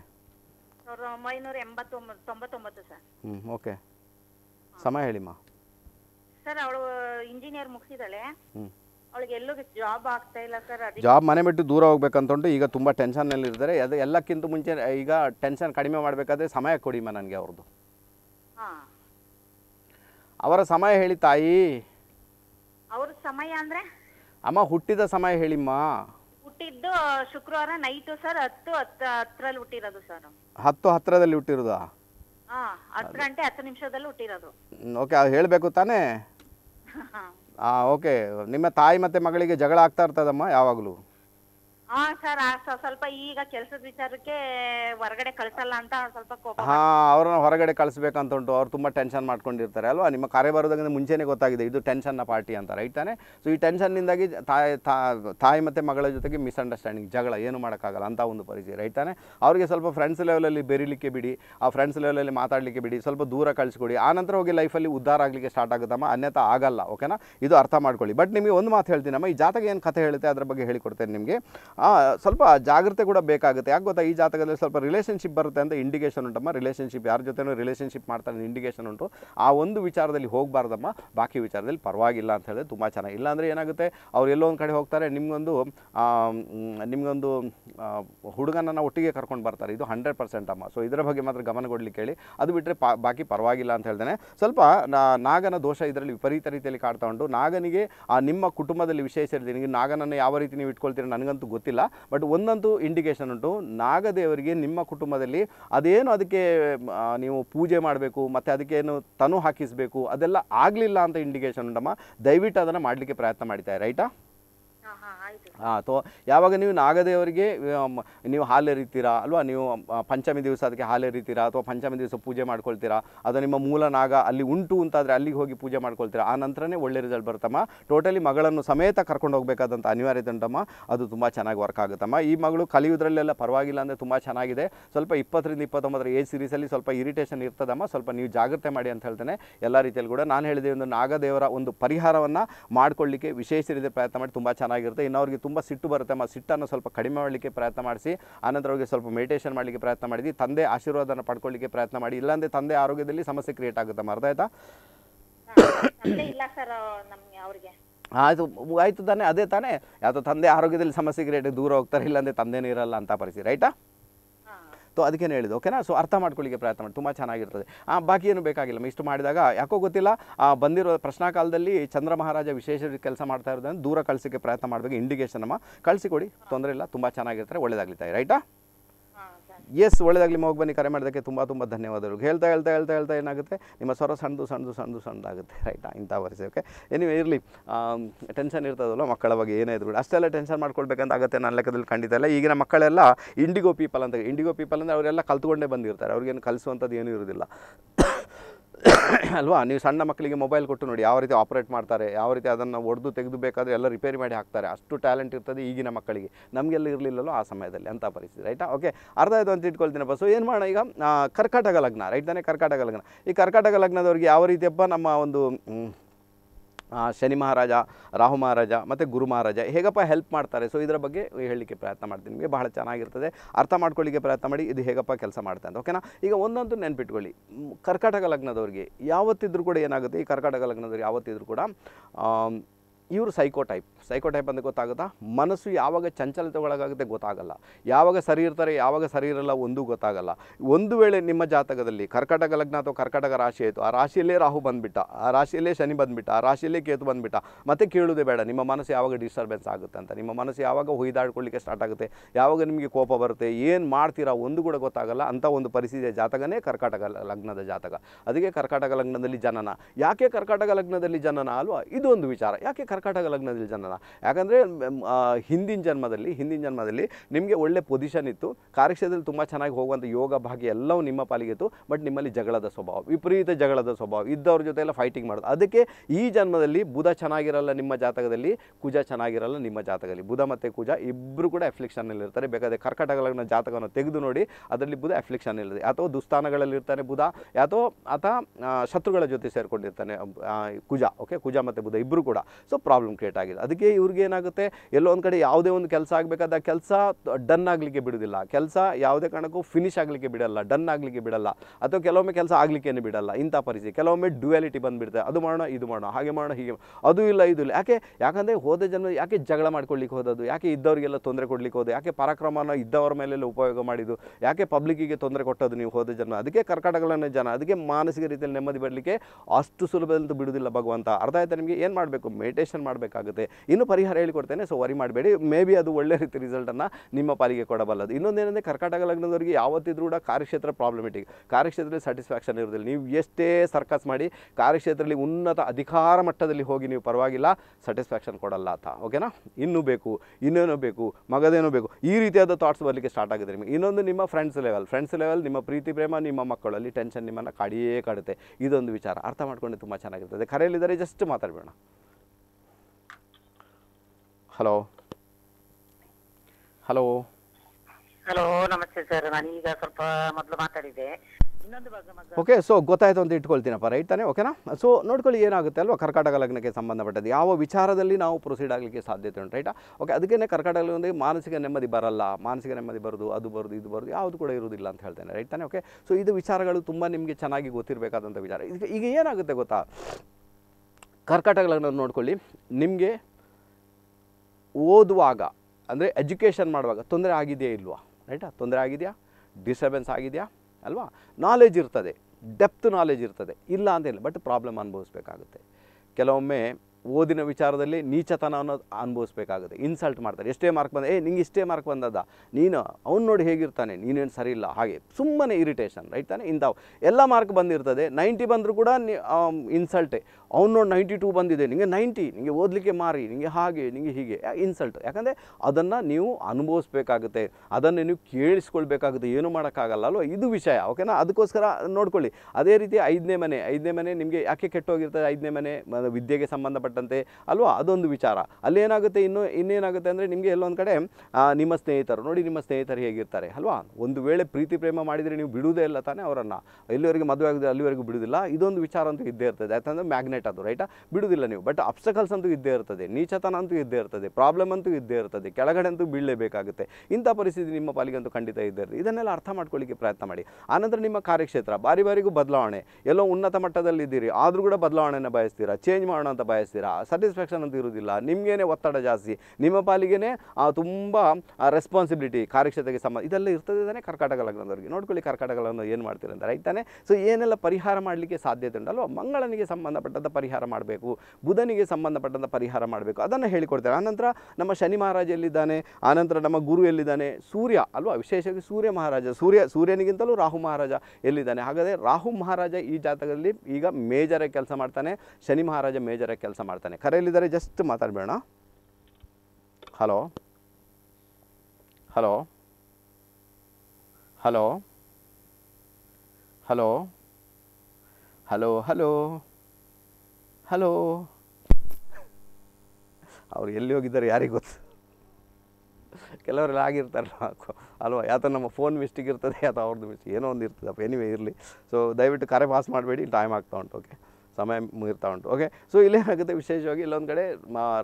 B: ಸಾವಿರದ ಒಂಬೈನೂರ ಎಂಬತ್ತೊಂಬತ್ತು ತೊಂಬತ್ತೊಂಬತ್ತು ಸರ್
A: ಹ್ಞೂ ಓಕೆ ಸಮಯ ಹೇಳಿಮ್ಮ
B: ಸರ್ ಅವಳು ಇಂಜಿನಿಯರ್ ಮುಗಿಸಿದಾಳೆ ಅವಳಿಗೆ ಎಲ್ಲೂ ಜಾಬ್ ಆಗ್ತಾ ಇಲ್ಲ ಸರ್ ಜಾಬ್ ಮನೆ
A: ಬಿಟ್ಟು ದೂರ ಹೋಗ್ಬೇಕಂತಂಡು ಈಗ ತುಂಬಾ ಟೆನ್ಷನ್ ನಲ್ಲಿ ಇರ್ತಾರೆ ಅದು ಎಲ್ಲಕ್ಕಿಂತ ಮುಂಚೆ ಈಗ ಟೆನ್ಷನ್ ಕಡಿಮೆ ಮಾಡಬೇಕಾದ್ರೆ ಸಮಯ ಕೊಡಿಮ್ಮ ನನಗೆ ಅವ್ರದ್ದು ಅವರ ಸಮಯ ಹೇಳಿ ತಾಯಿ
B: ಅವ್ರ ಸಮಯ ಅಂದ್ರೆ
A: ಅಮ್ಮ ಹುಟ್ಟಿದ ಸಮಯ ಹೇಳಿಮ್ಮ
B: ಹುಟ್ಟಿದ್ದು ಶುಕ್ರವಾರ ನೈಟ್ ಸರ್ ಹತ್ತು ಹತ್ತು ಹತ್ತರಲ್ಲಿ ಹುಟ್ಟಿರೋದು ಸರ್
A: ಹತ್ತು ಹತ್ತಿರದಲ್ಲಿ ಹುಟ್ಟಿರೋದಾ
B: ಹತ್ತು ಗಂಟೆ ಹತ್ತು ನಿಮಿಷದಲ್ಲಿ ಹುಟ್ಟಿರೋದು
A: ಓಕೆ ಅದು ಹೇಳಬೇಕು ತಾನೇ ಆ ಓಕೆ ನಿಮ್ಮ ತಾಯಿ ಮತ್ತೆ ಮಗಳಿಗೆ ಜಗಳ ಆಗ್ತಾ ಇರ್ತದಮ್ಮ ಯಾವಾಗಲೂ
B: ಹಾ ಸರ್ ಸ್ವಲ್ಪ ಈಗ ವಿಚಾರಕ್ಕೆ ಹೊರಗಡೆ ಕಳ್ಸಲ್ಲ ಅಂತ
A: ಹೊರಗಡೆ ಉಂಟು ಅವ್ರು ತುಂಬಾ ಟೆನ್ಷನ್ ಮಾಡ್ಕೊಂಡಿರ್ತಾರೆ ಅಲ್ವಾ ನಿಮ್ಮ ಬರೋದಕ್ಕಿಂತ ಮುಂಚೆನೆ ಗೊತ್ತಾಗಿದೆ ಇದು ಟೆನ್ಷನ್ನ ಪಾರ್ಟಿ ಅಂತ ರೈಟ್ ತಾನೆ ಸೊ ಈ ಟೆನ್ಷನ್ನಿಂದಾಗಿ ತಾಯಿ ತಾಯಿ ಮತ್ತೆ ಮಗಳ ಜೊತೆಗೆ ಮಿಸ್ಅಂಡರ್ಸ್ಟ್ಯಾಂಡಿಂಗ್ ಜಗಳ ಏನು ಮಾಡೋಕ್ಕಾಗಲ್ಲ ಅಂತ ಒಂದು ಪರಿಸ್ಥಿತಿ ರೈಟ್ ತಾನೆ ಅವರಿಗೆ ಸ್ವಲ್ಪ ಫ್ರೆಂಡ್ಸ್ ಲೆವೆಲಲ್ಲಿ ಬೆರಿಲಿಕ್ಕೆ ಬಿಡಿ ಆ ಫ್ರೆಂಡ್ಸ್ ಲೆವೆಲಲ್ಲಿ ಮಾತಾಡಲಿಕ್ಕೆ ಬಿಡಿ ಸ್ವಲ್ಪ ದೂರ ಕಳಿಸ್ಕೊಡಿ ಆ ನಂತರ ಹೋಗಿ ಲೈಫಲ್ಲಿ ಉದ್ದಾರ ಆಗಲಿಕ್ಕೆ ಸ್ಟಾರ್ಟ್ ಆಗುತ್ತಮ್ಮ ಅನ್ಯಥ ಆಗಲ್ಲ ಓಕೆನಾ ಇದು ಅರ್ಥ ಮಾಡ್ಕೊಳ್ಳಿ ಬಟ್ ನಿಮಗೆ ಒಂದು ಮಾತು ಹೇಳ್ತೀನಮ್ಮ ಈ ಜಾತಕ ಏನು ಕಥೆ ಹೇಳುತ್ತೆ ಅದರ ಬಗ್ಗೆ ಹೇಳಿಕೊಡ್ತೇನೆ ನಿಮಗೆ ಸ್ವಲ್ಪ ಜಾಗ್ರತೆ ಕೂಡ ಬೇಕಾಗುತ್ತೆ ಯಾಕೆ ಗೊತ್ತಾ ಈ ಜಾತಕದಲ್ಲಿ ಸ್ವಲ್ಪ ರಿಲೇಷನ್ಶಿಪ್ ಬರುತ್ತೆ ಅಂತ ಇಂಡಿಕೇಷನ್ ಉಂಟಮ್ಮ ರಿಲೇಷನ್ಶಿಪ್ ಯಾರ ಜೊತೆನೂ ರಿಲೇಷನ್ಶಿಪ್ ಮಾಡ್ತಾರೆ ಇಂಡಿಕೇಷನ್ ಉಂಟು ಆ ಒಂದು ವಿಚಾರದಲ್ಲಿ ಹೋಗಬಾರ್ದಮ್ಮ ಬಾಕಿ ವಿಚಾರದಲ್ಲಿ ಪರವಾಗಿಲ್ಲ ಅಂತ ಹೇಳಿದ್ರೆ ತುಂಬ ಚೆನ್ನಾಗಿ ಇಲ್ಲಾಂದರೆ ಏನಾಗುತ್ತೆ ಅವ್ರು ಎಲ್ಲೋ ಒಂದು ಕಡೆ ಹೋಗ್ತಾರೆ ನಿಮಗೊಂದು ನಿಮಗೊಂದು ಹುಡುಗನನ್ನು ಒಟ್ಟಿಗೆ ಕರ್ಕೊಂಡು ಬರ್ತಾರೆ ಇದು ಹಂಡ್ರೆಡ್ ಪರ್ಸೆಂಟ್ ಅಮ್ಮ ಸೊ ಇದರ ಬಗ್ಗೆ ಮಾತ್ರ ಗಮನ ಕೊಡಲಿಕ್ಕೆ ಹೇಳಿ ಅದು ಬಿಟ್ಟರೆ ಪಾ ಬಾಕಿ ಪರವಾಗಿಲ್ಲ ಅಂತ ಹೇಳ್ದೇನೆ ಸ್ವಲ್ಪ ನಾಗನ ದೋಷ ಇದರಲ್ಲಿ ವಿಪರೀತ ರೀತಿಯಲ್ಲಿ ಕಾಡ್ತಾ ಉಂಟು ನಾಗನಿಗೆ ನಿಮ್ಮ ಕುಟುಂಬದಲ್ಲಿ ವಿಶೇಷ ಇರ್ತೀನಿ ನಾಗನನ್ನು ಯಾವ ರೀತಿ ನೀವು ಇಟ್ಕೊಳ್ತೀರ ನನಗಂತೂ ಗೊತ್ತಿಲ್ಲ ಗೊತ್ತಿಲ್ಲ ಬಟ್ ಒಂದಂತೂ ಇಂಡಿಕೇಶನ್ ಉಂಟು ನಾಗದೇವರಿಗೆ ನಿಮ್ಮ ಕುಟುಂಬದಲ್ಲಿ ಅದೇನು ಅದಕ್ಕೆ ನೀವು ಪೂಜೆ ಮಾಡಬೇಕು ಮತ್ತು ಅದಕ್ಕೇನು ತನು ಹಾಕಿಸಬೇಕು ಅದೆಲ್ಲ ಆಗಲಿಲ್ಲ ಅಂತ ಇಂಡಿಕೇಶನ್ ಉಂಟಮ್ಮ ದಯವಿಟ್ಟು ಅದನ್ನು ಮಾಡಲಿಕ್ಕೆ ಪ್ರಯತ್ನ ಮಾಡ್ತಾರೆ ರೈಟಾ ತೋ ಯಾವಾಗ ನೀವು ನಾಗದೇವರಿಗೆ ನೀವು ಹಾಲೆರೀತೀರಾ ಅಲ್ವಾ ನೀವು ಪಂಚಮಿ ದಿವಸ ಅದಕ್ಕೆ ಹಾಲೆರೀತೀರಾ ಅಥವಾ ಪಂಚಮಿ ದಿವಸ ಪೂಜೆ ಮಾಡ್ಕೊಳ್ತೀರಾ ಅದು ನಿಮ್ಮ ಮೂಲ ನಾಗ ಅಲ್ಲಿ ಉಂಟು ಅಂತಾದರೆ ಅಲ್ಲಿಗೆ ಹೋಗಿ ಪೂಜೆ ಮಾಡ್ಕೊಳ್ತೀರಾ ಆ ನಂತರನೇ ಒಳ್ಳೆ ರಿಸಲ್ಟ್ ಬರುತ್ತಮ್ಮ ಟೋಟಲಿ ಮಗಳನ್ನು ಸಮೇತ ಕರ್ಕೊಂಡು ಹೋಗಬೇಕಾದಂಥ ಅನಿವಾರ್ಯತೆ ಉಂಟಮ್ಮ ಅದು ತುಂಬ ಚೆನ್ನಾಗಿ ವರ್ಕ್ ಆಗುತ್ತಮ್ಮ ಈ ಮಗಳು ಕಲಿಯೋದ್ರಲ್ಲೆಲ್ಲ ಪರವಾಗಿಲ್ಲ ಅಂದರೆ ತುಂಬ ಚೆನ್ನಾಗಿದೆ ಸ್ವಲ್ಪ ಇಪ್ಪತ್ತರಿಂದ ಇಪ್ಪತ್ತೊಂಬತ್ತರ ಏಜ್ ಸೀರೀಸಲ್ಲಿ ಸ್ವಲ್ಪ ಇರಿಟೇಷನ್ ಇರ್ತದಮ್ಮ ಸ್ವಲ್ಪ ನೀವು ಜಾಗ್ರತೆ ಮಾಡಿ ಅಂತ ಹೇಳ್ತೇನೆ ಎಲ್ಲ ರೀತಿಯಲ್ಲಿ ಕೂಡ ನಾನು ಹೇಳಿದೆ ಒಂದು ನಾಗದೇವರ ಒಂದು ಪರಿಹಾರವನ್ನು ಮಾಡ್ಕೊಳ್ಳಿಕ್ಕೆ ವಿಶೇಷ ರೀತಿಯ ಪ್ರಯತ್ನ ಮಾಡಿ ತುಂಬ ಚೆನ್ನಾಗಿರುತ್ತೆ ಇನ್ನ ಇನ್ನು ತುಂಬ ಸಿಟ್ಟು ಬರುತ್ತೆ ಮತ್ತು ಸಿಟ್ಟನ್ನು ಸ್ವಲ್ಪ ಕಡಿಮೆ ಮಾಡಲಿಕ್ಕೆ ಪ್ರಯತ್ನ ಮಾಡಿಸಿ ಆನಂತರ ಅವ್ರಿಗೆ ಸ್ವಲ್ಪ ಮೆಡಿಟೇಷನ್ ಮಾಡಲಿಕ್ಕೆ ಪ್ರಯತ್ನ ಮಾಡಿದ್ವಿ ತಂದೆ ಆಶೀರ್ವಾದನ ಪಡ್ಕೊಳ್ಳಿಕ್ಕೆ ಪ್ರಯತ್ನ ಮಾಡಿ ಇಲ್ಲಾಂದ್ರೆ ತಂದೆ ಆರೋಗ್ಯದಲ್ಲಿ ಸಮಸ್ಯೆ ಕ್ರಿಯೇಟ್ ಆಗುತ್ತೆ ಅರ್ಥ ಆಯ್ತಾ ಆಯ್ತು ಆಯ್ತು ತಾನೇ ಅದೇ ತಾನೇ ಯಾವುದೋ ತಂದೆ ಆರೋಗ್ಯದಲ್ಲಿ ಸಮಸ್ಯೆ ಕ್ರಿಯೇಟ್ ದೂರ ಹೋಗ್ತಾರೆ ಇಲ್ಲಾಂದ್ರೆ ತಂದೆನೇ ಇರಲ್ಲ ಅಂತ ಪರಿಸ್ಥಿತಿ ರೈಟಾ ಸೊ ಅದಕ್ಕೇನು ಹೇಳಿದೆ ಓಕೆನಾ ಸೊ ಅರ್ಥ ಮಾಡ್ಕೊಳ್ಳಿಕ್ಕೆ ಪ್ರಯತ್ನ ಮಾಡಿ ತುಂಬ ಚೆನ್ನಾಗಿರ್ತದೆ ಬಾಕಿ ಏನು ಬೇಕಾಗಿಲ್ಲ ಇಷ್ಟು ಮಾಡಿದಾಗ ಯಾಕೋ ಗೊತ್ತಿಲ್ಲ ಬಂದಿರೋ ಪ್ರಶ್ನಾ ಕಾಲದಲ್ಲಿ ಚಂದ್ರ ಮಹಾರಾಜ ವಿಶೇಷ ಕೆಲಸ ಮಾಡ್ತಾ ಇರೋದನ್ನು ದೂರ ಕಳಿಸೋಕ್ಕೆ ಪ್ರಯತ್ನ ಮಾಡಬೇಕು ಇಂಡಿಕೇಷನ್ ಅಮ್ಮ ಕಳಿಸಿಕೊಡಿ ತೊಂದರೆ ಇಲ್ಲ ತುಂಬ ಚೆನ್ನಾಗಿರ್ತಾರೆ ಒಳ್ಳೆಯದಾಗ್ಲಿತ್ತಾರೆ ರೈಟಾ ಎಸ್ ಒಳ್ಳೆಯದಾಗಲಿ ಮೋಗ್ ಬನ್ನಿ ಕರೆ ಮಾಡೋದಕ್ಕೆ ತುಂಬ ತುಂಬ ಧನ್ಯವಾದಗಳು ಹೇಳ್ತಾ ಹೇಳ್ತಾ ಹೇಳ್ತಾ ಹೇಳ್ತಾ ಏನಾಗುತ್ತೆ ನಿಮ್ಮ ಸ್ವರ ಸಣ್ಣದು ಸಣ್ಣದು ಸಣ್ಣದು ಸಣ್ಣದಾಗುತ್ತೆ ರೈಟಾ ಇಂಥ ಓಕೆ ಏನಿವೆ ಇರಲಿ ಟೆನ್ಷನ್ ಇರ್ತದಲ್ಲ ಮಕ್ಕಳ ಬಗ್ಗೆ ಏನೇ ಇದ್ರು ಅಷ್ಟೆಲ್ಲ ಟೆನ್ಷನ್ ಮಾಡ್ಕೊಳ್ಬೇಕಂತ ಆಗುತ್ತೆ ನನ್ನ ಲೆಕ್ಕದಲ್ಲಿ ಖಂಡಿತ ಇಲ್ಲ ಈಗಿನ ಮಕ್ಕಳೆಲ್ಲ ಇಂಡಿಗೋ ಪೀಪಲ್ ಅಂತ ಇಂಡಿಗೋ ಪೀಪಲ್ ಅಂದರೆ ಅವರೆಲ್ಲ ಕಲ್ತ್ಕೊಂಡೇ ಬಂದಿರ್ತಾರೆ ಅವ್ರಿಗೇನು ಕಲಿಸುವಂಥದ್ದು ಏನೂ ಇರೋದಿಲ್ಲ ಅಲ್ವಾ ನೀವು ಸಣ್ಣ ಮಕ್ಕಳಿಗೆ ಮೊಬೈಲ್ ಕೊಟ್ಟು ನೋಡಿ ಯಾವ ರೀತಿ ಆಪ್ರೇಟ್ ಮಾಡ್ತಾರೆ ಯಾವ ರೀತಿ ಅದನ್ನು ಒಡೆದು ತೆಗೆದು ಬೇಕಾದರೆ ಎಲ್ಲ ರಿಪೇರಿ ಮಾಡಿ ಹಾಕ್ತಾರೆ ಅಷ್ಟು ಟ್ಯಾಲೆಂಟ್ ಇರ್ತದೆ ಈಗಿನ ಮಕ್ಕಳಿಗೆ ನಮಗೆಲ್ಲ ಇರಲಿಲ್ಲಲ್ಲೋ ಆ ಸಮಯದಲ್ಲಿ ಅಂಥ ಪರಿಸ್ಥಿತಿ ರೈಟಾ ಓಕೆ ಅರ್ಧ ಆಯ್ತು ಅಂತ ಇಟ್ಕೊಳ್ತೀನಿ ಬಸ್ಸು ಏನು ಮಾಡೋಣ ಈಗ ಕರ್ಕಾಟಕ ಲಗ್ನ ರೈಟ್ ತಾನೇ ಕರ್ಕಾಟಕ ಲಗ್ನ ಈ ಕರ್ಕಾಟಕ ಲಗ್ನದವ್ರಿಗೆ ಯಾವ ರೀತಿಯಪ್ಪ ನಮ್ಮ ಒಂದು ಶನಿ ಮಹಾರಾಜ ರಾಹು ಮಹಾರಾಜ ಮತ್ತು ಗುರು ಮಹಾರಾಜ ಹೇಗಪ್ಪ ಹೆಲ್ಪ್ ಮಾಡ್ತಾರೆ ಸೊ ಇದರ ಬಗ್ಗೆ ಹೇಳಲಿಕ್ಕೆ ಪ್ರಯತ್ನ ಮಾಡ್ತೀನಿ ನಿಮಗೆ ಬಹಳ ಚೆನ್ನಾಗಿರ್ತದೆ ಅರ್ಥ ಮಾಡ್ಕೊಳ್ಳಿಕ್ಕೆ ಪ್ರಯತ್ನ ಮಾಡಿ ಇದು ಹೇಗಪ್ಪ ಕೆಲಸ ಮಾಡ್ತಾ ಅಂತ ಓಕೆನಾ ಈಗ ಒಂದೊಂದು ನೆನ್ಪಿಟ್ಕೊಳ್ಳಿ ಕರ್ಕಾಟಕ ಲಗ್ನದವ್ರಿಗೆ ಯಾವತ್ತಿದ್ರೂ ಕೂಡ ಏನಾಗುತ್ತೆ ಈ ಕರ್ಕಾಟಕ ಲಗ್ನದವ್ರಿಗೆ ಯಾವತ್ತಿದ್ರೂ ಕೂಡ ಇವರು ಸೈಕೋ ಟೈಪ್ ಸೈಕೋ ಟೈಪ್ ಅಂತ ಗೊತ್ತಾಗುತ್ತಾ ಮನಸ್ಸು ಯಾವಾಗ ಚಂಚಲತೆ ಒಳಗಾಗುತ್ತೆ ಗೊತ್ತಾಗಲ್ಲ ಯಾವಾಗ ಸರಿ ಇರ್ತಾರೆ ಯಾವಾಗ ಸರಿ ಇರಲ್ಲ ಒಂದೂ ಗೊತ್ತಾಗಲ್ಲ ಒಂದು ವೇಳೆ ನಿಮ್ಮ ಜಾತಕದಲ್ಲಿ ಕರ್ಕಟಕ ಲಗ್ನ ಅಥವಾ ಕರ್ಕಟಕ ರಾಶಿ ಆಯಿತು ಆ ರಾಶಿಯಲ್ಲೇ ರಾಹು ಬಂದುಬಿಟ್ಟ ಆ ರಾಶಿಯಲ್ಲೇ ಶನಿ ಬಂದುಬಿಟ್ಟ ಆ ರಾಶಿಯಲ್ಲೇ ಕೇತು ಬಂದುಬಿಟ್ಟ ಮತ್ತೆ ಕೇಳೋದೇ ಬೇಡ ನಿಮ್ಮ ಮನಸ್ಸು ಯಾವಾಗ ಡಿಸ್ಟರ್ಬೆನ್ಸ್ ಆಗುತ್ತೆ ಅಂತ ನಿಮ್ಮ ಮನಸ್ಸು ಯಾವಾಗ ಹೊಯ್ದಾಡ್ಕೊಳ್ಳಿಕ್ಕೆ ಸ್ಟಾರ್ಟ್ ಆಗುತ್ತೆ ಯಾವಾಗ ನಿಮಗೆ ಕೋಪ ಬರುತ್ತೆ ಏನು ಮಾಡ್ತೀರಾ ಒಂದು ಕೂಡ ಗೊತ್ತಾಗಲ್ಲ ಅಂತ ಒಂದು ಪರಿಸ್ಥಿತಿಯ ಜಾತಕನೇ ಕರ್ಕಾಟಕ ಲಗ್ನದ ಜಾತಕ ಅದಕ್ಕೆ ಕರ್ಕಾಟಕ ಲಗ್ನದಲ್ಲಿ ಜನನ ಯಾಕೆ ಕರ್ಕಾಟಕ ಲಗ್ನದಲ್ಲಿ ಜನನ ಅಲ್ವಾ ಇದೊಂದು ವಿಚಾರ ಯಾಕೆ ಕರ್ಕಾಟಕ ಲಗ್ನದಲ್ಲಿ ಜನನ ಯಾಕಂದರೆ ಹಿಂದಿನ ಜನ್ಮದಲ್ಲಿ ಹಿಂದಿನ ಜನ್ಮದಲ್ಲಿ ನಿಮಗೆ ಒಳ್ಳೆ ಪೊಸಿಷನ್ ಇತ್ತು ಕಾರ್ಯಕ್ಷೇತ್ರದಲ್ಲಿ ತುಂಬ ಚೆನ್ನಾಗಿ ಹೋಗುವಂಥ ಯೋಗ ಭಾಗ್ಯ ಎಲ್ಲವೂ ನಿಮ್ಮ ಪಾಲಿಗೆ ಇತ್ತು ಬಟ್ ನಿಮ್ಮಲ್ಲಿ ಜಗಳದ ಸ್ವಭಾವ ವಿಪರೀತ ಜಗಳದ ಸ್ವಭಾವ ಇದ್ದವ್ರ ಜೊತೆ ಎಲ್ಲ ಫೈಟಿಂಗ್ ಮಾಡೋದು ಅದಕ್ಕೆ ಈ ಜನ್ಮದಲ್ಲಿ ಬುಧ ಚೆನ್ನಾಗಿರಲ್ಲ ನಿಮ್ಮ ಜಾತಕದಲ್ಲಿ ಕುಜ ಚೆನ್ನಾಗಿರಲ್ಲ ನಿಮ್ಮ ಜಾತಕದಲ್ಲಿ ಬುಧ ಮತ್ತು ಕುಜ ಇಬ್ಬರು ಕೂಡ ಎಫ್ಲಿಕ್ಷನ್ನಲ್ಲಿರ್ತಾರೆ ಇರ್ತಾರೆ ಬೇಕಾದರೆ ಕರ್ಕಾಟಕ ಲಗ್ನ ಜಾತಕವನ್ನು ತೆಗೆದು ನೋಡಿ ಅದರಲ್ಲಿ ಬುಧ ಎಫ್ಲಿಕ್ಷನ್ ಇರ್ತದೆ ಅಥವಾ ದುಸ್ಥಾನಗಳಲ್ಲಿರ್ತಾನೆ ಬುಧ ಅಥವಾ ಆತ ಶತ್ರುಗಳ ಜೊತೆ ಸೇರಿಕೊಂಡಿರ್ತಾನೆ ಕುಜ ಓಕೆ ಕುಜ ಮತ್ತು ಬುಧ ಇಬ್ಬರು ಕೂಡ ಸೊ ಪ್ರಾಬ್ಲಮ್ ಕ್ರಿಯೇಟ್ ಆಗಿದೆ ಅದಕ್ಕೆ ಇವ್ರಿಗೆ ಏನಾಗುತ್ತೆ ಎಲ್ಲೋ ಒಂದು ಕಡೆ ಯಾವುದೇ ಒಂದು ಕೆಲಸ ಆಗಬೇಕಾದ ಕೆಲಸ ಡನ್ ಆಗಲಿಕ್ಕೆ ಬಿಡೋದಿಲ್ಲ ಕೆಲಸ ಯಾವುದೇ ಕಾರಣಕ್ಕೂ ಫಿನಿಶ್ ಆಗಲಿಕ್ಕೆ ಬಿಡಲ್ಲ ಡನ್ ಆಗಲಿಕ್ಕೆ ಬಿಡಲ್ಲ ಅಥವಾ ಕೆಲವೊಮ್ಮೆ ಕೆಲಸ ಆಗಲಿಕ್ಕೇನೆ ಬಿಡಲ್ಲ ಇಂಥ ಪರಿಸ್ಥಿತಿ ಕೆಲವೊಮ್ಮೆ ಡ್ಯುಯಾಲಿಟಿ ಬಂದುಬಿಡುತ್ತೆ ಅದು ಮಾಡೋಣ ಇದು ಮಾಡೋಣ ಹಾಗೆ ಮಾಡೋಣ ಹೀಗೆ ಅದು ಇಲ್ಲ ಇದು ಇಲ್ಲ ಯಾಕೆ ಯಾಕಂದರೆ ಹೋದ ಜನ ಯಾಕೆ ಜಗಳ ಮಾಡ್ಕೊಳ್ಳಿಕ್ಕೆ ಹೋದದ್ದು ಯಾಕೆ ಇದ್ದವರಿಗೆಲ್ಲ ತೊಂದರೆ ಕೊಡಲಿಕ್ಕೆ ಹೋದೆ ಯಾಕೆ ಪರಾಕ್ರಮನ ಇದ್ದವರ ಮೇಲೆಲ್ಲ ಉಪಯೋಗ ಮಾಡಿದ್ದು ಯಾಕೆ ಪಬ್ಲಿಕ್ಕಿಗೆ ತೊಂದರೆ ಕೊಟ್ಟೋದು ನೀವು ಹೋದ ಜನ ಅದಕ್ಕೆ ಕರ್ಕಾಟಕಗಳನ್ನ ಜನ ಅದಕ್ಕೆ ಮಾನಸಿಕ ರೀತಿಯಲ್ಲಿ ನೆಮ್ಮದಿ ಬರಲಿಕ್ಕೆ ಅಷ್ಟು ಸುಲಭದಂತೂ ಬಿಡುವುದಿಲ್ಲ ಭಗವಂತ ಅರ್ಥ ಆಯ್ತಾ ನಿಮಗೆ ಏನು ಮಾಡಬೇಕು ಮೆಡಿಟೇಷನ್ ಮಾಡಬೇಕಾಗುತ್ತೆ ಇನ್ನು ಪರಿಹಾರ ಹೇಳಿಕೊಡ್ತೇನೆ ಸೊ ವರಿ ಮಾಡಬೇಡಿ ಮೇ ಬಿ ಅದು ಒಳ್ಳೆ ರೀತಿ ರಿಸಲ್ಟನ್ನು ನಿಮ್ಮ ಪಾಲಿಗೆ ಕೊಡಬಲ್ಲದು ಇನ್ನೊಂದೇನೆಂದರೆ ಕರ್ಕಾಟಕ ಲಗ್ನದವರಿಗೆ ಯಾವತ್ತಿದ್ರೂ ಕೂಡ ಕಾರ್ಯಕ್ಷೇತ್ರ ಪ್ರಾಬ್ಲಮೆಟಿಕ್ ಕಾರ್ಯಕ್ಷೇತ್ರದಲ್ಲಿ ಸ್ಯಾಟಿಸ್ಫ್ಯಾಕ್ಷನ್ ಇರೋದಿಲ್ಲ ನೀವು ಎಷ್ಟೇ ಸರ್ಕಸ್ ಮಾಡಿ ಕಾರ್ಯಕ್ಷೇತ್ರದಲ್ಲಿ ಉನ್ನತ ಅಧಿಕಾರ ಮಟ್ಟದಲ್ಲಿ ಹೋಗಿ ನೀವು ಪರವಾಗಿಲ್ಲ ಸ್ಯಾಟಿಸ್ಫ್ಯಾಕ್ಷನ್ ಕೊಡಲ್ಲ ಅಂತ ಓಕೆನಾ ಇನ್ನೂ ಬೇಕು ಇನ್ನೇನೋ ಬೇಕು ಮಗದೇನೋ ಬೇಕು ಈ ರೀತಿಯಾದ ಥಾಟ್ಸ್ ಬರಲಿಕ್ಕೆ ಸ್ಟಾರ್ಟ್ ಆಗುತ್ತೆ ನಿಮಗೆ ಇನ್ನೊಂದು ನಿಮ್ಮ ಫ್ರೆಂಡ್ಸ್ ಲೆವೆಲ್ ಫ್ರೆಂಡ್ಸ್ ಲೆವೆಲ್ ನಿಮ್ಮ ಪ್ರೀತಿ ಪ್ರೇಮ ನಿಮ್ಮ ಮಕ್ಕಳಲ್ಲಿ ಟೆನ್ಷನ್ ನಿಮ್ಮನ್ನು ಕಾಡಿಯೇ ಕಾಡುತ್ತೆ ಇದೊಂದು ವಿಚಾರ ಅರ್ಥ ಮಾಡ್ಕೊಂಡು ತುಂಬ ಚೆನ್ನಾಗಿರ್ತದೆ ಕರೆಯಲ್ಲಿದ್ದಾರೆ ಜಸ್ಟ್ ಮಾತಾಡಬೇಡ ಹಲೋ ಹಲೋ
B: ಹಲೋ ನಮಸ್ತೆ ಸರ್ ನಾನು ಈಗ ಸ್ವಲ್ಪ ಮೊದಲು ಮಾತಾಡಿದೆ ಓಕೆ
A: ಸೊ ಗೊತ್ತಾಯ್ತು ಅಂತ ಇಟ್ಕೊಳ್ತೀನಪ್ಪ ರೈಟ್ ತಾನೆ ಓಕೆನಾ ಸೊ ನೋಡ್ಕೊಳ್ಳಿ ಏನಾಗುತ್ತೆ ಅಲ್ವಾ ಕರ್ಕಾಟಕ ಲಗ್ನಕ್ಕೆ ಸಂಬಂಧಪಟ್ಟದ್ದು ಯಾವ ವಿಚಾರದಲ್ಲಿ ನಾವು ಪ್ರೊಸೀಡ್ ಆಗಲಿಕ್ಕೆ ಸಾಧ್ಯತೆ ಉಂಟು ರೈಟಾ ಓಕೆ ಅದಕ್ಕೇ ಕರ್ಕಾಟಕ ಒಂದು ಮಾನಸಿಕ ನೆಮ್ಮದಿ ಬರಲ್ಲ ಮಾನಸಿಕ ನೆಮ್ಮದಿ ಬರೋದು ಅದು ಬರೋದು ಇದು ಬರೋದು ಯಾವುದು ಕೂಡ ಇರುವುದಿಲ್ಲ ಅಂತ ಹೇಳ್ತೇನೆ ರೈಟ್ ತಾನೆ ಓಕೆ ಸೊ ಇದು ವಿಚಾರಗಳು ತುಂಬ ನಿಮಗೆ ಚೆನ್ನಾಗಿ ಗೊತ್ತಿರಬೇಕಾದಂಥ ವಿಚಾರ ಈಗ ಏನಾಗುತ್ತೆ ಗೊತ್ತಾ ಕರ್ಕಾಟಕ ಲಗ್ನ ನೋಡ್ಕೊಳ್ಳಿ ನಿಮಗೆ ಓದುವಾಗ ಅಂದರೆ ಎಜುಕೇಷನ್ ಮಾಡುವಾಗ ತೊಂದರೆ ಆಗಿದೆಯಾ ಇಲ್ವಾ ರೈಟಾ ತೊಂದರೆ ಆಗಿದೆಯಾ ಡಿಸ್ಟರ್ಬೆನ್ಸ್ ಆಗಿದೆಯಾ ಅಲ್ವಾ ನಾಲೆಜ್ ಇರ್ತದೆ ಡೆಪ್ತ್ ನಾಲೆಜ್ ಇರ್ತದೆ ಇಲ್ಲ ಅಂತ ಇಲ್ಲ ಬಟ್ ಪ್ರಾಬ್ಲಮ್ ಅನುಭವಿಸ್ಬೇಕಾಗುತ್ತೆ ಕೆಲವೊಮ್ಮೆ ಓದಿನ ವಿಚಾರದಲ್ಲಿ ನೀಚತನ ಅನ್ನೋದು ಅನುಭವಿಸ್ಬೇಕಾಗುತ್ತೆ ಇನ್ಸಲ್ಟ್ ಮಾಡ್ತಾರೆ ಎಷ್ಟೇ ಮಾರ್ಕ್ ಬಂದ ಏ ನಿಂಗೆ ಇಷ್ಟೇ ಮಾರ್ಕ್ ಬಂದದ ನೀನು ಅವ್ನು ನೋಡಿ ಹೇಗಿರ್ತಾನೆ ನೀನೇನು ಸರಿ ಇಲ್ಲ ಹಾಗೆ ಸುಮ್ಮನೆ ಇರಿಟೇಷನ್ ರೈಟ್ ತಾನೆ ಇಂಥವು ಎಲ್ಲ ಮಾರ್ಕ್ ಬಂದಿರ್ತದೆ ನೈಂಟಿ ಬಂದರೂ ಕೂಡ ಇನ್ಸಲ್ಟೇ ಅವ್ನು ನೋಡಿ ನೈಂಟಿ ಟೂ ಬಂದಿದೆ ನಿಮಗೆ ನೈಂಟಿ ನಿಮಗೆ ಓದಲಿಕ್ಕೆ ಮಾರಿ ನಿಮಗೆ ಹಾಗೆ ನಿಮಗೆ ಹೀಗೆ ಇನ್ಸಲ್ಟ್ ಯಾಕಂದರೆ ಅದನ್ನು ನೀವು ಅನುಭವಿಸ್ಬೇಕಾಗುತ್ತೆ ಅದನ್ನು ನೀವು ಕೇಳಿಸ್ಕೊಳ್ಬೇಕಾಗುತ್ತೆ ಏನು ಮಾಡೋಕ್ಕಾಗಲ್ಲ ಅಲ್ವ ಇದು ವಿಷಯ ಓಕೆನಾ ಅದಕ್ಕೋಸ್ಕರ ನೋಡ್ಕೊಳ್ಳಿ ಅದೇ ರೀತಿ ಐದನೇ ಮನೆ ಐದನೇ ಮನೆ ನಿಮಗೆ ಯಾಕೆ ಕೆಟ್ಟೋಗಿರ್ತದೆ ಐದನೇ ಮನೆ ವಿದ್ಯೆಗೆ ಸಂಬಂಧಪಟ್ಟ ಸಂಬಂಧಪಟ್ಟಂತೆ ಅಲ್ವಾ ಅದೊಂದು ವಿಚಾರ ಏನಾಗುತ್ತೆ ಇನ್ನು ಇನ್ನೇನಾಗುತ್ತೆ ಅಂದರೆ ನಿಮಗೆ ಎಲ್ಲೊಂದು ಕಡೆ ನಿಮ್ಮ ಸ್ನೇಹಿತರು ನೋಡಿ ನಿಮ್ಮ ಸ್ನೇಹಿತರು ಹೇಗಿರ್ತಾರೆ ಅಲ್ವಾ ಒಂದು ವೇಳೆ ಪ್ರೀತಿ ಪ್ರೇಮ ಮಾಡಿದರೆ ನೀವು ಬಿಡುವುದೇ ಇಲ್ಲ ತಾನೇ ಅವರನ್ನು ಇಲ್ಲಿವರೆಗೆ ಮದುವೆ ಆಗಿದೆ ಅಲ್ಲಿವರೆಗೂ ಬಿಡುವುದಿಲ್ಲ ಇದೊಂದು ವಿಚಾರ ಅಂತೂ ಇದ್ದೇ ಇರ್ತದೆ ಯಾಕಂದರೆ ಮ್ಯಾಗ್ನೆಟ್ ಅದು ರೈಟಾ ಬಿಡುವುದಿಲ್ಲ ನೀವು ಬಟ್ ಅಪ್ಸಕಲ್ಸ್ ಅಂತೂ ಇದ್ದೇ ಇರ್ತದೆ ನೀಚತನ ಅಂತೂ ಇದ್ದೇ ಇರ್ತದೆ ಪ್ರಾಬ್ಲಮ್ ಅಂತೂ ಇದ್ದೇ ಇರ್ತದೆ ಕೆಳಗಡೆ ಅಂತೂ ಬೀಳಲೇಬೇಕಾಗುತ್ತೆ ಇಂಥ ಪರಿಸ್ಥಿತಿ ನಿಮ್ಮ ಅಂತೂ ಖಂಡಿತ ಇದ್ದೇ ಇರ್ತದೆ ಇದನ್ನೆಲ್ಲ ಅರ್ಥ ಮಾಡ್ಕೊಳ್ಳಿಕ್ಕೆ ಪ್ರಯತ್ನ ಮಾಡಿ ಆನಂತರ ನಿಮ್ಮ ಕಾರ್ಯಕ್ಷೇತ್ರ ಬಾರಿ ಬಾರಿಗೂ ಬದಲಾವಣೆ ಎಲ್ಲೋ ಉನ್ನತ ಮಟ್ಟದಲ್ಲಿ ಇದ್ದೀರಿ ಆದರೂ ಕೂಡ ಬದಲಾವಣೆಯನ್ನು ಬಯಸ್ತೀರಾ ಚೇಂಜ್ ಮಾಡೋಣ ಅಂತ ಬಯಸ್ತೀರಾ ಮಾಡ್ತೀರಾ ಸ್ಯಾಟಿಸ್ಫ್ಯಾಕ್ಷನ್ ಅಂತ ಇರೋದಿಲ್ಲ ನಿಮಗೇನೆ ಒತ್ತಡ ಜಾಸ್ತಿ ನಿಮ್ಮ ಪಾಲಿಗೆನೇ ತುಂಬ ರೆಸ್ಪಾನ್ಸಿಬಿಲಿಟಿ ಕಾರ್ಯಕ್ಷತೆಗೆ ಸಂಬಂಧ ಇದೆಲ್ಲ ಇರ್ತದೆ ತಾನೇ ಕರ್ಕಾಟಕ ಲಗ್ನದವರಿಗೆ ನೋಡ್ಕೊಳ್ಳಿ ಕರ್ಕಾಟಕ ಲಗ್ನ ಏನು ಮಾಡ್ತೀರ ಅಂತ ರೈಟ್ ತಾನೆ ಸೊ ಏನೆಲ್ಲ ಪರಿಹಾರ ಮಾಡಲಿಕ್ಕೆ ಸಾಧ್ಯತೆ ಉಂಟಲ್ವ ಮಂಗಳನಿಗೆ ಸಂಬಂಧಪಟ್ಟಂಥ ಪರಿಹಾರ ಮಾಡಬೇಕು ಬುಧನಿಗೆ ಸಂಬಂಧಪಟ್ಟಂಥ ಪರಿಹಾರ ಮಾಡಬೇಕು ಅದನ್ನು ಹೇಳಿಕೊಡ್ತಾರೆ ಆನಂತರ ನಮ್ಮ ಶನಿ ಮಹಾರಾಜ ಎಲ್ಲಿದ್ದಾನೆ ಆನಂತರ ನಮ್ಮ ಗುರು ಎಲ್ಲಿದ್ದಾನೆ ಸೂರ್ಯ ಅಲ್ವಾ ವಿಶೇಷವಾಗಿ ಸೂರ್ಯ ಮಹಾರಾಜ ಸೂರ್ಯ ಸೂರ್ಯನಿಗಿಂತಲೂ ರಾಹು ಮಹಾರಾಜ ಎಲ್ಲಿದ್ದಾನೆ ಹಾಗಾದರೆ ರಾಹು ಮಹಾರಾಜ ಈ ಜಾತಕದಲ್ಲಿ ಈಗ ಮೇಜರ ಕೆಲಸ ಮಾಡ್ತಾನೆ ಶನಿ ಮಹಾರಾಜ ಮೇಜರ ಕೆಲಸ ಮಾಡ್ತಾನೆ ಕರೆಯಲ್ಲಿದ್ದಾರೆ ಜಸ್ಟ್ ಮಾತಾಡಬೇಡ hello hello hello hello hello hello hello ಅವ್ರು ಎಲ್ಲಿ ಹೋಗಿದ್ದಾರೆ ಯಾರಿಗೆ ಗೊತ್ತು ಕೆಲವರೆಲ್ಲ ಆಗಿರ್ತಾರಲ್ಲ ಅಲ್ವಾ ಯಾತ ನಮ್ಮ ಫೋನ್ ಮಿಸ್ಟೇಕ್ ಇರ್ತದೆ ಅಥವಾ ಅವ್ರದ್ದು ಮಿಸ್ಟಿಕ್ ಏನೋ ಒಂದು ಅಪ್ಪ ಎನಿವೇ ಇರಲಿ ಸೊ ದಯವಿಟ್ಟು ಕರೆ ಪಾಸ್ ಮಾಡಬೇಡಿ ಟೈಮ್ ಆಗ್ತಾ ಉಂಟು ಓಕೆ ಸಮಯ ಮೀರ್ತಾ ಉಂಟು ಓಕೆ ಸೊ ಇಲ್ಲೇನಾಗುತ್ತೆ ವಿಶೇಷವಾಗಿ ಇಲ್ಲೊಂದು ಕಡೆ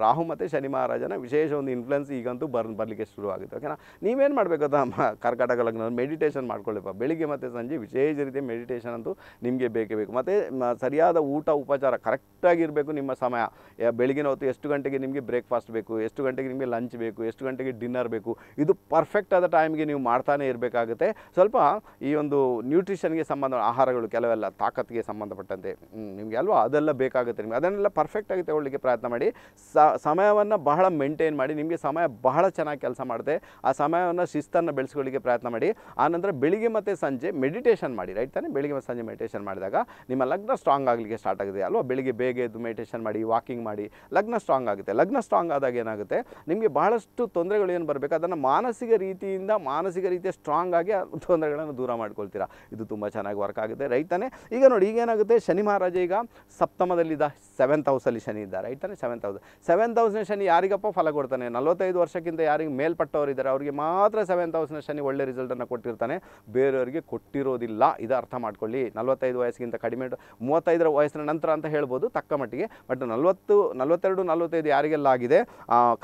A: ರಾಹು ಮತ್ತು ಶನಿ ಮಹಾರಾಜನ ವಿಶೇಷ ಒಂದು ಇನ್ಫ್ಲುಯೆನ್ಸ್ ಈಗಂತೂ ಬರ್ ಬರಲಿಕ್ಕೆ ಶುರು ಆಗುತ್ತೆ ಓಕೆನಾ ನೀವೇನು ಮಾಡಬೇಕು ಅಂತ ಕರ್ಕಾಟಕ ಲಗ್ನ ಮೆಡಿಟೇಷನ್ ಮಾಡ್ಕೊಳ್ಳಿಪ್ಪ ಬೆಳಿಗ್ಗೆ ಮತ್ತು ಸಂಜೆ ವಿಶೇಷ ರೀತಿಯ ಮೆಡಿಟೇಷನ್ ಅಂತೂ ನಿಮಗೆ ಬೇಕೇ ಬೇಕು ಮತ್ತು ಸರಿಯಾದ ಊಟ ಉಪಚಾರ ಕರೆಕ್ಟಾಗಿರಬೇಕು ನಿಮ್ಮ ಸಮಯ ಬೆಳಗಿನ ಹೊತ್ತು ಎಷ್ಟು ಗಂಟೆಗೆ ನಿಮಗೆ ಬ್ರೇಕ್ಫಾಸ್ಟ್ ಬೇಕು ಎಷ್ಟು ಗಂಟೆಗೆ ನಿಮಗೆ ಲಂಚ್ ಬೇಕು ಎಷ್ಟು ಗಂಟೆಗೆ ಡಿನ್ನರ್ ಬೇಕು ಇದು ಪರ್ಫೆಕ್ಟ್ ಆದ ಟೈಮ್ಗೆ ನೀವು ಮಾಡ್ತಾನೆ ಇರಬೇಕಾಗುತ್ತೆ ಸ್ವಲ್ಪ ಈ ಒಂದು ನ್ಯೂಟ್ರಿಷನ್ಗೆ ಸಂಬಂಧ ಆಹಾರಗಳು ಕೆಲವೆಲ್ಲ ತಾಕತ್ತಿಗೆ ಸಂಬಂಧಪಟ್ಟಂತೆ ನಿಮಗೆ ಅಲ್ವಾ ಅದೆಲ್ಲ ಬೇಕಾಗುತ್ತೆ ನಿಮಗೆ ಅದನ್ನೆಲ್ಲ ಪರ್ಫೆಕ್ಟಾಗಿ ತಗೊಳ್ಳಿಕ್ಕೆ ಪ್ರಯತ್ನ ಮಾಡಿ ಸಮಯವನ್ನು ಬಹಳ ಮೇಂಟೈನ್ ಮಾಡಿ ನಿಮಗೆ ಸಮಯ ಬಹಳ ಚೆನ್ನಾಗಿ ಕೆಲಸ ಮಾಡಿದೆ ಆ ಸಮಯವನ್ನು ಶಿಸ್ತನ್ನು ಬೆಳೆಸ್ಕೊಳ್ಳಿಕ್ಕೆ ಪ್ರಯತ್ನ ಮಾಡಿ ಆನಂತರ ಬೆಳಿಗ್ಗೆ ಮತ್ತು ಸಂಜೆ ಮೆಡಿಟೇಷನ್ ಮಾಡಿ ರೈಟ್ ತಾನೇ ಬೆಳಿಗ್ಗೆ ಮತ್ತು ಸಂಜೆ ಮೆಡಿಟೇಷನ್ ಮಾಡಿದಾಗ ನಿಮ್ಮ ಲಗ್ನ ಸ್ಟ್ರಾಂಗ್ ಆಗಲಿಕ್ಕೆ ಸ್ಟಾರ್ಟ್ ಆಗಿದೆ ಅಲ್ವಾ ಬೆಳಿಗ್ಗೆ ಬೇಗ ಎದ್ದು ಮೆಡಿಟೇಷನ್ ಮಾಡಿ ವಾಕಿಂಗ್ ಮಾಡಿ ಲಗ್ನ ಸ್ಟ್ರಾಂಗ್ ಆಗುತ್ತೆ ಲಗ್ನ ಸ್ಟ್ರಾಂಗ್ ಆದಾಗ ಏನಾಗುತ್ತೆ ನಿಮಗೆ ಬಹಳಷ್ಟು ತೊಂದರೆಗಳು ಏನು ಬರಬೇಕು ಅದನ್ನು ಮಾನಸಿಕ ರೀತಿಯಿಂದ ಮಾನಸಿಕ ರೀತಿಯ ಸ್ಟ್ರಾಂಗ್ ಆಗಿ ತೊಂದರೆಗಳನ್ನು ದೂರ ಮಾಡ್ಕೊಳ್ತೀರಾ ಇದು ತುಂಬ ಚೆನ್ನಾಗಿ ವರ್ಕ್ ಆಗುತ್ತೆ ರೈತನೇ ಈಗ ನೋಡಿ ಈಗೇನಾಗುತ್ತೆ ಶನಿ ಮಹಾರಾಜ ಈಗ ಸಪ್ತಮದಲ್ಲಿದ್ದ ಸೆವೆಂತ್ ಹೌಸಲ್ಲಿ ಶನಿ ಇದ್ದಾರೆ ಐತಾನೆ ಸೆವೆಂತ್ ಹೌಸ್ ಸೆವೆಂತ್ ಹೌಸ್ನ ಶನಿ ಯಾರಿಗಪ್ಪ ಫಲ ಕೊಡ್ತಾನೆ ನಲವತ್ತೈದು ವರ್ಷಕ್ಕಿಂತ ಯಾರಿಗೆ ಮೇಲ್ಪಟ್ಟವರಿದ್ದಾರೆ ಅವರಿಗೆ ಮಾತ್ರ ಸೆವೆಂತ್ ಹೌಸ್ನ ಶನಿ ಒಳ್ಳೆ ರಿಸಲ್ಟನ್ನು ಕೊಟ್ಟಿರ್ತಾನೆ ಬೇರೆಯವರಿಗೆ ಕೊಟ್ಟಿರೋದಿಲ್ಲ ಇದು ಅರ್ಥ ಮಾಡ್ಕೊಳ್ಳಿ ನಲವತ್ತೈದು ವಯಸ್ಸಿಗಿಂತ ಕಡಿಮೆ ಮೂವತ್ತೈದರ ವಯಸ್ಸಿನ ನಂತರ ಅಂತ ಹೇಳ್ಬೋದು ತಕ್ಕ ಮಟ್ಟಿಗೆ ಬಟ್ ನಲವತ್ತು ನಲವತ್ತೆರಡು ನಲವತ್ತೈದು ಯಾರಿಗೆಲ್ಲ ಆಗಿದೆ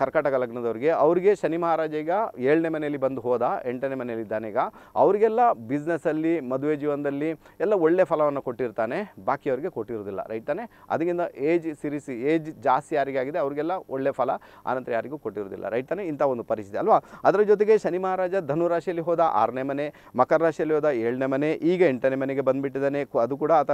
A: ಕರ್ಕಾಟಕ ಲಗ್ನದವರಿಗೆ ಅವರಿಗೆ ಶನಿ ಮಹಾರಾಜ ಈಗ ಏಳನೇ ಮನೆಯಲ್ಲಿ ಬಂದು ಹೋದ ಎಂಟನೇ ಇದ್ದಾನೆ ಈಗ ಅವರಿಗೆಲ್ಲ ಬಿಸ್ನೆಸ್ಸಲ್ಲಿ ಮದುವೆ ಜೀವನದಲ್ಲಿ ಎಲ್ಲ ಒಳ್ಳೆ ಫಲವನ್ನು ಕೊಟ್ಟಿರ್ತಾನೆ ಬಾಕಿಯವರಿಗೆ ಕೊಟ್ಟಿರೋದಿಲ್ಲ ಫಲ ರೈಟ್ ಅದಕ್ಕಿಂತ ಏಜ್ ಸಿರಿಸಿ ಏಜ್ ಜಾಸ್ತಿ ಯಾರಿಗಾಗಿದೆ ಅವರಿಗೆಲ್ಲ ಒಳ್ಳೆ ಫಲ ಆನಂತರ ಯಾರಿಗೂ ಕೊಟ್ಟಿರೋದಿಲ್ಲ ರೈಟ್ ಇಂಥ ಒಂದು ಪರಿಸ್ಥಿತಿ ಅಲ್ವಾ ಅದರ ಜೊತೆಗೆ ಶನಿ ಮಹಾರಾಜ ಧನು ರಾಶಿಯಲ್ಲಿ ಹೋದ ಆರನೇ ಮನೆ ಮಕರ ರಾಶಿಯಲ್ಲಿ ಹೋದ ಏಳನೇ ಮನೆ ಈಗ ಎಂಟನೇ ಮನೆಗೆ ಬಂದುಬಿಟ್ಟಿದ್ದಾನೆ ಅದು ಕೂಡ ಆತ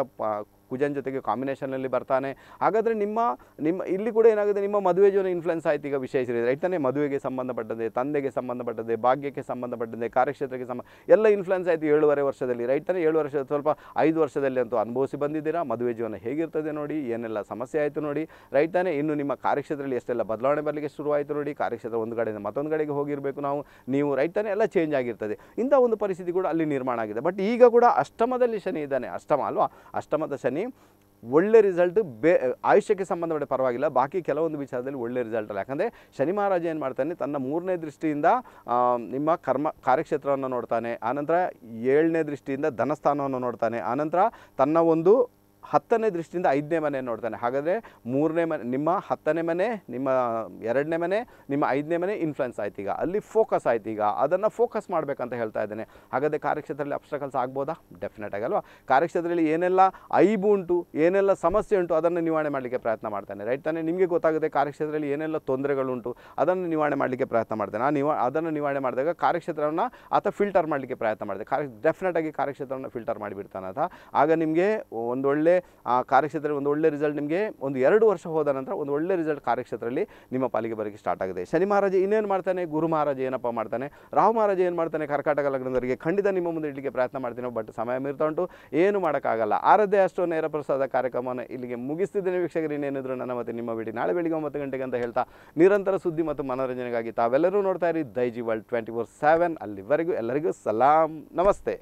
A: ಕುಜನ್ ಜೊತೆಗೆ ಕಾಂಬಿನೇಷನಲ್ಲಿ ಬರ್ತಾನೆ ಹಾಗಾದರೆ ನಿಮ್ಮ ನಿಮ್ಮ ಇಲ್ಲಿ ಕೂಡ ಏನಾಗುತ್ತೆ ನಿಮ್ಮ ಮದುವೆ ಜೀವನ ಇನ್ಫ್ಲುಯೆನ್ಸ್ ಆಯ್ತು ಈಗ ವಿಶೇಷ ರೈತನೇ ಮದುವೆಗೆ ಸಂಬಂಧಪಟ್ಟದೆ ತಂದೆಗೆ ಸಂಬಂಧಪಟ್ಟದೆ ಭಾಗ್ಯಕ್ಕೆ ಸಂಬಂಧಪಟ್ಟದೆ ಕಾರ್ಯಕ್ಷೇತ್ರಕ್ಕೆ ಸಂಬಂಧ ಎಲ್ಲ ಇನ್ಫ್ಲುಯೆನ್ಸ್ ಆಯಿತು ಏಳುವರೆ ವರ್ಷದಲ್ಲಿ ರೈತನೇ ಏಳು ವರ್ಷದ ಸ್ವಲ್ಪ ಐದು ವರ್ಷದಲ್ಲಿ ಅಂತೂ ಅನುಭವಿಸಿ ಬಂದಿದ್ದೀರಾ ಮದುವೆ ಜೀವನ ಹೇಗಿರ್ತದೆ ನೋಡಿ ಏನೆಲ್ಲ ಸಮಸ್ಯೆ ಆಯಿತು ನೋಡಿ ರೈಟ್ ಇನ್ನು ನಿಮ್ಮ ಕಾರ್ಯಕ್ಷೇತ್ರದಲ್ಲಿ ಎಷ್ಟೆಲ್ಲ ಬದಲಾವಣೆ ಬರಲಿಕ್ಕೆ ಶುರುವಾಯಿತು ನೋಡಿ ಕಾರ್ಯಕ್ಷೇತ್ರ ಒಂದು ಕಡೆಯಿಂದ ಮತ್ತೊಂದು ಕಡೆಗೆ ಹೋಗಿರಬೇಕು ನಾವು ನೀವು ರೈಟ್ ಎಲ್ಲ ಚೇಂಜ್ ಆಗಿರ್ತದೆ ಇಂಥ ಒಂದು ಪರಿಸ್ಥಿತಿ ಕೂಡ ಅಲ್ಲಿ ನಿರ್ಮಾಣ ಆಗಿದೆ ಬಟ್ ಈಗ ಕೂಡ ಅಷ್ಟಮದಲ್ಲಿ ಶನಿ ಇದ್ದಾನೆ ಅಷ್ಟಮ ಅಲ್ವಾ ಅಷ್ಟಮದ ಶನಿ ಒಳ್ಳೆ ರಿಸಲ್ಟ್ ಬೇ ಆಯುಷ್ಯಕ್ಕೆ ಸಂಬಂಧಪಟ್ಟ ಪರವಾಗಿಲ್ಲ ಬಾಕಿ ಕೆಲವೊಂದು ವಿಚಾರದಲ್ಲಿ ಒಳ್ಳೆ ರಿಸಲ್ಟ್ ಅಲ್ಲ ಯಾಕಂದರೆ ಶನಿ ಮಹಾರಾಜ ಏನು ಮಾಡ್ತಾನೆ ತನ್ನ ಮೂರನೇ ದೃಷ್ಟಿಯಿಂದ ನಿಮ್ಮ ಕರ್ಮ ಕಾರ್ಯಕ್ಷೇತ್ರವನ್ನು ನೋಡ್ತಾನೆ ಆನಂತರ ಏಳನೇ ದೃಷ್ಟಿಯಿಂದ ಧನಸ್ಥಾನವನ್ನು ನೋಡ್ತಾನೆ ಆನಂತರ ತನ್ನ ಒಂದು ಹತ್ತನೇ ದೃಷ್ಟಿಯಿಂದ ಐದನೇ ಮನೆ ನೋಡ್ತಾನೆ ಹಾಗಾದರೆ ಮೂರನೇ ಮನೆ ನಿಮ್ಮ ಹತ್ತನೇ ಮನೆ ನಿಮ್ಮ ಎರಡನೇ ಮನೆ ನಿಮ್ಮ ಐದನೇ ಮನೆ ಇನ್ಫ್ಲುಯೆನ್ಸ್ ಆಯ್ತು ಈಗ ಅಲ್ಲಿ ಫೋಕಸ್ ಆಯ್ತು ಈಗ ಅದನ್ನು ಫೋಕಸ್ ಮಾಡಬೇಕಂತ ಹೇಳ್ತಾ ಇದ್ದೇನೆ ಹಾಗಾದರೆ ಕಾರ್ಯಕ್ಷೇತ್ರದಲ್ಲಿ ಅಬ್ಸ್ಟ್ರಕಲ್ಸ್ ಆಗ್ಬೋದಾ ಡೆಫಿನೆಟ್ ಆಗಲ್ವಾ ಕಾರ್ಯಕ್ಷೇತ್ರದಲ್ಲಿ ಏನೆಲ್ಲ ಐಬು ಉಂಟು ಏನೆಲ್ಲ ಸಮಸ್ಯೆ ಉಂಟು ಅದನ್ನು ನಿವಾರಣೆ ಮಾಡಲಿಕ್ಕೆ ಪ್ರಯತ್ನ ಮಾಡ್ತಾನೆ ರೈಟ್ ತಾನೇ ನಿಮಗೆ ಗೊತ್ತಾಗುತ್ತೆ ಕಾರ್ಯಕ್ಷೇತ್ರದಲ್ಲಿ ಏನೆಲ್ಲ ತೊಂದರೆಗಳುಂಟು ಅದನ್ನು ನಿವಾರಣೆ ಮಾಡಲಿಕ್ಕೆ ಪ್ರಯತ್ನ ಮಾಡ್ತಾನೆ ಆ ನಿವಾ ಅದನ್ನು ನಿವಾರಣೆ ಮಾಡಿದಾಗ ಕಾರ್ಯಕ್ಷೇತ್ರವನ್ನು ಆತ ಫಿಲ್ಟರ್ ಮಾಡಲಿಕ್ಕೆ ಪ್ರಯತ್ನ ಮಾಡಿದೆ ಕಾರ್ಯ ಡೆಫಿನೆಟಾಗಿ ಕಾರ್ಯಕ್ಷೇತ್ರವನ್ನು ಫಿಲ್ಟರ್ ಮಾಡಿಬಿಡ್ತಾನೆ ಅಂತ ಆಗ ನಿಮಗೆ ಒಂದೊಳ್ಳೆ ಆ ಕಾರ್ಯಕ್ಷೇತ್ರದಲ್ಲಿ ಒಂದು ಒಳ್ಳೆ ರಿಸಲ್ಟ್ ನಿಮಗೆ ಒಂದು ಎರಡು ವರ್ಷ ಹೋದ ನಂತರ ಒಂದು ಒಳ್ಳೆ ರಿಸಲ್ಟ್ ಕಾರ್ಯಕ್ಷೇತ್ರದಲ್ಲಿ ನಿಮ್ಮ ಪಾಲಿಗೆ ಬರೋಕ್ಕೆ ಸ್ಟಾರ್ಟ್ ಆಗಿದೆ ಶನಿ ಮಹಾರಾಜ ಇನ್ನೇನು ಮಾಡ್ತಾನೆ ಗುರು ಮಹಾರಾಜ ಏನಪ್ಪ ಮಾಡ್ತಾನೆ ರಾಹು ಮಹಾರಾಜ ಏನು ಮಾಡ್ತಾನೆ ಕರ್ಕಾಟಕ ಲಗ್ನದವರಿಗೆ ಖಂಡಿತ ನಿಮ್ಮ ಮುಂದೆ ಇಡಲಿಕ್ಕೆ ಪ್ರಯತ್ನ ಮಾಡ್ತೀನೋ ಬಟ್ ಸಮಯ ಮೀರ್ತಾ ಉಂಟು ಏನು ಮಾಡೋಕ್ಕಾಗಲ್ಲ ಆರದೇ ಅಷ್ಟು ನೇರ ಪ್ರಸಾದ ಕಾರ್ಯಕ್ರಮವನ್ನು ಇಲ್ಲಿಗೆ ಮುಗಿಸ್ತಿದ್ದೇನೆ ವೀಕ್ಷಕರು ಇನ್ನೇನಿದ್ರು ನನ್ನ ಮತ್ತೆ ನಿಮ್ಮ ಬಿಡಿ ನಾಳೆ ಬೆಳಿಗ್ಗೆ ಒಂಬತ್ತು ಗಂಟೆಗೆ ಅಂತ ಹೇಳ್ತಾ ನಿರಂತರ ಸುದ್ದಿ ಮತ್ತು ಮನೋರಂಜನೆಗಾಗಿ ತಾವೆಲ್ಲರೂ ನೋಡ್ತಾ ಇರಿ Daiji world twenty four seven ಅಲ್ಲಿವರೆಗೂ ಎಲ್ಲರಿಗೂ ಸಲಾಂ ನಮಸ್ತೆ